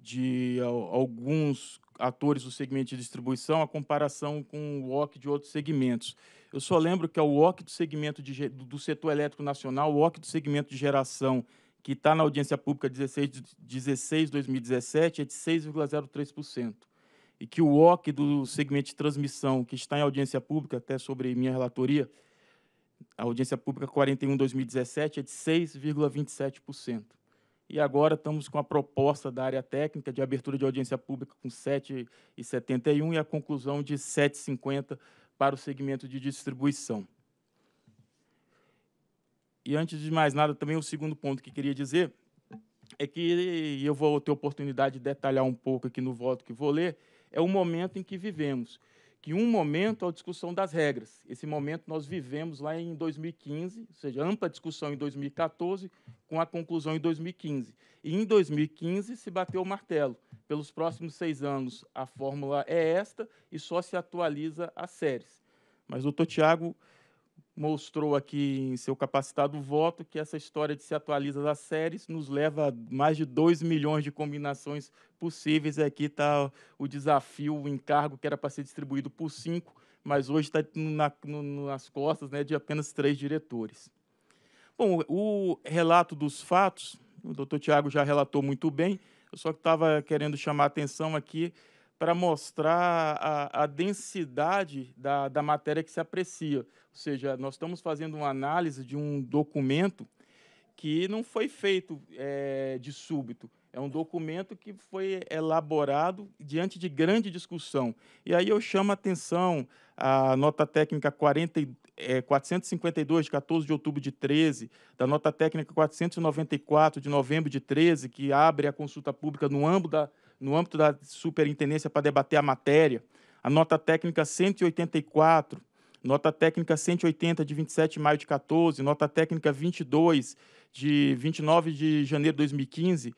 S16: de alguns atores do segmento de distribuição, a comparação com o WOC de outros segmentos. Eu só lembro que é o WOC do segmento de, do setor elétrico nacional, o WOC do segmento de geração, que está na audiência pública 16, 16 2017, é de 6,03% e que o OC do segmento de transmissão, que está em audiência pública, até sobre minha relatoria, a audiência pública 41 2017 é de 6,27%. E agora estamos com a proposta da área técnica de abertura de audiência pública com 7,71 e a conclusão de 7,50 para o segmento de distribuição. E antes de mais nada, também o segundo ponto que queria dizer é que eu vou ter oportunidade de detalhar um pouco aqui no voto que vou ler, é o momento em que vivemos, que um momento é a discussão das regras. Esse momento nós vivemos lá em 2015, ou seja, ampla discussão em 2014, com a conclusão em 2015. E em 2015 se bateu o martelo. Pelos próximos seis anos a fórmula é esta e só se atualiza as séries. Mas, doutor Tiago, mostrou aqui em seu capacitado voto que essa história de se atualiza das séries nos leva a mais de 2 milhões de combinações possíveis. Aqui está o desafio, o encargo que era para ser distribuído por cinco, mas hoje está na, nas costas né, de apenas três diretores. Bom, o relato dos fatos, o doutor Tiago já relatou muito bem, eu só estava querendo chamar a atenção aqui para mostrar a, a densidade da, da, matéria que se aprecia. Ou seja, nós estamos fazendo uma análise de um documento que não foi feito é, de súbito. É um documento que foi elaborado diante de grande discussão. E aí eu chamo a atenção a nota técnica 40, é, 452, de 14 de outubro de 13, da nota técnica 494, de novembro de 13, que abre a consulta pública no âmbito da no âmbito da superintendência para debater a matéria, a nota técnica 184, nota técnica 180 de 27 de maio de 14, nota técnica 22 de 29 de janeiro de 2015,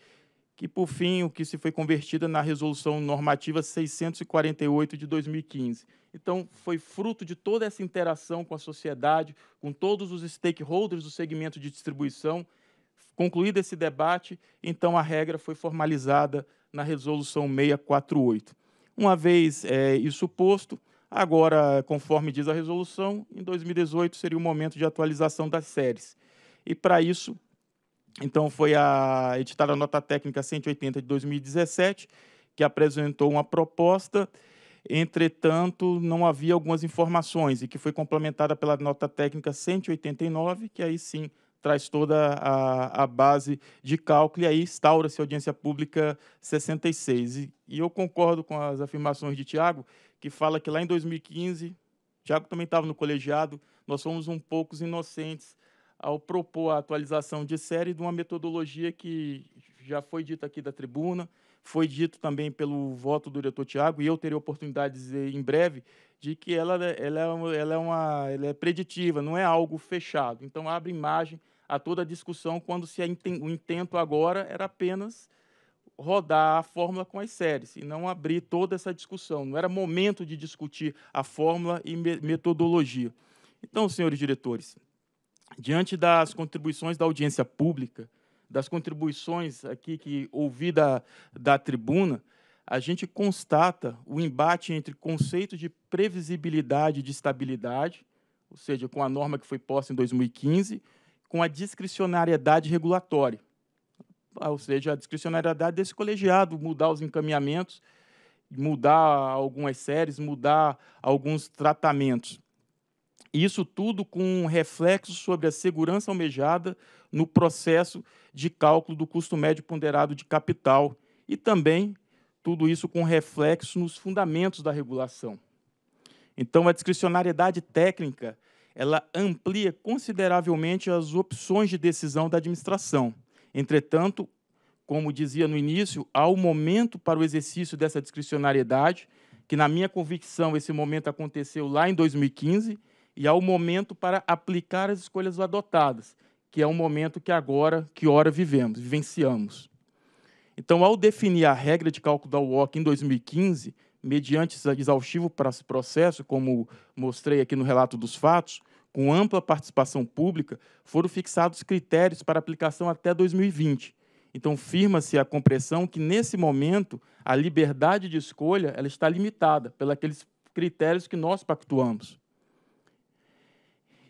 S16: que por fim o que se foi convertida na resolução normativa 648 de 2015. Então, foi fruto de toda essa interação com a sociedade, com todos os stakeholders do segmento de distribuição. Concluído esse debate, então a regra foi formalizada na resolução 648. Uma vez é, isso posto, agora, conforme diz a resolução, em 2018 seria o momento de atualização das séries. E para isso, então foi a editada a nota técnica 180 de 2017, que apresentou uma proposta Entretanto, não havia algumas informações e que foi complementada pela nota técnica 189, que aí sim traz toda a, a base de cálculo e aí instaura-se a audiência pública 66. E, e eu concordo com as afirmações de Tiago, que fala que lá em 2015, Tiago também estava no colegiado, nós fomos um poucos inocentes ao propor a atualização de série de uma metodologia que já foi dita aqui da tribuna, foi dito também pelo voto do diretor Tiago, e eu terei oportunidade de dizer em breve, de que ela, ela, é ela, é uma, ela é preditiva, não é algo fechado. Então, abre imagem a toda a discussão quando se o intento agora era apenas rodar a fórmula com as séries e não abrir toda essa discussão. Não era momento de discutir a fórmula e me metodologia. Então, senhores diretores, diante das contribuições da audiência pública, das contribuições aqui que ouvi da, da tribuna, a gente constata o embate entre conceitos de previsibilidade e de estabilidade, ou seja, com a norma que foi posta em 2015, com a discricionariedade regulatória, ah, ou seja, a discricionariedade desse colegiado, mudar os encaminhamentos, mudar algumas séries, mudar alguns tratamentos. Isso tudo com um reflexo sobre a segurança almejada no processo de cálculo do custo médio ponderado de capital e também tudo isso com reflexo nos fundamentos da regulação. Então, a discricionariedade técnica ela amplia consideravelmente as opções de decisão da administração. Entretanto, como dizia no início, há um momento para o exercício dessa discricionariedade, que na minha convicção esse momento aconteceu lá em 2015, e há um momento para aplicar as escolhas adotadas, que é um momento que agora, que hora vivemos, vivenciamos. Então, ao definir a regra de cálculo da UOC em 2015, mediante esse exaustivo processo, como mostrei aqui no relato dos fatos, com ampla participação pública, foram fixados critérios para aplicação até 2020. Então, firma-se a compressão que, nesse momento, a liberdade de escolha ela está limitada pelos critérios que nós pactuamos.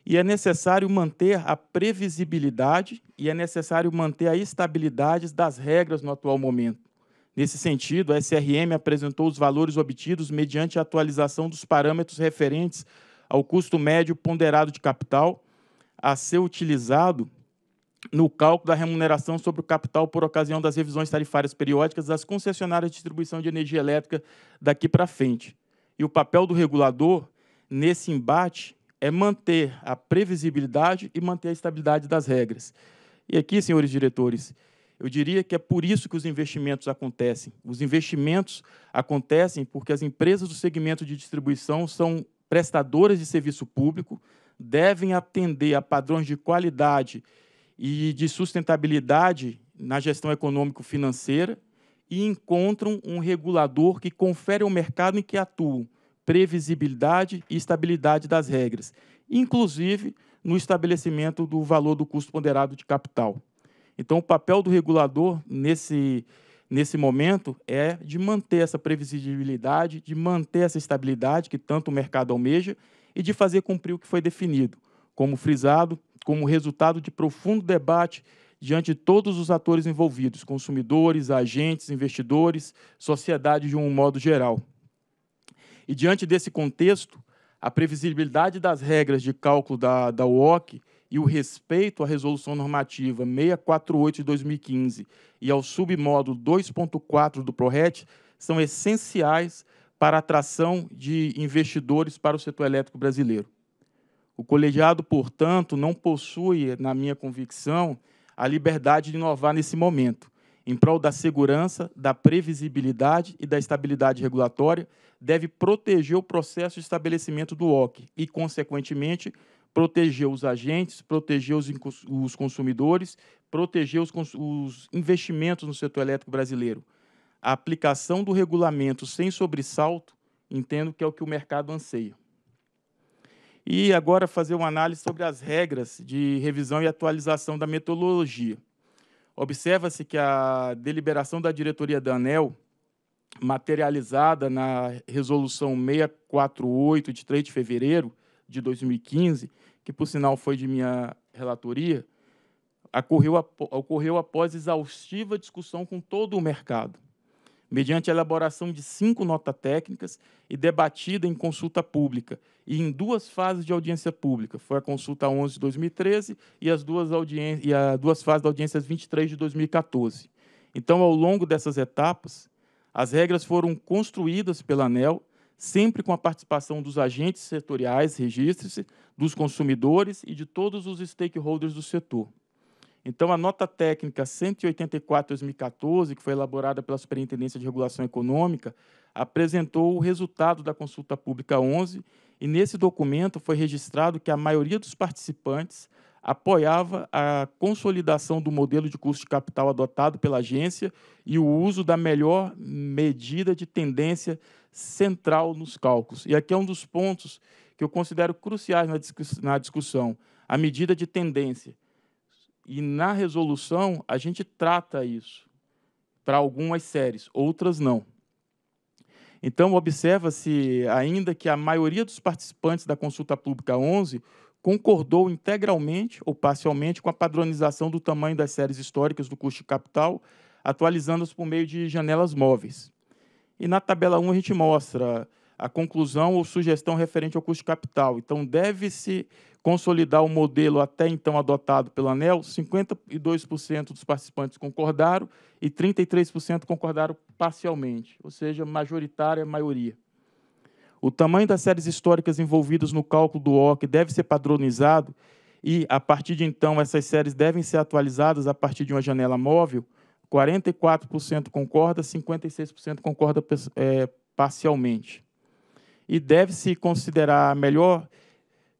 S16: E é necessário manter a previsibilidade e é necessário manter a estabilidade das regras no atual momento. Nesse sentido, a SRM apresentou os valores obtidos mediante a atualização dos parâmetros referentes ao custo médio ponderado de capital a ser utilizado no cálculo da remuneração sobre o capital por ocasião das revisões tarifárias periódicas das concessionárias de distribuição de energia elétrica daqui para frente. E o papel do regulador nesse embate é manter a previsibilidade e manter a estabilidade das regras. E aqui, senhores diretores, eu diria que é por isso que os investimentos acontecem. Os investimentos acontecem porque as empresas do segmento de distribuição são prestadoras de serviço público, devem atender a padrões de qualidade e de sustentabilidade na gestão econômico-financeira e encontram um regulador que confere ao mercado em que atuam previsibilidade e estabilidade das regras, inclusive no estabelecimento do valor do custo ponderado de capital. Então, o papel do regulador nesse, nesse momento é de manter essa previsibilidade, de manter essa estabilidade que tanto o mercado almeja e de fazer cumprir o que foi definido, como frisado, como resultado de profundo debate diante de todos os atores envolvidos, consumidores, agentes, investidores, sociedade de um modo geral. E diante desse contexto, a previsibilidade das regras de cálculo da, da UOC e o respeito à Resolução Normativa 648 de 2015 e ao submódulo 2.4 do PRORET são essenciais para a atração de investidores para o setor elétrico brasileiro. O colegiado, portanto, não possui, na minha convicção, a liberdade de inovar nesse momento, em prol da segurança, da previsibilidade e da estabilidade regulatória, deve proteger o processo de estabelecimento do OC e, consequentemente, proteger os agentes, proteger os, os consumidores, proteger os, os investimentos no setor elétrico brasileiro. A aplicação do regulamento sem sobressalto, entendo que é o que o mercado anseia. E agora fazer uma análise sobre as regras de revisão e atualização da metodologia. Observa-se que a deliberação da diretoria da ANEL, materializada na resolução 648 de 3 de fevereiro de 2015, que por sinal foi de minha relatoria, ocorreu, após exaustiva discussão com todo o mercado, mediante a elaboração de cinco notas técnicas e debatida em consulta pública, e em duas fases de audiência pública. Foi a consulta 11 de 2013 e as duas, e as duas fases da audiência 23 de 2014. Então, ao longo dessas etapas, as regras foram construídas pela ANEL sempre com a participação dos agentes setoriais, registre-se, dos consumidores e de todos os stakeholders do setor. Então, a nota técnica 184-2014, que foi elaborada pela Superintendência de Regulação Econômica, apresentou o resultado da consulta pública 11 e, nesse documento, foi registrado que a maioria dos participantes apoiava a consolidação do modelo de custo de capital adotado pela agência e o uso da melhor medida de tendência central nos cálculos. E aqui é um dos pontos que eu considero cruciais na, discuss na discussão, a medida de tendência. E na resolução, a gente trata isso para algumas séries, outras não. Então, observa-se ainda que a maioria dos participantes da consulta pública 11 concordou integralmente ou parcialmente com a padronização do tamanho das séries históricas do custo de capital, atualizando-as por meio de janelas móveis. E na tabela 1 a gente mostra a conclusão ou sugestão referente ao custo de capital. Então, deve-se consolidar o modelo até então adotado pelo ANEL, 52% dos participantes concordaram e 33% concordaram parcialmente, ou seja, majoritária maioria. O tamanho das séries históricas envolvidas no cálculo do OC deve ser padronizado e, a partir de então, essas séries devem ser atualizadas a partir de uma janela móvel. 44% concorda, 56% concorda é, parcialmente. E deve-se considerar a melhor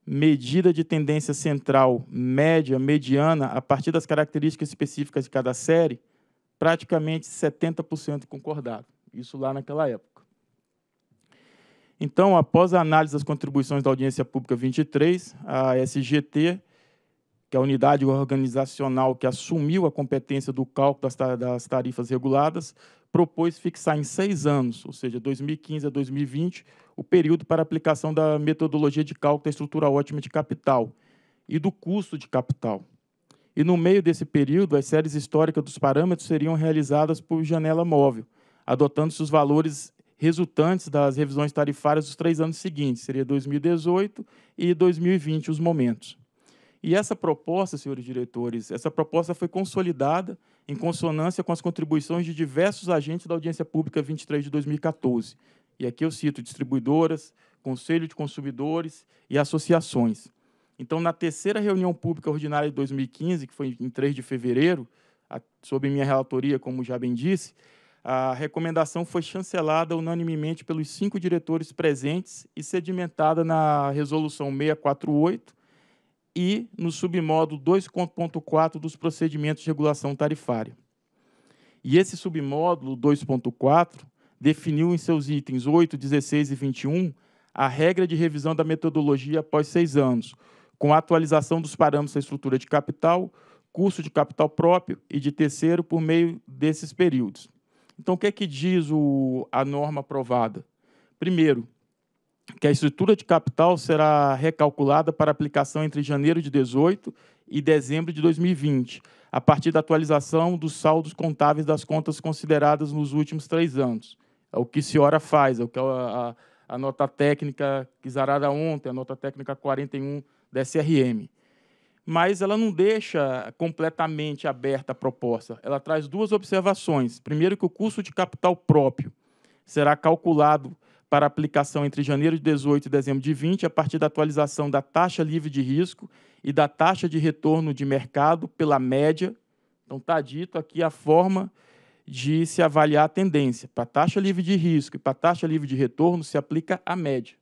S16: medida de tendência central, média, mediana, a partir das características específicas de cada série, praticamente 70% concordado. Isso lá naquela época. Então, após a análise das contribuições da audiência pública 23, a SGT, que é a unidade organizacional que assumiu a competência do cálculo das tarifas reguladas, propôs fixar em seis anos, ou seja, 2015 a 2020, o período para aplicação da metodologia de cálculo da estrutura ótima de capital e do custo de capital. E no meio desse período, as séries históricas dos parâmetros seriam realizadas por janela móvel, adotando-se os valores resultantes das revisões tarifárias dos três anos seguintes, seria 2018 e 2020 os momentos. E essa proposta, senhores diretores, essa proposta foi consolidada em consonância com as contribuições de diversos agentes da Audiência Pública 23 de 2014. E aqui eu cito distribuidoras, Conselho de Consumidores e associações. Então, na terceira reunião pública ordinária de 2015, que foi em 3 de fevereiro, sob minha relatoria, como já bem disse, a recomendação foi chancelada unanimemente pelos cinco diretores presentes e sedimentada na Resolução 648 e no submódulo 2.4 dos procedimentos de regulação tarifária. E esse submódulo 2.4 definiu em seus itens 8, 16 e 21 a regra de revisão da metodologia após seis anos, com a atualização dos parâmetros da estrutura de capital, custo de capital próprio e de terceiro por meio desses períodos. Então, o que é que diz o, a norma aprovada? Primeiro, que a estrutura de capital será recalculada para aplicação entre janeiro de 2018 e dezembro de 2020, a partir da atualização dos saldos contáveis das contas consideradas nos últimos três anos. É o que senhora faz, é o que a, a, a nota técnica que zarada ontem, a nota técnica 41 da SRM mas ela não deixa completamente aberta a proposta. Ela traz duas observações. Primeiro, que o custo de capital próprio será calculado para aplicação entre janeiro de 18 e dezembro de 20, a partir da atualização da taxa livre de risco e da taxa de retorno de mercado pela média. Então, está dito aqui a forma de se avaliar a tendência. Para a taxa livre de risco e para a taxa livre de retorno se aplica a média.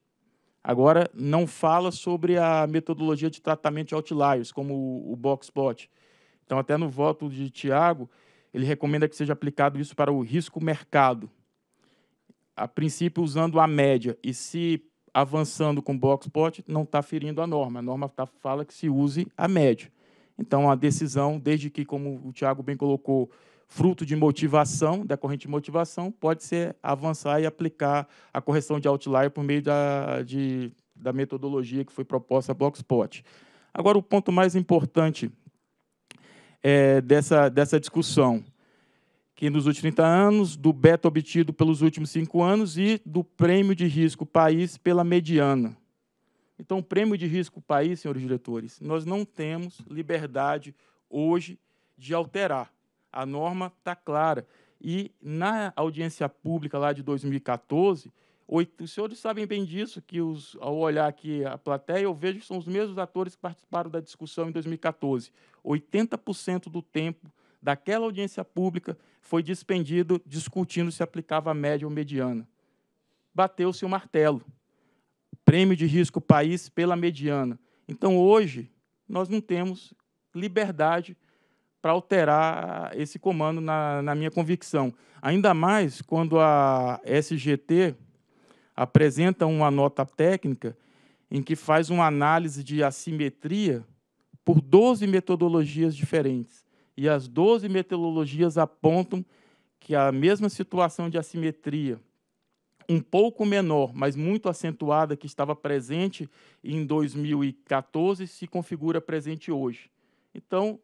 S16: Agora, não fala sobre a metodologia de tratamento de outliers, como o, box Boxplot. Então, até no voto de Tiago, ele recomenda que seja aplicado isso para o risco-mercado. A princípio, usando a média. E se avançando com o Boxplot, não está ferindo a norma. A norma tá, fala que se use a média. Então, a decisão, desde que, como o Tiago bem colocou, fruto de motivação, decorrente de motivação, pode ser avançar e aplicar a correção de outlier por meio da, de, da metodologia que foi proposta a Blockspot. Agora, o ponto mais importante é, dessa, dessa discussão, que nos últimos 30 anos, do beta obtido pelos últimos cinco anos e do prêmio de risco país pela mediana. Então, o prêmio de risco país, senhores diretores, nós não temos liberdade hoje de alterar a norma está clara. E na audiência pública lá de 2014, oito, os senhores sabem bem disso, que os, ao olhar aqui a plateia, eu vejo que são os mesmos atores que participaram da discussão em 2014. 80% do tempo daquela audiência pública foi despendido discutindo se aplicava a média ou mediana. Bateu-se o martelo. Prêmio de risco país pela mediana. Então, hoje, nós não temos liberdade para alterar ah, esse comando na, na minha convicção. Ainda mais quando a SGT apresenta uma nota técnica em que faz uma análise de assimetria por 12 metodologias diferentes. E as 12 metodologias apontam que a mesma situação de assimetria, um pouco menor, mas muito acentuada, que estava presente em 2014, se configura presente hoje. Então,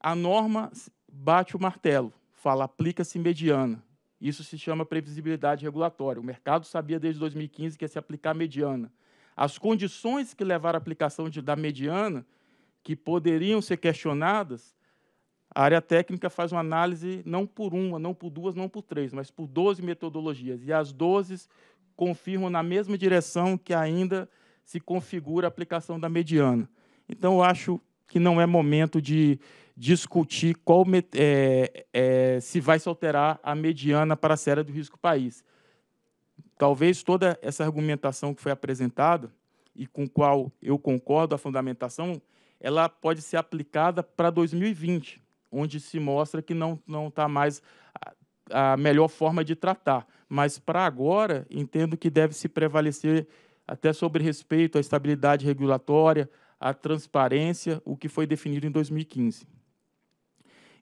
S16: a norma bate o martelo, fala aplica-se mediana. Isso se chama previsibilidade regulatória. O mercado sabia desde 2015 que ia se aplicar mediana. As condições que levaram à aplicação de, da mediana, que poderiam ser questionadas, a área técnica faz uma análise não por uma, não por duas, não por três, mas por 12 metodologias. E as 12 confirmam na mesma direção que ainda se configura a aplicação da mediana. Então, eu acho que não é momento de discutir qual é, é, se vai se alterar a mediana para a série do risco país. Talvez toda essa argumentação que foi apresentada e com qual eu concordo a fundamentação, ela pode ser aplicada para 2020, onde se mostra que não não está mais a, a melhor forma de tratar. Mas para agora entendo que deve se prevalecer até sobre respeito à estabilidade regulatória, à transparência, o que foi definido em 2015.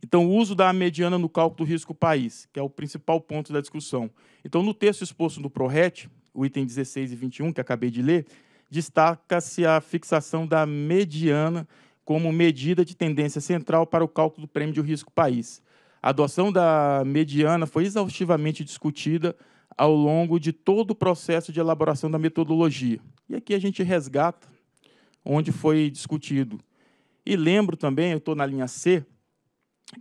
S16: Então, o uso da mediana no cálculo do risco país, que é o principal ponto da discussão. Então, no texto exposto no ProRet, o item 16 e 21, que acabei de ler, destaca-se a fixação da mediana como medida de tendência central para o cálculo do prêmio de risco país. A adoção da mediana foi exaustivamente discutida ao longo de todo o processo de elaboração da metodologia. E aqui a gente resgata onde foi discutido. E lembro também, eu estou na linha C,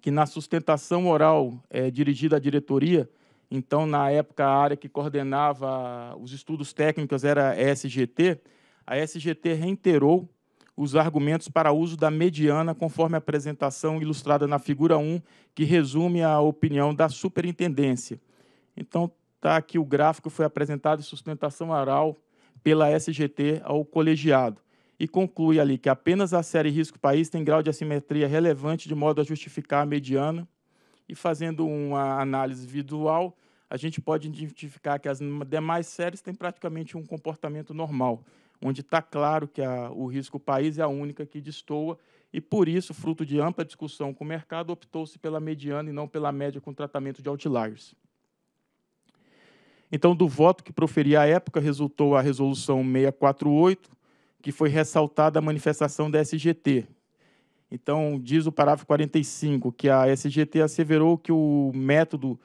S16: que na sustentação oral é, dirigida à diretoria, então, na época, a área que coordenava os estudos técnicos era a SGT, a SGT reiterou os argumentos para uso da mediana, conforme a apresentação ilustrada na figura 1, que resume a opinião da superintendência. Então, está aqui o gráfico, foi apresentado em sustentação oral pela SGT ao colegiado e conclui ali que apenas a série risco-país tem grau de assimetria relevante de modo a justificar a mediana. E fazendo uma análise visual, a gente pode identificar que as demais séries têm praticamente um comportamento normal, onde está claro que a, o risco-país é a única que destoa e, por isso, fruto de ampla discussão com o mercado, optou-se pela mediana e não pela média com tratamento de outliers. Então, do voto que proferi à época, resultou a resolução 648, que foi ressaltada a manifestação da SGT. Então, diz o parágrafo 45 que a SGT asseverou que o método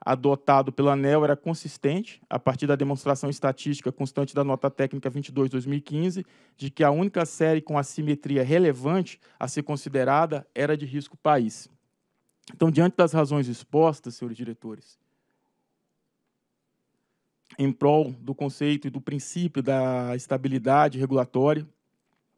S16: adotado pela ANEL era consistente, a partir da demonstração estatística constante da nota técnica 22-2015, de que a única série com assimetria relevante a ser considerada era de risco país. Então, diante das razões expostas, senhores diretores, em prol do conceito e do princípio da estabilidade regulatória.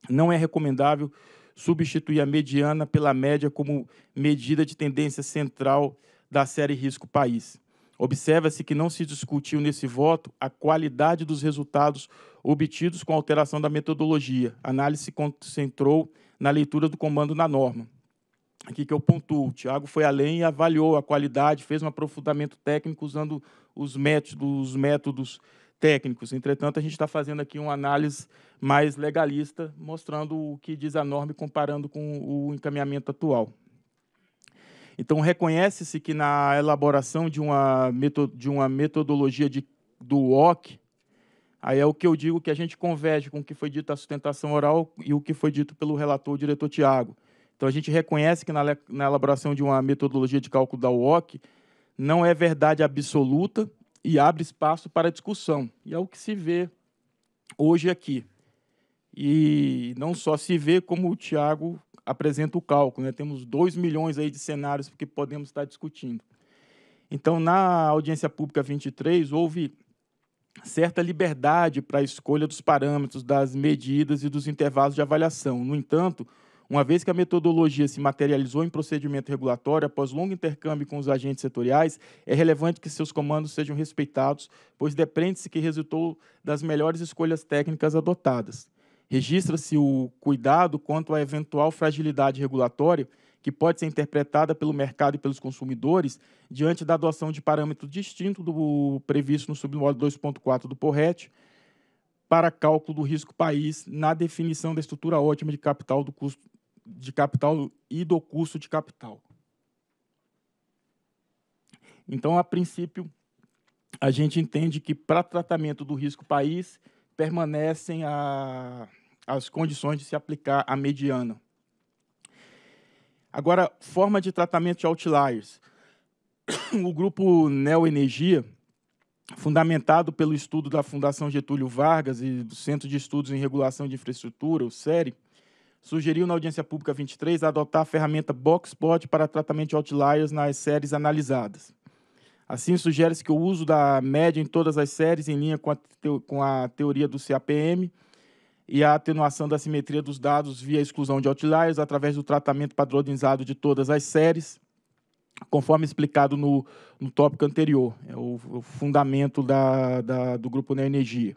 S16: Não é recomendável substituir a mediana pela média como medida de tendência central da série risco país. Observa-se que não se discutiu nesse voto a qualidade dos resultados obtidos com a alteração da metodologia. A análise se concentrou na leitura do comando na norma aqui que eu pontuo. O Tiago foi além e avaliou a qualidade, fez um aprofundamento técnico usando os métodos, os métodos técnicos. Entretanto, a gente está fazendo aqui uma análise mais legalista, mostrando o que diz a norma e comparando com o encaminhamento atual. Então, reconhece-se que na elaboração de uma, de uma metodologia de, do OC, aí é o que eu digo que a gente converge com o que foi dito à sustentação oral e o que foi dito pelo relator, o diretor Tiago então a gente reconhece que na, elaboração de uma metodologia de cálculo da UOC não é verdade absoluta e abre espaço para discussão. E é o que se vê hoje aqui. E não só se vê como o Tiago apresenta o cálculo, né? temos 2 milhões aí de cenários que podemos estar discutindo. Então, na audiência pública 23, houve certa liberdade para a escolha dos parâmetros, das medidas e dos intervalos de avaliação. No entanto, uma vez que a metodologia se materializou em procedimento regulatório após longo intercâmbio com os agentes setoriais, é relevante que seus comandos sejam respeitados, pois depende-se que resultou das melhores escolhas técnicas adotadas. Registra-se o cuidado quanto à eventual fragilidade regulatória que pode ser interpretada pelo mercado e pelos consumidores diante da adoção de parâmetro distinto do previsto no submódulo 2.4 do PORRET, para cálculo do risco país na definição da estrutura ótima de capital do custo de capital e do custo de capital. Então, a princípio, a gente entende que para tratamento do risco país permanecem a, as condições de se aplicar a mediana. Agora, forma de tratamento de outliers. *coughs* O grupo Neoenergia, fundamentado pelo estudo da Fundação Getúlio Vargas e do Centro de Estudos em Regulação de Infraestrutura, o SERI, sugeriu na audiência pública 23 adotar a ferramenta Boxplot para tratamento de outliers nas séries analisadas. Assim, sugere-se que o uso da média em todas as séries, em linha com a, com a teoria do CAPM, e a atenuação da simetria dos dados via exclusão de outliers através do tratamento padronizado de todas as séries, conforme explicado no, no tópico anterior, é o, o fundamento da, da, do Grupo Neoenergia. Energia.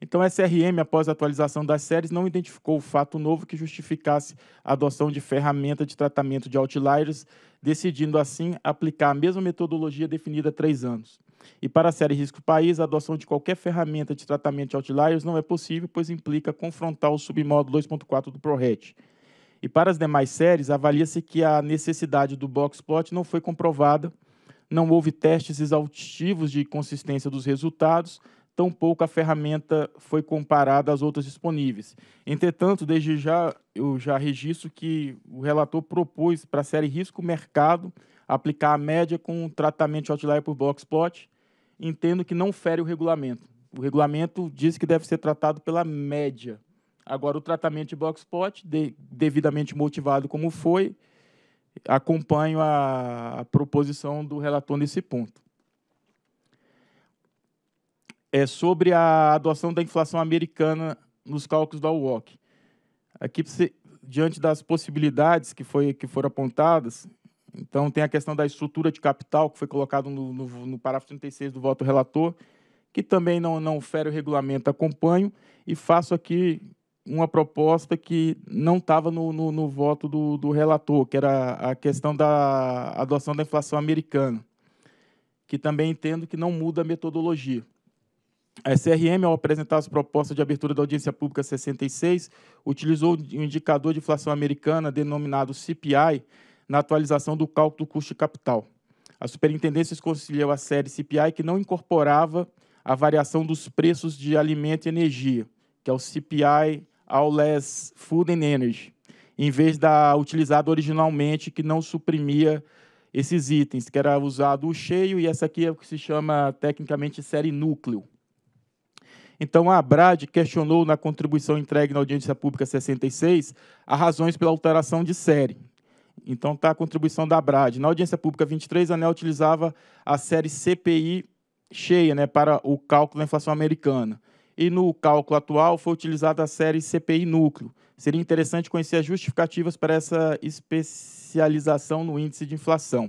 S16: Então, a SRM, após a atualização das séries, não identificou o fato novo que justificasse a adoção de ferramenta de tratamento de outliers, decidindo, assim, aplicar a mesma metodologia definida há três anos. E para a série Risco País, a adoção de qualquer ferramenta de tratamento de outliers não é possível, pois implica confrontar o submódulo 2.4 do ProRet. E para as demais séries, avalia-se que a necessidade do box plot não foi comprovada, não houve testes exaustivos de consistência dos resultados, tampouco a ferramenta foi comparada às outras disponíveis. Entretanto, desde já eu já registro que o relator propôs para a série risco-mercado aplicar a média com o tratamento de outlier por spot. Entendo que não fere o regulamento. O regulamento diz que deve ser tratado pela média. Agora, o tratamento de boxplot, de, devidamente motivado como foi, acompanho a, a proposição do relator nesse ponto é sobre a adoção da inflação americana nos cálculos da UOC. Aqui, diante das possibilidades que, foi, que foram apontadas, então tem a questão da estrutura de capital, que foi colocado no, no, no parágrafo 36 do voto relator, que também não, não fere o regulamento, acompanho, e faço aqui uma proposta que não estava no, no, no, voto do, do relator, que era a questão da adoção da inflação americana, que também entendo que não muda a metodologia. A SRM, ao apresentar as propostas de abertura da audiência pública 66, utilizou o um indicador de inflação americana, denominado CPI, na atualização do cálculo do custo de capital. A superintendência conciliou a série CPI, que não incorporava a variação dos preços de alimento e energia, que é o CPI All Less Food and Energy, em vez da utilizada originalmente, que não suprimia esses itens, que era usado o cheio, e essa aqui é o que se chama tecnicamente série núcleo. Então, a ABRAD questionou na contribuição entregue na audiência pública 66 as razões pela alteração de série. Então, está a contribuição da ABRAD. Na audiência pública 23, a ANEL utilizava a série CPI cheia né, para o cálculo da inflação americana. E no cálculo atual foi utilizada a série CPI núcleo. Seria interessante conhecer as justificativas para essa especialização no índice de inflação.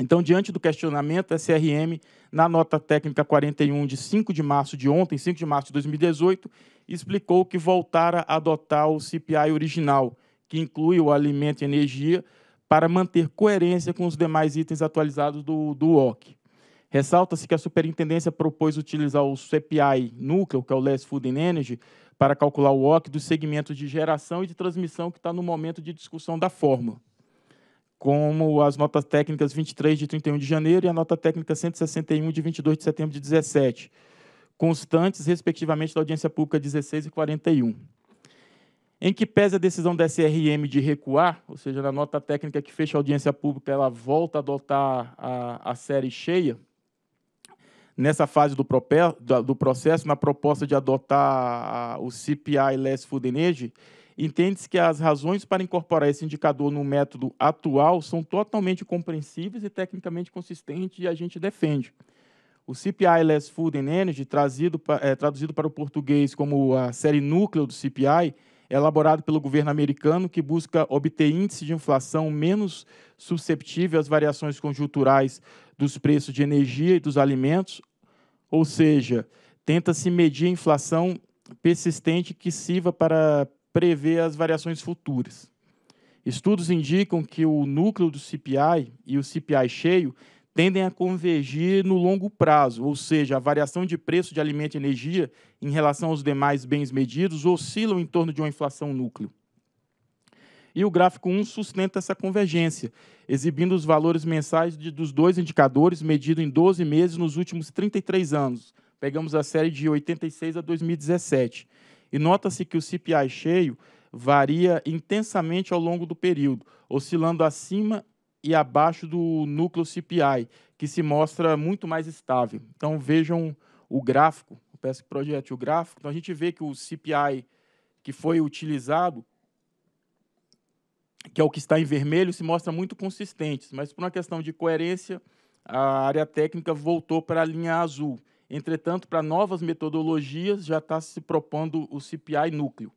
S16: Então, diante do questionamento, a SRM, na nota técnica 41 de 5 de março de ontem, 5 de março de 2018, explicou que voltara a adotar o CPI original, que inclui o alimento e energia, para manter coerência com os demais itens atualizados do, do OC. Ressalta-se que a superintendência propôs utilizar o CPI núcleo, que é o Less Food and Energy, para calcular o OC dos segmentos de geração e de transmissão que está no momento de discussão da fórmula como as notas técnicas 23 de 31 de janeiro e a nota técnica 161 de 22 de setembro de 17, constantes, respectivamente, da audiência pública 16 e 41. Em que pese a decisão da SRM de recuar, ou seja, na nota técnica que fecha a audiência pública, ela volta a adotar a, a série cheia, nessa fase do, do processo, na proposta de adotar o CPI Less Food Energy, entende-se que as razões para incorporar esse indicador no método atual são totalmente compreensíveis e tecnicamente consistentes e a gente defende. O CPI Less Food and Energy, trazido, é, traduzido para o português como a série núcleo do CPI, é elaborado pelo governo americano que busca obter índice de inflação menos susceptível às variações conjunturais dos preços de energia e dos alimentos, ou seja, tenta-se medir a inflação persistente que sirva para prevê as variações futuras. Estudos indicam que o núcleo do CPI e o CPI cheio tendem a convergir no longo prazo, ou seja, a variação de preço de alimento e energia em relação aos demais bens medidos oscilam em torno de uma inflação núcleo. E o gráfico 1 sustenta essa convergência, exibindo os valores mensais de, dos dois indicadores medidos em 12 meses nos últimos 33 anos. Pegamos a série de 86 a 2017. E nota-se que o CPI cheio varia intensamente ao longo do período, oscilando acima e abaixo do núcleo CPI, que se mostra muito mais estável. Então vejam o gráfico, eu peço que projete o gráfico. Então a gente vê que o CPI que foi utilizado, que é o que está em vermelho, se mostra muito consistente, mas por uma questão de coerência, a área técnica voltou para a linha azul. Entretanto, para novas metodologias, já está se propondo o CPI núcleo.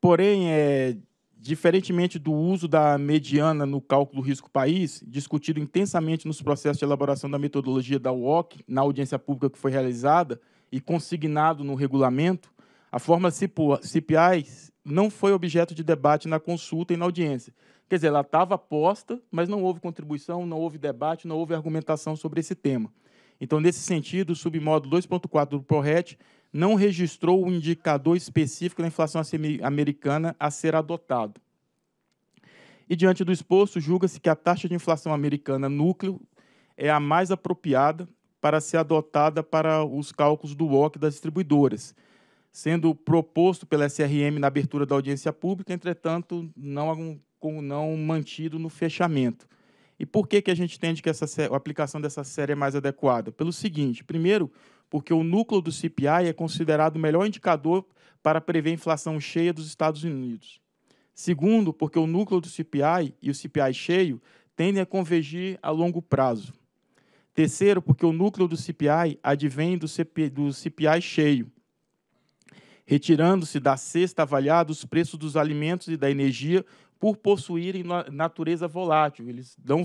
S16: Porém, é, diferentemente do uso da mediana no cálculo risco-país, discutido intensamente nos processos de elaboração da metodologia da UOC, na audiência pública que foi realizada e consignado no regulamento, a fórmula CPI não foi objeto de debate na consulta e na audiência, Quer dizer, ela estava posta, mas não houve contribuição, não houve debate, não houve argumentação sobre esse tema. Então, nesse sentido, o submódulo 2.4 do ProRet não registrou o um indicador específico da inflação americana a ser adotado. E, diante do exposto, julga-se que a taxa de inflação americana núcleo é a mais apropriada para ser adotada para os cálculos do WOC das distribuidoras, sendo proposto pela SRM na abertura da audiência pública, entretanto, não com o não mantido no fechamento. E por que, que a gente entende que essa, a aplicação dessa série é mais adequada? Pelo seguinte: primeiro, porque o núcleo do CPI é considerado o melhor indicador para prever a inflação cheia dos Estados Unidos. Segundo, porque o núcleo do CPI e o CPI cheio tendem a convergir a longo prazo. Terceiro, porque o núcleo do CPI advém do, CP, do CPI cheio, retirando-se da cesta avaliada os preços dos alimentos e da energia, por possuírem natureza volátil, eles dão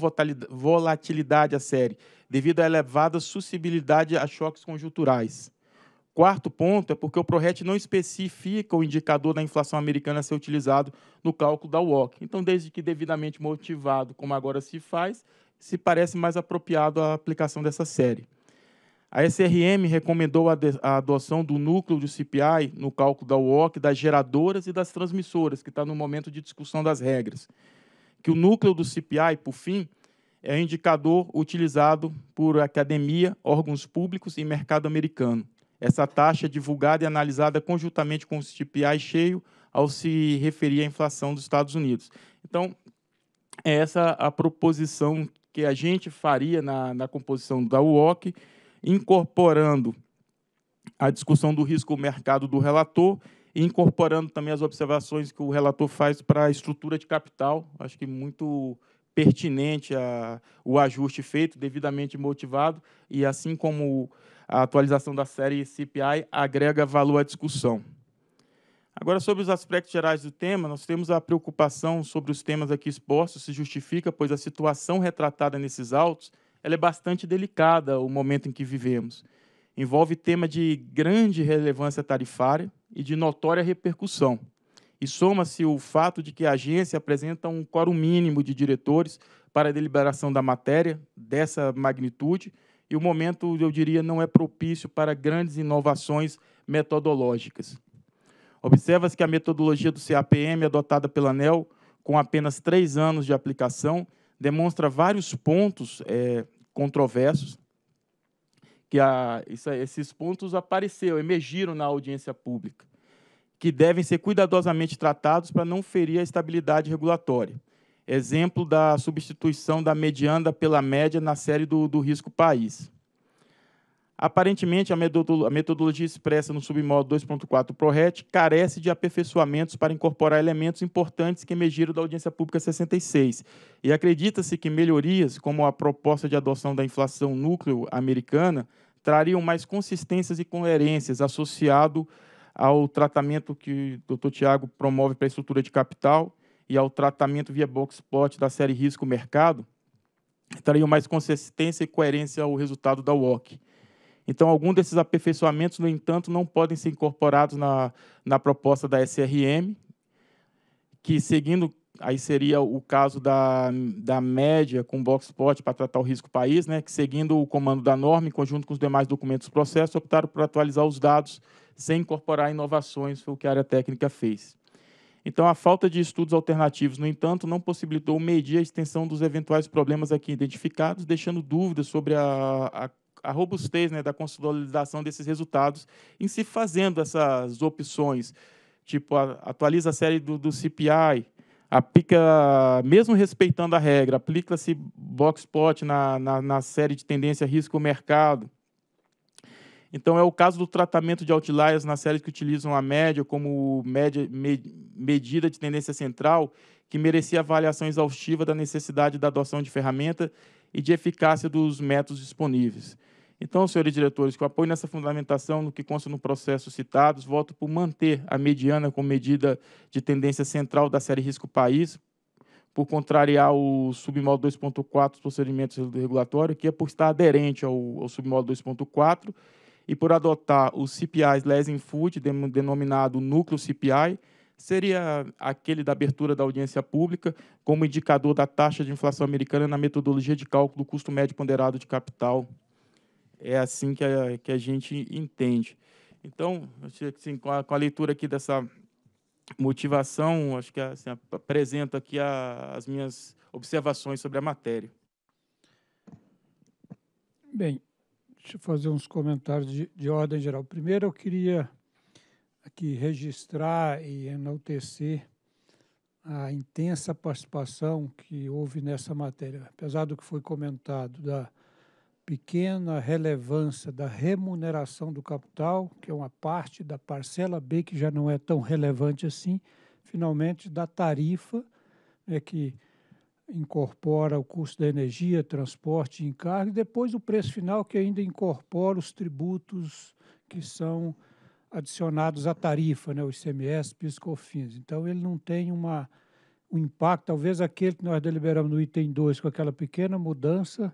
S16: volatilidade à série, devido à elevada suscibilidade a choques conjunturais. Quarto ponto é porque o ProRet não especifica o indicador da inflação americana a ser utilizado no cálculo da WOC. Então, desde que devidamente motivado, como agora se faz, se parece mais apropriado a aplicação dessa série. A SRM recomendou a, adoção do núcleo do CPI no cálculo da UOC, das geradoras e das transmissoras, que está no momento de discussão das regras. Que o núcleo do CPI, por fim, é um indicador utilizado por academia, órgãos públicos e mercado americano. Essa taxa é divulgada e analisada conjuntamente com o CPI cheio ao se referir à inflação dos Estados Unidos. Então, é essa a proposição que a gente faria na, na composição da UOC incorporando a discussão do risco mercado do relator e incorporando também as observações que o relator faz para a estrutura de capital. Acho que muito pertinente a, o ajuste feito, devidamente motivado, e assim como a atualização da série CPI agrega valor à discussão. Agora, sobre os aspectos gerais do tema, nós temos a preocupação sobre os temas aqui expostos, se justifica, pois a situação retratada nesses autos ela é bastante delicada, o momento em que vivemos. Envolve tema de grande relevância tarifária e de notória repercussão. E soma-se o fato de que a agência apresenta um quórum mínimo de diretores para a deliberação da matéria dessa magnitude, e o momento, eu diria, não é propício para grandes inovações metodológicas. Observa-se que a metodologia do CAPM adotada pela ANEL, com apenas três anos de aplicação, demonstra vários pontos é, controversos que a, isso, é, esses pontos apareceram, emergiram na audiência pública, que devem ser cuidadosamente tratados para não ferir a estabilidade regulatória. Exemplo da substituição da mediana pela média na série do, do risco país. Aparentemente, a metodologia expressa no submódulo 2.4 ProRet carece de aperfeiçoamentos para incorporar elementos importantes que emergiram da audiência pública 66. E acredita-se que melhorias, como a proposta de adoção da inflação núcleo americana, trariam mais consistências e coerências associado ao tratamento que o Dr. Tiago promove para a estrutura de capital e ao tratamento via box plot da série risco mercado, trariam mais consistência e coerência ao resultado da WOC. Então, algum desses aperfeiçoamentos, no entanto, não podem ser incorporados na, na proposta da SRM, que, seguindo, aí seria o caso da, da média com box para tratar o risco país, né, que, seguindo o comando da norma, em conjunto com os demais documentos do processo, optaram por atualizar os dados sem incorporar inovações, foi o que a área técnica fez. Então, a falta de estudos alternativos, no entanto, não possibilitou medir a extensão dos eventuais problemas aqui identificados, deixando dúvidas sobre a, a a robustez né, da consolidação desses resultados em se fazendo essas opções, tipo a, atualiza a série do, do CPI, aplica, mesmo respeitando a regra, aplica-se box plot na, na, na série de tendência risco-mercado, então, é o caso do tratamento de outliers nas séries que utilizam a média como média, med, medida de tendência central, que merecia avaliação exaustiva da necessidade da adoção de ferramenta e de eficácia dos métodos disponíveis. Então, senhores diretores, com apoio nessa fundamentação no que consta no processo citados, voto por manter a mediana como medida de tendência central da série risco país, por contrariar o submódulo 2.4 dos procedimentos regulatórios, que é por estar aderente ao, ao submódulo 2.4, e por adotar o Less Leasing Food, denominado núcleo CPI, seria aquele da abertura da audiência pública como indicador da taxa de inflação americana na metodologia de cálculo do custo médio ponderado de capital é assim que a, que a gente entende. Então, assim, com, a, com a leitura aqui dessa motivação, acho que assim, apresento aqui a, as minhas observações sobre a matéria.
S15: Bem, deixa eu fazer uns comentários de, de ordem geral. Primeiro, eu queria aqui registrar e enaltecer a intensa participação que houve nessa matéria. Apesar do que foi comentado da pequena relevância da remuneração do capital, que é uma parte da parcela B que já não é tão relevante assim, finalmente da tarifa, né, que incorpora o custo da energia, transporte e encargo, e depois o preço final que ainda incorpora os tributos que são adicionados à tarifa, né, os ICMS, PIS/COFINS. Então ele não tem uma um impacto, talvez aquele que nós deliberamos no item 2 com aquela pequena mudança,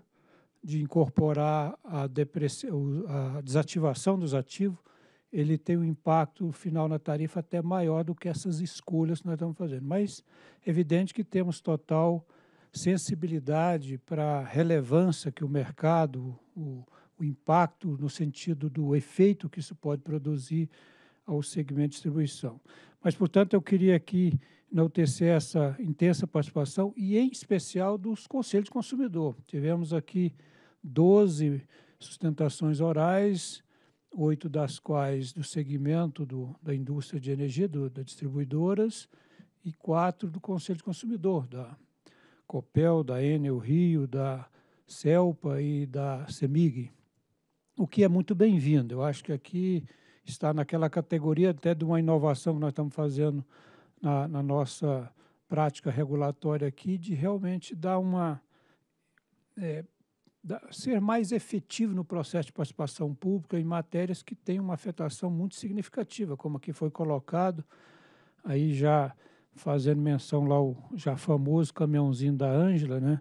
S15: de incorporar a, a desativação dos ativos, ele tem um impacto final na tarifa até maior do que essas escolhas que nós estamos fazendo. Mas é evidente que temos total sensibilidade para a relevância que o mercado, o, o, impacto no sentido do efeito que isso pode produzir ao segmento de distribuição. Mas, portanto, eu queria aqui enaltecer essa intensa participação e, em especial, dos conselhos de consumidor. Tivemos aqui 12 sustentações orais, oito das quais do segmento do, da indústria de energia, do, das distribuidoras, e quatro do Conselho de Consumidor, da Copel, da Enel Rio, da CELPA e da CEMIG, o que é muito bem-vindo. Eu acho que aqui está naquela categoria até de uma inovação que nós estamos fazendo na, na nossa prática regulatória aqui de realmente dar uma. É, ser mais efetivo no processo de participação pública em matérias que têm uma afetação muito significativa, como aqui foi colocado, aí já fazendo menção lá ao já famoso caminhãozinho da Ângela, né?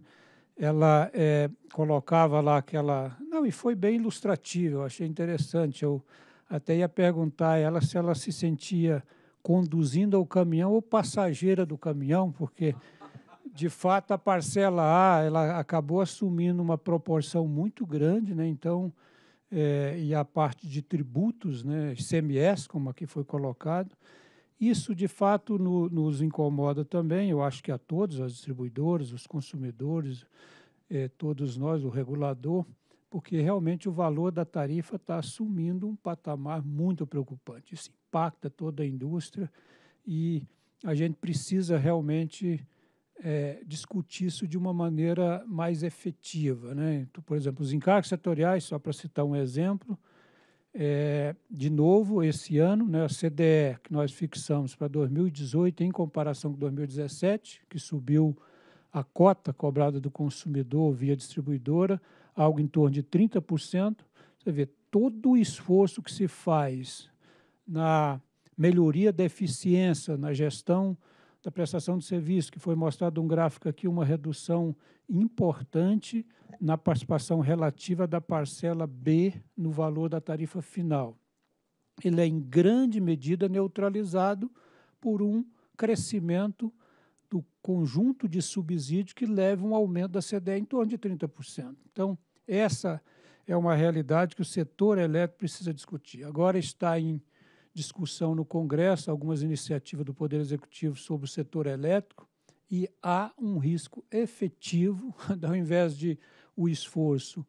S15: Ela é, colocava lá aquela. Não, e foi bem ilustrativo, eu achei interessante. Eu até ia perguntar a ela se ela se sentia conduzindo ao caminhão ou passageira do caminhão, porque de fato a parcela A ela acabou assumindo uma proporção muito grande, né? Então é, e a parte de tributos, né, ICMS, como aqui foi colocado, isso de fato no, nos incomoda também. Eu acho que a todos, os distribuidores, os consumidores, é, todos nós, o regulador, porque realmente o valor da tarifa está assumindo um patamar muito preocupante, sim impacta toda a indústria e a gente precisa realmente é, discutir isso de uma maneira mais efetiva. Né? Então, por exemplo, os encargos setoriais, só para citar um exemplo, é, de novo, esse ano, né, a CDE, que nós fixamos para 2018, em comparação com 2017, que subiu a cota cobrada do consumidor via distribuidora, algo em torno de 30%. Você vê, todo o esforço que se faz na melhoria da eficiência na gestão da prestação de serviço, que foi mostrado um gráfico aqui, uma redução importante na participação relativa da parcela B no valor da tarifa final. Ele é, em grande medida, neutralizado por um crescimento do conjunto de subsídios que leva um aumento da CDE em torno de 30%. Então, essa é uma realidade que o setor elétrico precisa discutir. Agora está em discussão no Congresso, algumas iniciativas do Poder Executivo sobre o setor elétrico, e há um risco efetivo, *laughs* ao invés de o esforço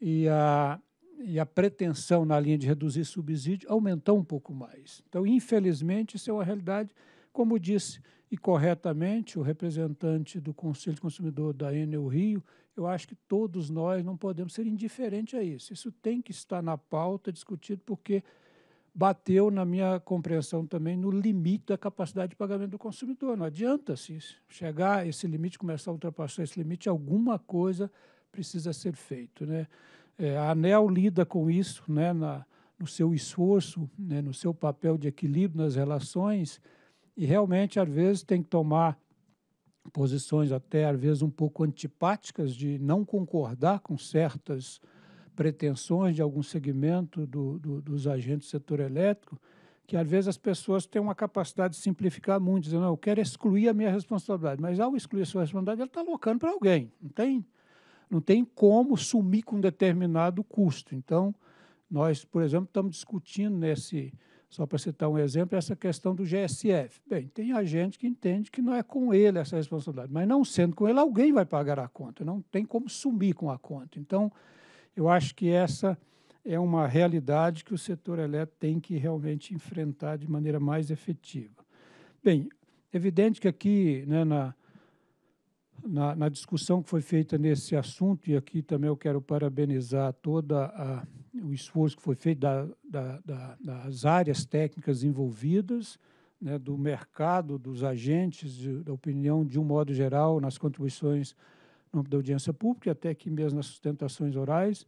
S15: e a, e a pretensão na linha de reduzir subsídio, aumentar um pouco mais. Então, infelizmente, isso é uma realidade, como disse e corretamente o representante do Conselho de Consumidor da Enel Rio, eu acho que todos nós não podemos ser indiferentes a isso. Isso tem que estar na pauta, discutido, porque bateu, na minha compreensão também, no limite da capacidade de pagamento do consumidor. Não adianta se chegar a esse limite, começar a ultrapassar esse limite, alguma coisa precisa ser feita. Né? É, a ANEL lida com isso né, na, no seu esforço, né, no seu papel de equilíbrio nas relações, e realmente, às vezes, tem que tomar posições até, às vezes, um pouco antipáticas de não concordar com certas pretensões de algum segmento do, do, dos agentes do setor elétrico, que às vezes as pessoas têm uma capacidade de simplificar muito, dizendo, não, ah, eu quero excluir a minha responsabilidade. Mas ao excluir a sua responsabilidade, ela está alocando para alguém. Não tem, não tem como sumir com um determinado custo. Então, nós, por exemplo, estamos discutindo nesse, só para citar um exemplo, essa questão do GSF. Bem, tem agente que entende que não é com ele essa responsabilidade, mas não sendo com ele, alguém vai pagar a conta, não tem como sumir com a conta. Então, eu acho que essa é uma realidade que o setor elétrico tem que realmente enfrentar de maneira mais efetiva. Bem, evidente que aqui, né, na, na, na, discussão que foi feita nesse assunto, e aqui também eu quero parabenizar todo o esforço que foi feito da, da, da, das áreas técnicas envolvidas, né, do mercado, dos agentes, de, da opinião, de um modo geral, nas contribuições âmbito da audiência pública, e até aqui mesmo nas sustentações orais,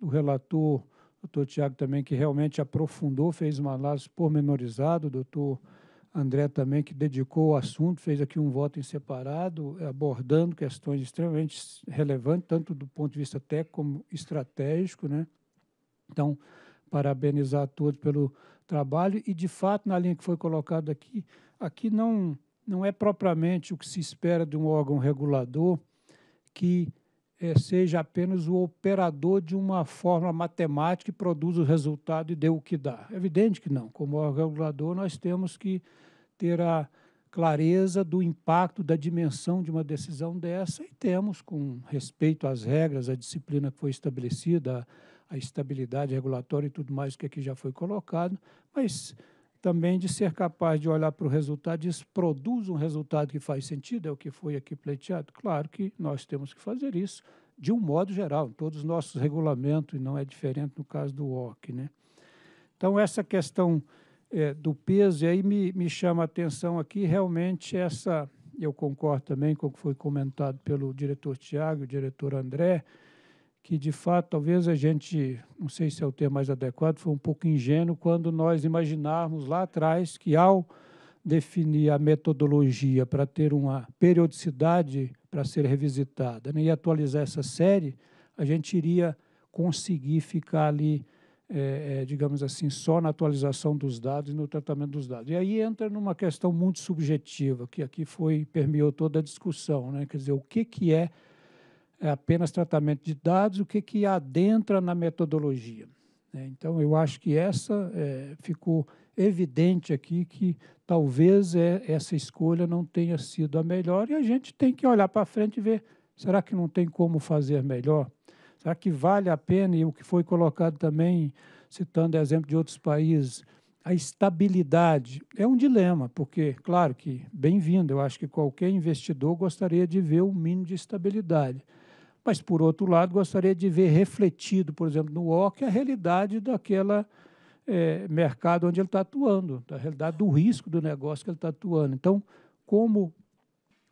S15: do relator, doutor Tiago também, que realmente aprofundou, fez uma análise pormenorizada, o doutor André também, que dedicou o assunto, fez aqui um voto em separado, abordando questões extremamente relevantes, tanto do ponto de vista técnico como estratégico. Né? Então, parabenizar a todos pelo trabalho e, de fato, na linha que foi colocada aqui, aqui não, não é propriamente o que se espera de um órgão regulador, que eh, seja apenas o operador de uma forma matemática que produza o resultado e dê o que dá. É evidente que não. Como regulador, nós temos que ter a clareza do impacto, da dimensão de uma decisão dessa e temos, com respeito às regras, à disciplina que foi estabelecida, à estabilidade regulatória e tudo mais que aqui já foi colocado, mas também de ser capaz de olhar para o resultado e produz um resultado que faz sentido, é o que foi aqui pleiteado? Claro que nós temos que fazer isso de um modo geral, em todos os nossos regulamentos, e não é diferente no caso do OC. Né? Então, essa questão é, do peso, e aí me, me chama a atenção aqui realmente essa, eu concordo também com o que foi comentado pelo diretor Tiago, o diretor André, que de fato talvez a gente, não sei se é o termo mais adequado, foi um pouco ingênuo quando nós imaginarmos lá atrás que ao definir a metodologia para ter uma periodicidade para ser revisitada né, e atualizar essa série, a gente iria conseguir ficar ali, é, digamos assim, só na atualização dos dados e no tratamento dos dados. E aí entra numa questão muito subjetiva, que aqui foi permeou toda a discussão, né? quer dizer, o que, que é é apenas tratamento de dados, o que, que adentra na metodologia. Né? Então, eu acho que essa é, ficou evidente aqui que talvez é, essa escolha não tenha sido a melhor e a gente tem que olhar para frente e ver, será que não tem como fazer melhor? Será que vale a pena, e o que foi colocado também, citando exemplo de outros países, a estabilidade? É um dilema, porque, claro que, bem-vindo, eu acho que qualquer investidor gostaria de ver o um mínimo de estabilidade. Mas, por outro lado, gostaria de ver refletido, por exemplo, no OC, a realidade daquela é, mercado onde ele está atuando, a realidade do risco do negócio que ele está atuando. Então, como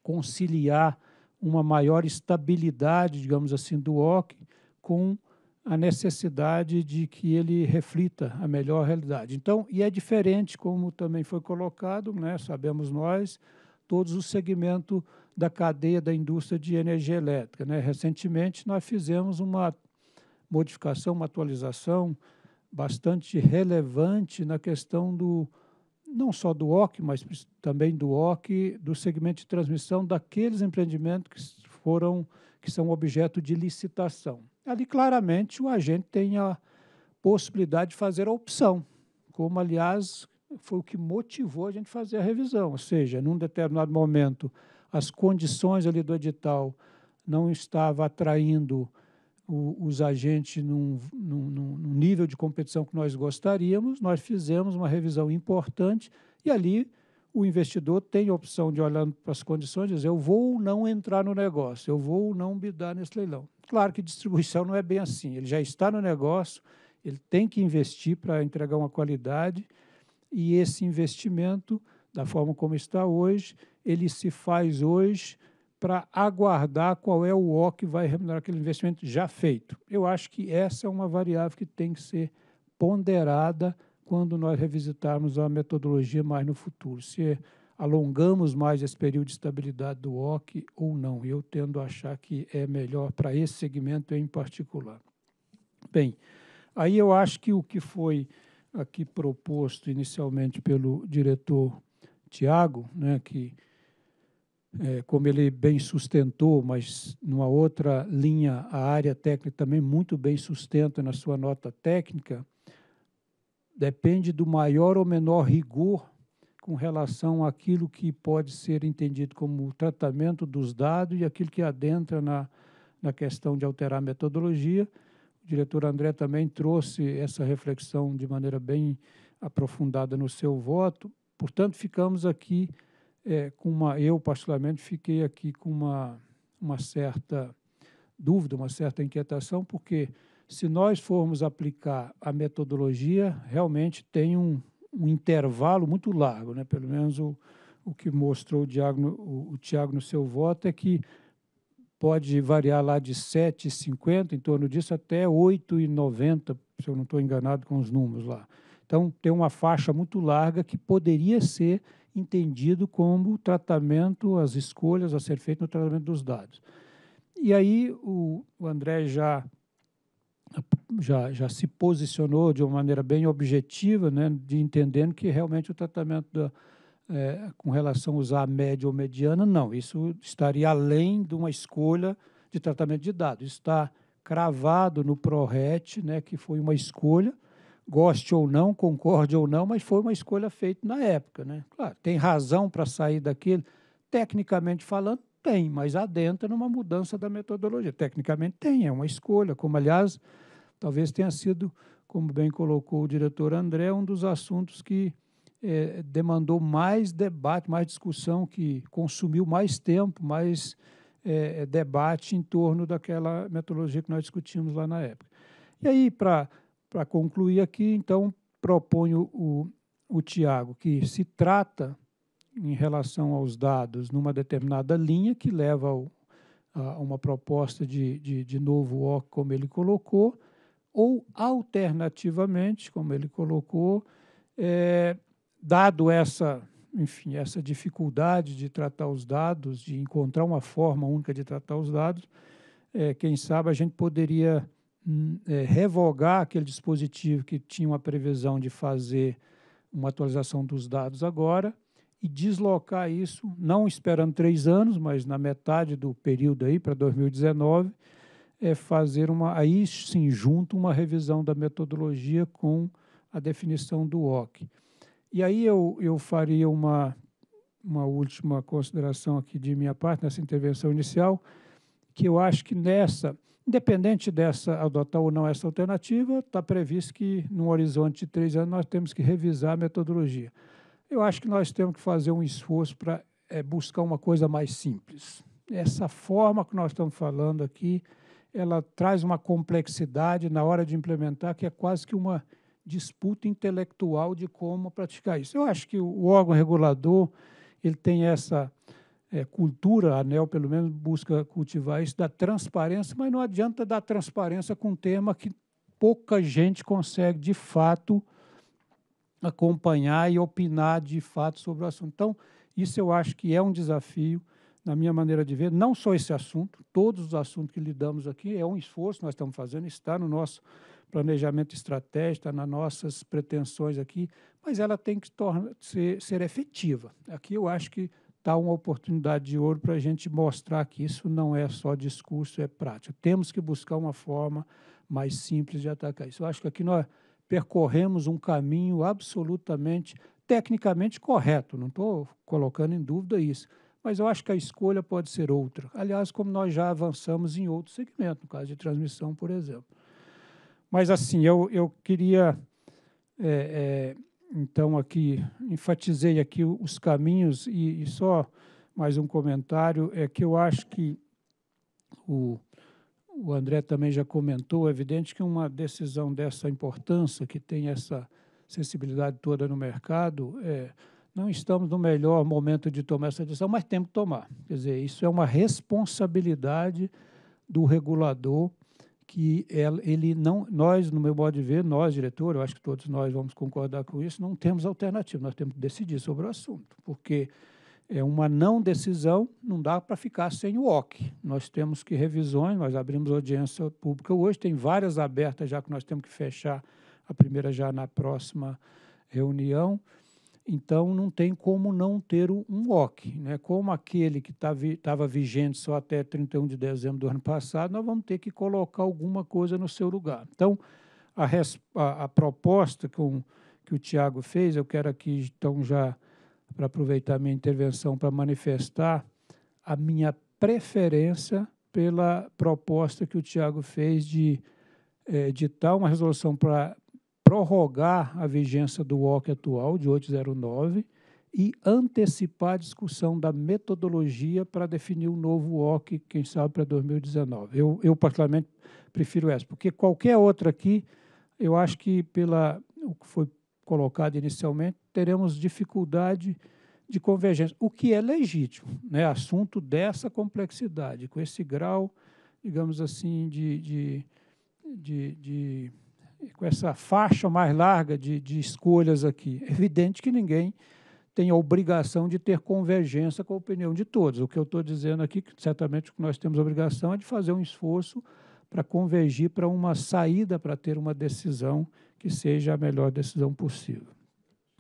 S15: conciliar uma maior estabilidade, digamos assim, do OC com a necessidade de que ele reflita a melhor realidade. Então, e é diferente, como também foi colocado, né, sabemos nós, todos os segmentos da cadeia da indústria de energia elétrica. Né? Recentemente, nós fizemos uma modificação, uma atualização bastante relevante na questão do não só do OC, mas também do OC, do segmento de transmissão daqueles empreendimentos que foram que são objeto de licitação. Ali claramente o agente tem a possibilidade de fazer a opção, como aliás foi o que motivou a gente fazer a revisão, ou seja, num determinado momento as condições ali do edital não estava atraindo o, os agentes num, num, num nível de competição que nós gostaríamos, nós fizemos uma revisão importante e ali o investidor tem a opção de olhar para as condições e dizer eu vou ou não entrar no negócio, eu vou ou não bidar nesse leilão. Claro que distribuição não é bem assim, ele já está no negócio, ele tem que investir para entregar uma qualidade e esse investimento, da forma como está hoje, ele se faz hoje para aguardar qual é o O que vai remunerar aquele investimento já feito. Eu acho que essa é uma variável que tem que ser ponderada quando nós revisitarmos a metodologia mais no futuro, se alongamos mais esse período de estabilidade do OC ou não. Eu tendo a achar que é melhor para esse segmento em particular. Bem, aí eu acho que o que foi aqui proposto inicialmente pelo diretor Tiago, né, que é, como ele bem sustentou, mas numa outra linha, a área técnica também muito bem sustenta na sua nota técnica, depende do maior ou menor rigor com relação àquilo que pode ser entendido como tratamento dos dados e aquilo que adentra na, na questão de alterar a metodologia. O diretor André também trouxe essa reflexão de maneira bem aprofundada no seu voto. Portanto, ficamos aqui é, com uma, eu particularmente fiquei aqui com uma, uma certa dúvida, uma certa inquietação, porque se nós formos aplicar a metodologia, realmente tem um, um intervalo muito largo, né? pelo menos o, o que mostrou o, Diago, o, o Tiago no seu voto é que pode variar lá de 7,50, em torno disso, até 8,90, se eu não estou enganado com os números lá. Então, tem uma faixa muito larga que poderia ser entendido como o tratamento, as escolhas a ser feitas no tratamento dos dados. E aí o, o André já, já, já se posicionou de uma maneira bem objetiva, né, de entendendo que realmente o tratamento da, é, com relação a usar a média ou mediana, não. Isso estaria além de uma escolha de tratamento de dados. Isso está cravado no ProRet, né, que foi uma escolha, goste ou não, concorde ou não, mas foi uma escolha feita na época. Né? Claro, tem razão para sair daquilo? Tecnicamente falando, tem, mas adentra numa mudança da metodologia. Tecnicamente tem, é uma escolha, como aliás, talvez tenha sido, como bem colocou o diretor André, um dos assuntos que é, demandou mais debate, mais discussão, que consumiu mais tempo, mais é, debate em torno daquela metodologia que nós discutimos lá na época. E aí, para para concluir aqui, então, proponho o, o Tiago que se trata, em relação aos dados, numa determinada linha que leva ao, a uma proposta de, de, de novo O, como ele colocou, ou, alternativamente, como ele colocou, é, dado essa enfim, essa dificuldade de tratar os dados, de encontrar uma forma única de tratar os dados, é, quem sabe a gente poderia Hum, é, revogar aquele dispositivo que tinha uma previsão de fazer uma atualização dos dados agora e deslocar isso, não esperando três anos, mas na metade do período aí, para 2019, é fazer uma, aí sim, junto uma revisão da metodologia com a definição do OC. E aí eu, eu faria uma, uma última consideração aqui de minha parte, nessa intervenção inicial, que eu acho que nessa Independente dessa, adotar ou não essa alternativa, está previsto que, num horizonte de três anos, nós temos que revisar a metodologia. Eu acho que nós temos que fazer um esforço para é, buscar uma coisa mais simples. Essa forma que nós estamos falando aqui, ela traz uma complexidade na hora de implementar, que é quase que uma disputa intelectual de como praticar isso. Eu acho que o órgão regulador ele tem essa é, cultura, a ANEL pelo menos busca cultivar isso, da transparência, mas não adianta dar transparência com um tema que pouca gente consegue, de fato, acompanhar e opinar de fato sobre o assunto. Então, isso eu acho que é um desafio, na minha maneira de ver, não só esse assunto, todos os assuntos que lidamos aqui, é um esforço que nós estamos fazendo, está no nosso planejamento estratégico, está nas nossas pretensões aqui, mas ela tem que ser, ser efetiva. Aqui eu acho que está uma oportunidade de ouro para a gente mostrar que isso não é só discurso, é prática. Temos que buscar uma forma mais simples de atacar isso. Eu acho que aqui nós percorremos um caminho absolutamente tecnicamente correto, não estou colocando em dúvida isso, mas eu acho que a escolha pode ser outra. Aliás, como nós já avançamos em outro segmento, no caso de transmissão, por exemplo. Mas, assim, eu, eu queria é, é, então aqui enfatizei aqui os caminhos e, e só mais um comentário é que eu acho que o, o André também já comentou, é evidente que uma decisão dessa importância, que tem essa sensibilidade toda no mercado, é, não estamos no melhor momento de tomar essa decisão, mas temos que tomar. Quer dizer, isso é uma responsabilidade do regulador que ele não, nós, no meu modo de ver, nós, diretor, eu acho que todos nós vamos concordar com isso, não temos alternativa, nós temos que decidir sobre o assunto, porque é uma não decisão, não dá para ficar sem o OC. Nós temos que revisões, nós abrimos audiência pública hoje, tem várias abertas já que nós temos que fechar, a primeira já na próxima reunião. Então não tem como não ter um walk, né? Como aquele que estava tá vigente só até 31 de dezembro do ano passado, nós vamos ter que colocar alguma coisa no seu lugar. Então a, a, a proposta que, que o Tiago fez, eu quero aqui então já para aproveitar minha intervenção para manifestar a minha preferência pela proposta que o Tiago fez de eh, editar uma resolução para prorrogar a vigência do WOC atual, de 809, e antecipar a discussão da metodologia para definir o um novo WOC, quem sabe, para 2019. Eu, eu, particularmente, prefiro essa, porque qualquer outra aqui, eu acho que, pela o que foi colocado inicialmente, teremos dificuldade de convergência, o que é legítimo, né? assunto dessa complexidade, com esse grau, digamos assim, de, de, de, de com essa faixa mais larga de, de escolhas aqui. É evidente que ninguém tem a obrigação de ter convergência com a opinião de todos. O que eu estou dizendo aqui, que certamente o que nós temos a obrigação é de fazer um esforço para convergir para uma saída, para ter uma decisão que seja a melhor decisão possível.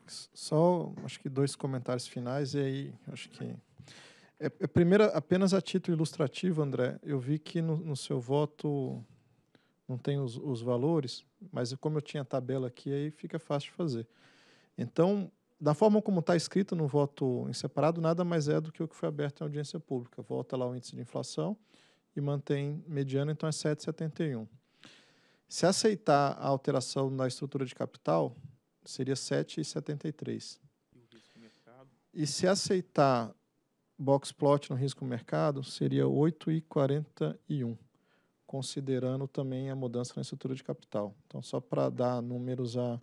S2: Só, acho que dois comentários finais e aí, acho que... É, é primeiro, apenas a título ilustrativo, André, eu vi que no, no seu voto não tem os, os valores, mas como eu tinha a tabela aqui, aí fica fácil de fazer. Então, da forma como está escrito no voto em separado, nada mais é do que o que foi aberto em audiência pública. Volta lá o índice de inflação e mantém mediano, então é 7,71. Se aceitar a alteração na estrutura de capital, seria 7,73. E se aceitar box plot no risco mercado, seria 8,41 considerando também a mudança na estrutura de capital. Então, só para dar números a,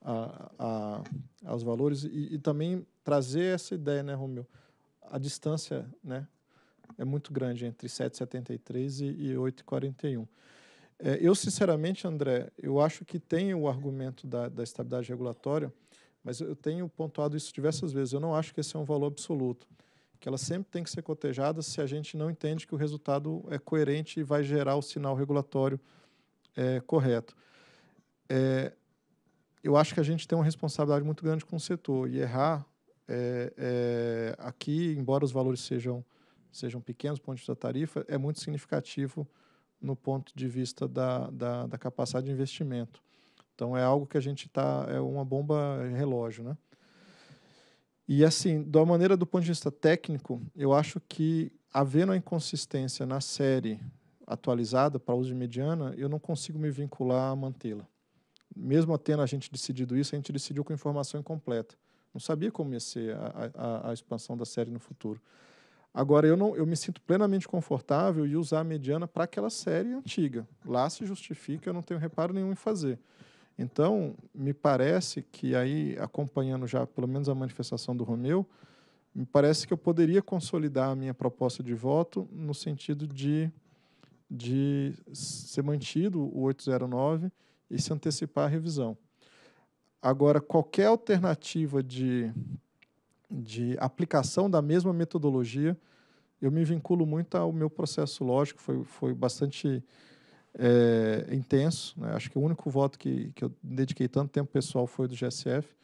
S2: a, a, aos valores e, e, também trazer essa ideia, né, Romeu? A distância né, é muito grande entre 7,73 e, e 8,41. É, eu, sinceramente, André, eu acho que tem o argumento da, da estabilidade regulatória, mas eu tenho pontuado isso diversas vezes. Eu não acho que esse é um valor absoluto que ela sempre tem que ser cotejada se a gente não entende que o resultado é coerente e vai gerar o sinal regulatório é, correto. É, eu acho que a gente tem uma responsabilidade muito grande com o setor e errar é, é aqui, embora os valores sejam, sejam pequenos do ponto de vista da tarifa, é muito significativo no ponto de vista da, da, da capacidade de investimento. Então, é algo que a gente está... É uma bomba relógio, né? E assim, da maneira do ponto de vista técnico, eu acho que havendo a inconsistência na série atualizada para uso de mediana, eu não consigo me vincular a mantê-la. Mesmo tendo a gente decidido isso, a gente decidiu com informação incompleta. Não sabia como ia ser a, a, a expansão da série no futuro. Agora, eu, não, eu me sinto plenamente confortável em usar a mediana para aquela série antiga. Lá se justifica, eu não tenho reparo nenhum em fazer. Então, me parece que aí, acompanhando já pelo menos a manifestação do Romeu, me parece que eu poderia consolidar a minha proposta de voto no sentido de, de ser mantido o 809 e se antecipar a revisão. Agora, qualquer alternativa de, de aplicação da mesma metodologia, eu me vinculo muito ao meu processo lógico, foi, foi bastante é, intenso. Né? Acho que o único voto que, que eu dediquei tanto tempo pessoal foi do GSF.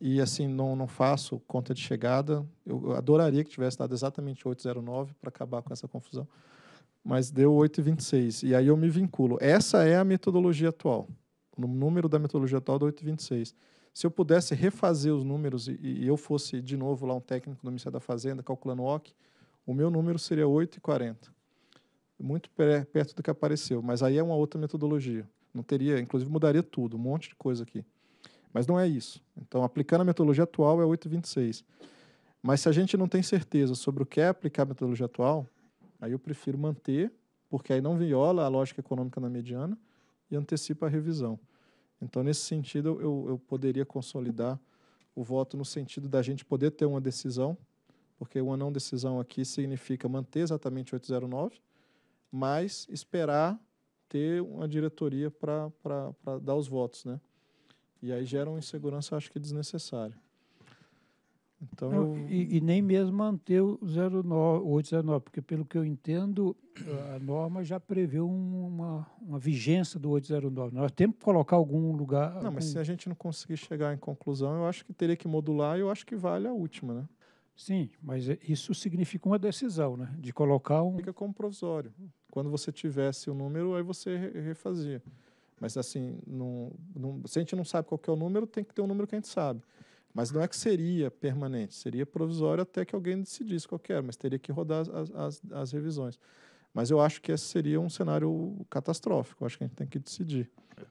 S2: E assim, não, não faço conta de chegada. Eu adoraria que tivesse dado exatamente 8,09 para acabar com essa confusão. Mas deu 8,26. E aí eu me vinculo. Essa é a metodologia atual. O número da metodologia atual é 8,26. Se eu pudesse refazer os números e, e, eu fosse de novo lá um técnico do Ministério da Fazenda calculando o OC, o meu número seria 8,40 muito perto do que apareceu. Mas aí é uma outra metodologia. Não teria, inclusive mudaria tudo, um monte de coisa aqui. Mas não é isso. Então, aplicando a metodologia atual é 8,26. Mas se a gente não tem certeza sobre o que é aplicar a metodologia atual, aí eu prefiro manter, porque aí não viola a lógica econômica na mediana e antecipa a revisão. Então, nesse sentido, eu, eu poderia consolidar o voto no sentido da gente poder ter uma decisão, porque uma não decisão aqui significa manter exatamente 809, mas esperar ter uma diretoria para dar os votos, né? E aí gera uma insegurança, acho que desnecessária. Então, Não, eu... e,
S15: e, nem mesmo manter o 809, porque pelo que eu entendo, a norma já prevê uma, uma vigência do 809. Nós temos que colocar algum lugar. Não, algum... mas se a gente não conseguir chegar em conclusão, eu acho que teria que
S2: modular e eu acho que vale a última, né? Sim, mas isso significa uma decisão, né? De colocar um. Fica como provisório. Quando você tivesse o número, aí você refazia. Mas assim, não, não, se a gente não sabe qual é o número, tem que ter um número que a gente sabe. Mas não é que seria permanente, seria provisório até que alguém decidisse qual era, mas teria que rodar as, as, as revisões. Mas eu acho que esse seria um cenário catastrófico, acho que a gente tem que decidir.
S16: É.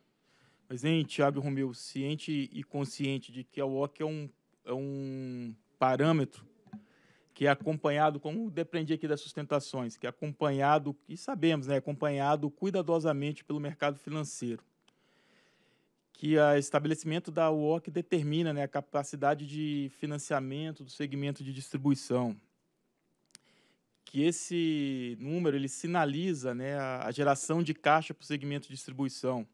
S16: Mas, hein, Tiago Romeu, ciente e consciente de que a OC é um, é um parâmetro que é acompanhado, como deprendi aqui das sustentações, que é acompanhado, e sabemos, né, acompanhado cuidadosamente pelo mercado financeiro, que o estabelecimento da UOC determina né, a capacidade de financiamento do segmento de distribuição, que esse número ele sinaliza né, a geração de caixa para o segmento de distribuição,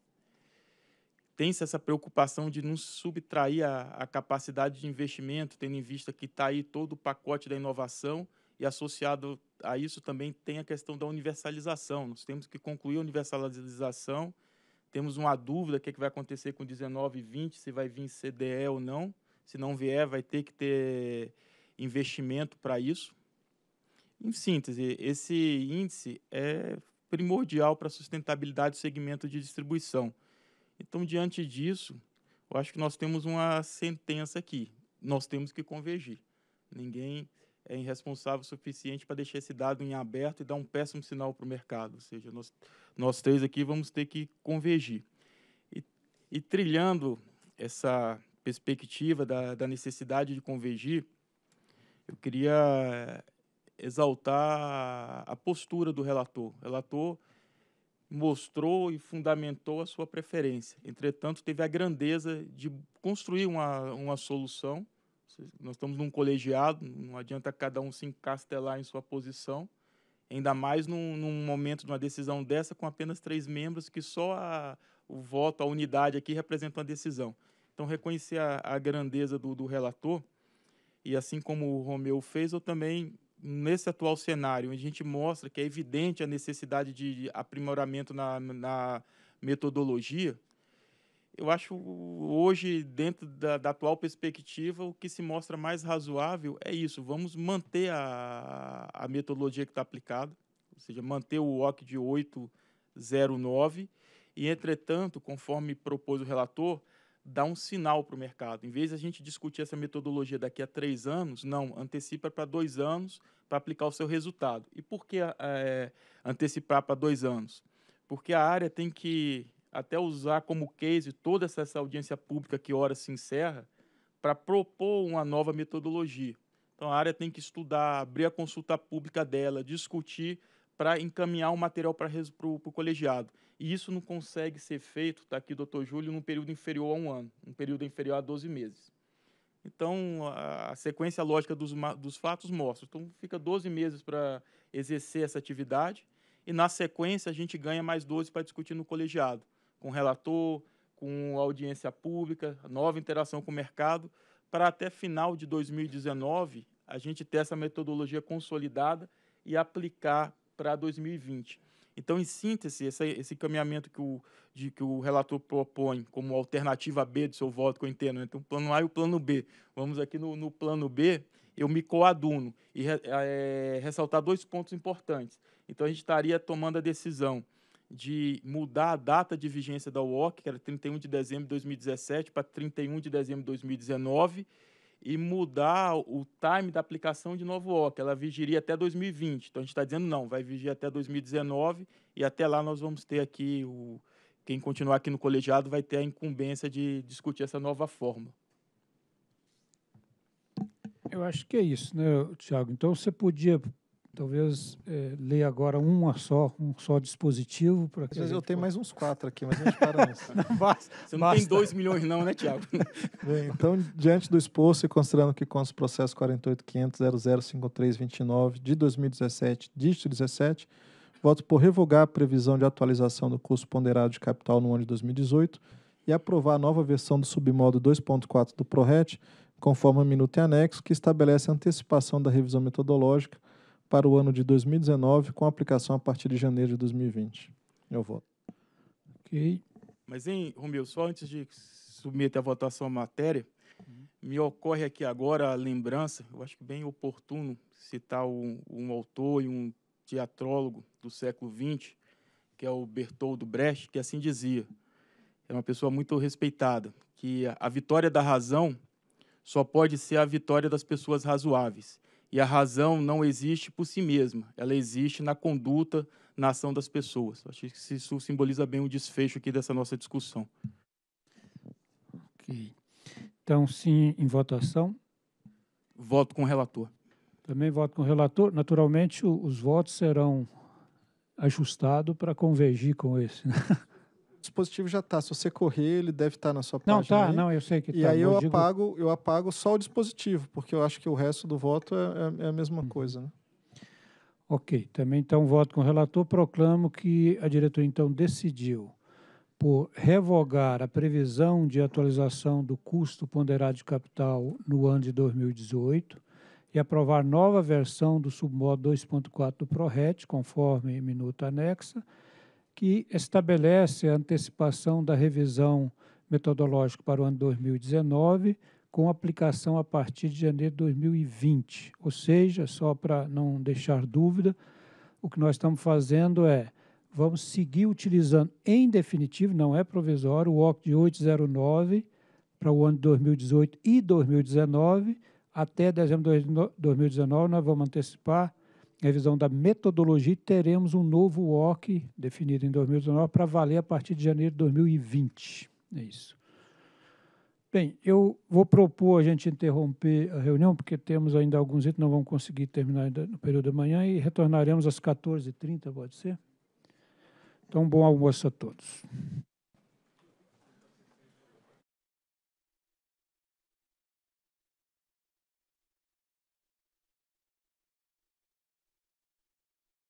S16: tem-se essa preocupação de não subtrair a, a, capacidade de investimento, tendo em vista que está aí todo o pacote da inovação e associado a isso também tem a questão da universalização. Nós temos que concluir a universalização, temos uma dúvida o que, é que vai acontecer com 19 e 20, se vai vir CDE ou não. Se não vier, vai ter que ter investimento para isso. Em síntese, esse índice é primordial para a sustentabilidade do segmento de distribuição. Então, diante disso, eu acho que nós temos uma sentença aqui. Nós temos que convergir. Ninguém é irresponsável o suficiente para deixar esse dado em aberto e dar um péssimo sinal para o mercado. Ou seja, nós, nós três aqui vamos ter que convergir. E, e trilhando essa perspectiva da, da, necessidade de convergir, eu queria exaltar a postura do relator. O relator mostrou e fundamentou a sua preferência. Entretanto, teve a grandeza de construir uma, uma solução. Nós estamos num colegiado, não adianta cada um se encastelar em sua posição, ainda mais num, num momento de uma decisão dessa com apenas três membros, que só a, o voto, a unidade aqui representa uma decisão. Então, reconhecer a, a grandeza do, do relator, e assim como o Romeu fez, eu também nesse atual cenário, a gente mostra que é evidente a necessidade de aprimoramento na, na metodologia, eu acho hoje, dentro da, da, atual perspectiva, o que se mostra mais razoável é isso. Vamos manter a, a metodologia que está aplicada, ou seja, manter o OC de 809 e, entretanto, conforme propôs o relator, dá um sinal para o mercado. Em vez de a gente discutir essa metodologia daqui a três anos, não, antecipa para dois anos para aplicar o seu resultado. E por que é, antecipar para dois anos? Porque a área tem que até usar como case toda essa, audiência pública que ora se encerra para propor uma nova metodologia. Então a área tem que estudar, abrir a consulta pública dela, discutir para encaminhar o material para o colegiado. E isso não consegue ser feito, está aqui o doutor Júlio, num período inferior a um ano, um período inferior a 12 meses. Então, a sequência lógica dos, dos fatos mostra. Então, fica 12 meses para exercer essa atividade e, na sequência, a gente ganha mais 12 para discutir no colegiado, com relator, com audiência pública, nova interação com o mercado, para até final de 2019 a gente ter essa metodologia consolidada e aplicar para 2020. Então, em síntese, esse, esse caminhamento que o, de, que o relator propõe como alternativa B do seu voto, que eu entendo, né? o então, plano A e o plano B. Vamos aqui no, no plano B, eu me coaduno e é, ressaltar dois pontos importantes. Então, a gente estaria tomando a decisão de mudar a data de vigência da UOC, que era 31 de dezembro de 2017, para 31 de dezembro de 2019, e mudar o time da aplicação de novo OC. Ela vigiria até 2020. Então a gente está dizendo não, vai vigir até 2019 e até lá nós vamos ter aqui o quem continuar aqui no colegiado vai ter a incumbência de discutir essa nova forma.
S15: Eu acho que é isso, né, Tiago? Então você podia Talvez é, leia agora uma só, um só dispositivo. para Às vezes eu
S2: tenho mais uns quatro aqui, mas a gente para nisso. *laughs* não basta. Você não basta. tem dois milhões não, né, Tiago? *laughs*
S15: então, diante do exposto e
S2: considerando que consta o processo 48.500.005329 de 2017, dígito 17, voto por revogar a previsão de atualização do custo ponderado de capital no ano de 2018 e aprovar a nova versão do submodo 2.4 do PRORET, conforme a minuto e anexo, que estabelece a antecipação da revisão metodológica para o ano de 2019, com aplicação a partir de janeiro de 2020. Eu voto. Ok.
S16: Mas, hein, Romeu, só antes de submeter à votação a matéria, uhum. me ocorre aqui agora a lembrança, eu acho que bem oportuno citar um, um autor e um teatrólogo do século XX, que é o Bertoldo Brecht, que assim dizia, é uma pessoa muito respeitada, que a vitória da razão só pode ser a vitória das pessoas razoáveis. E a razão não existe por si mesma, ela existe na conduta, na ação das pessoas. Acho que isso simboliza bem o desfecho aqui dessa nossa
S15: discussão. Ok. Então, sim em votação. Voto com o relator. Também voto com o relator. Naturalmente, os votos serão ajustados para convergir com esse. Né? *laughs* dispositivo já
S2: está. Se você correr, ele deve estar tá na sua página. Não, tá, aí. não, eu sei que e tá. E aí eu, eu digo... apago, eu apago só o dispositivo, porque eu acho que o resto do voto é, é, é a mesma hum. coisa.
S15: Né? Ok, também então voto com o relator. Proclamo que a diretoria então decidiu por revogar a previsão de atualização do custo ponderado de capital no ano de 2018 e aprovar nova versão do submodo 2.4 do ProRET, conforme minuta anexa, que estabelece a antecipação da revisão metodológica para o ano 2019, com aplicação a partir de janeiro de 2020. Ou seja, só para não deixar dúvida, o que nós estamos fazendo é vamos seguir utilizando em definitivo, não é provisório, o OC de 809 para o ano de 2018 e 2019. Até dezembro de 2019, nós vamos antecipar revisão da metodologia e teremos um novo WOC definido em 2019 para valer a partir de janeiro de 2020. É isso. Bem, eu vou propor a gente interromper a reunião, porque temos ainda alguns itens, não vamos conseguir terminar ainda no período da manhã e retornaremos às 14h30, pode ser? Então, bom almoço a todos.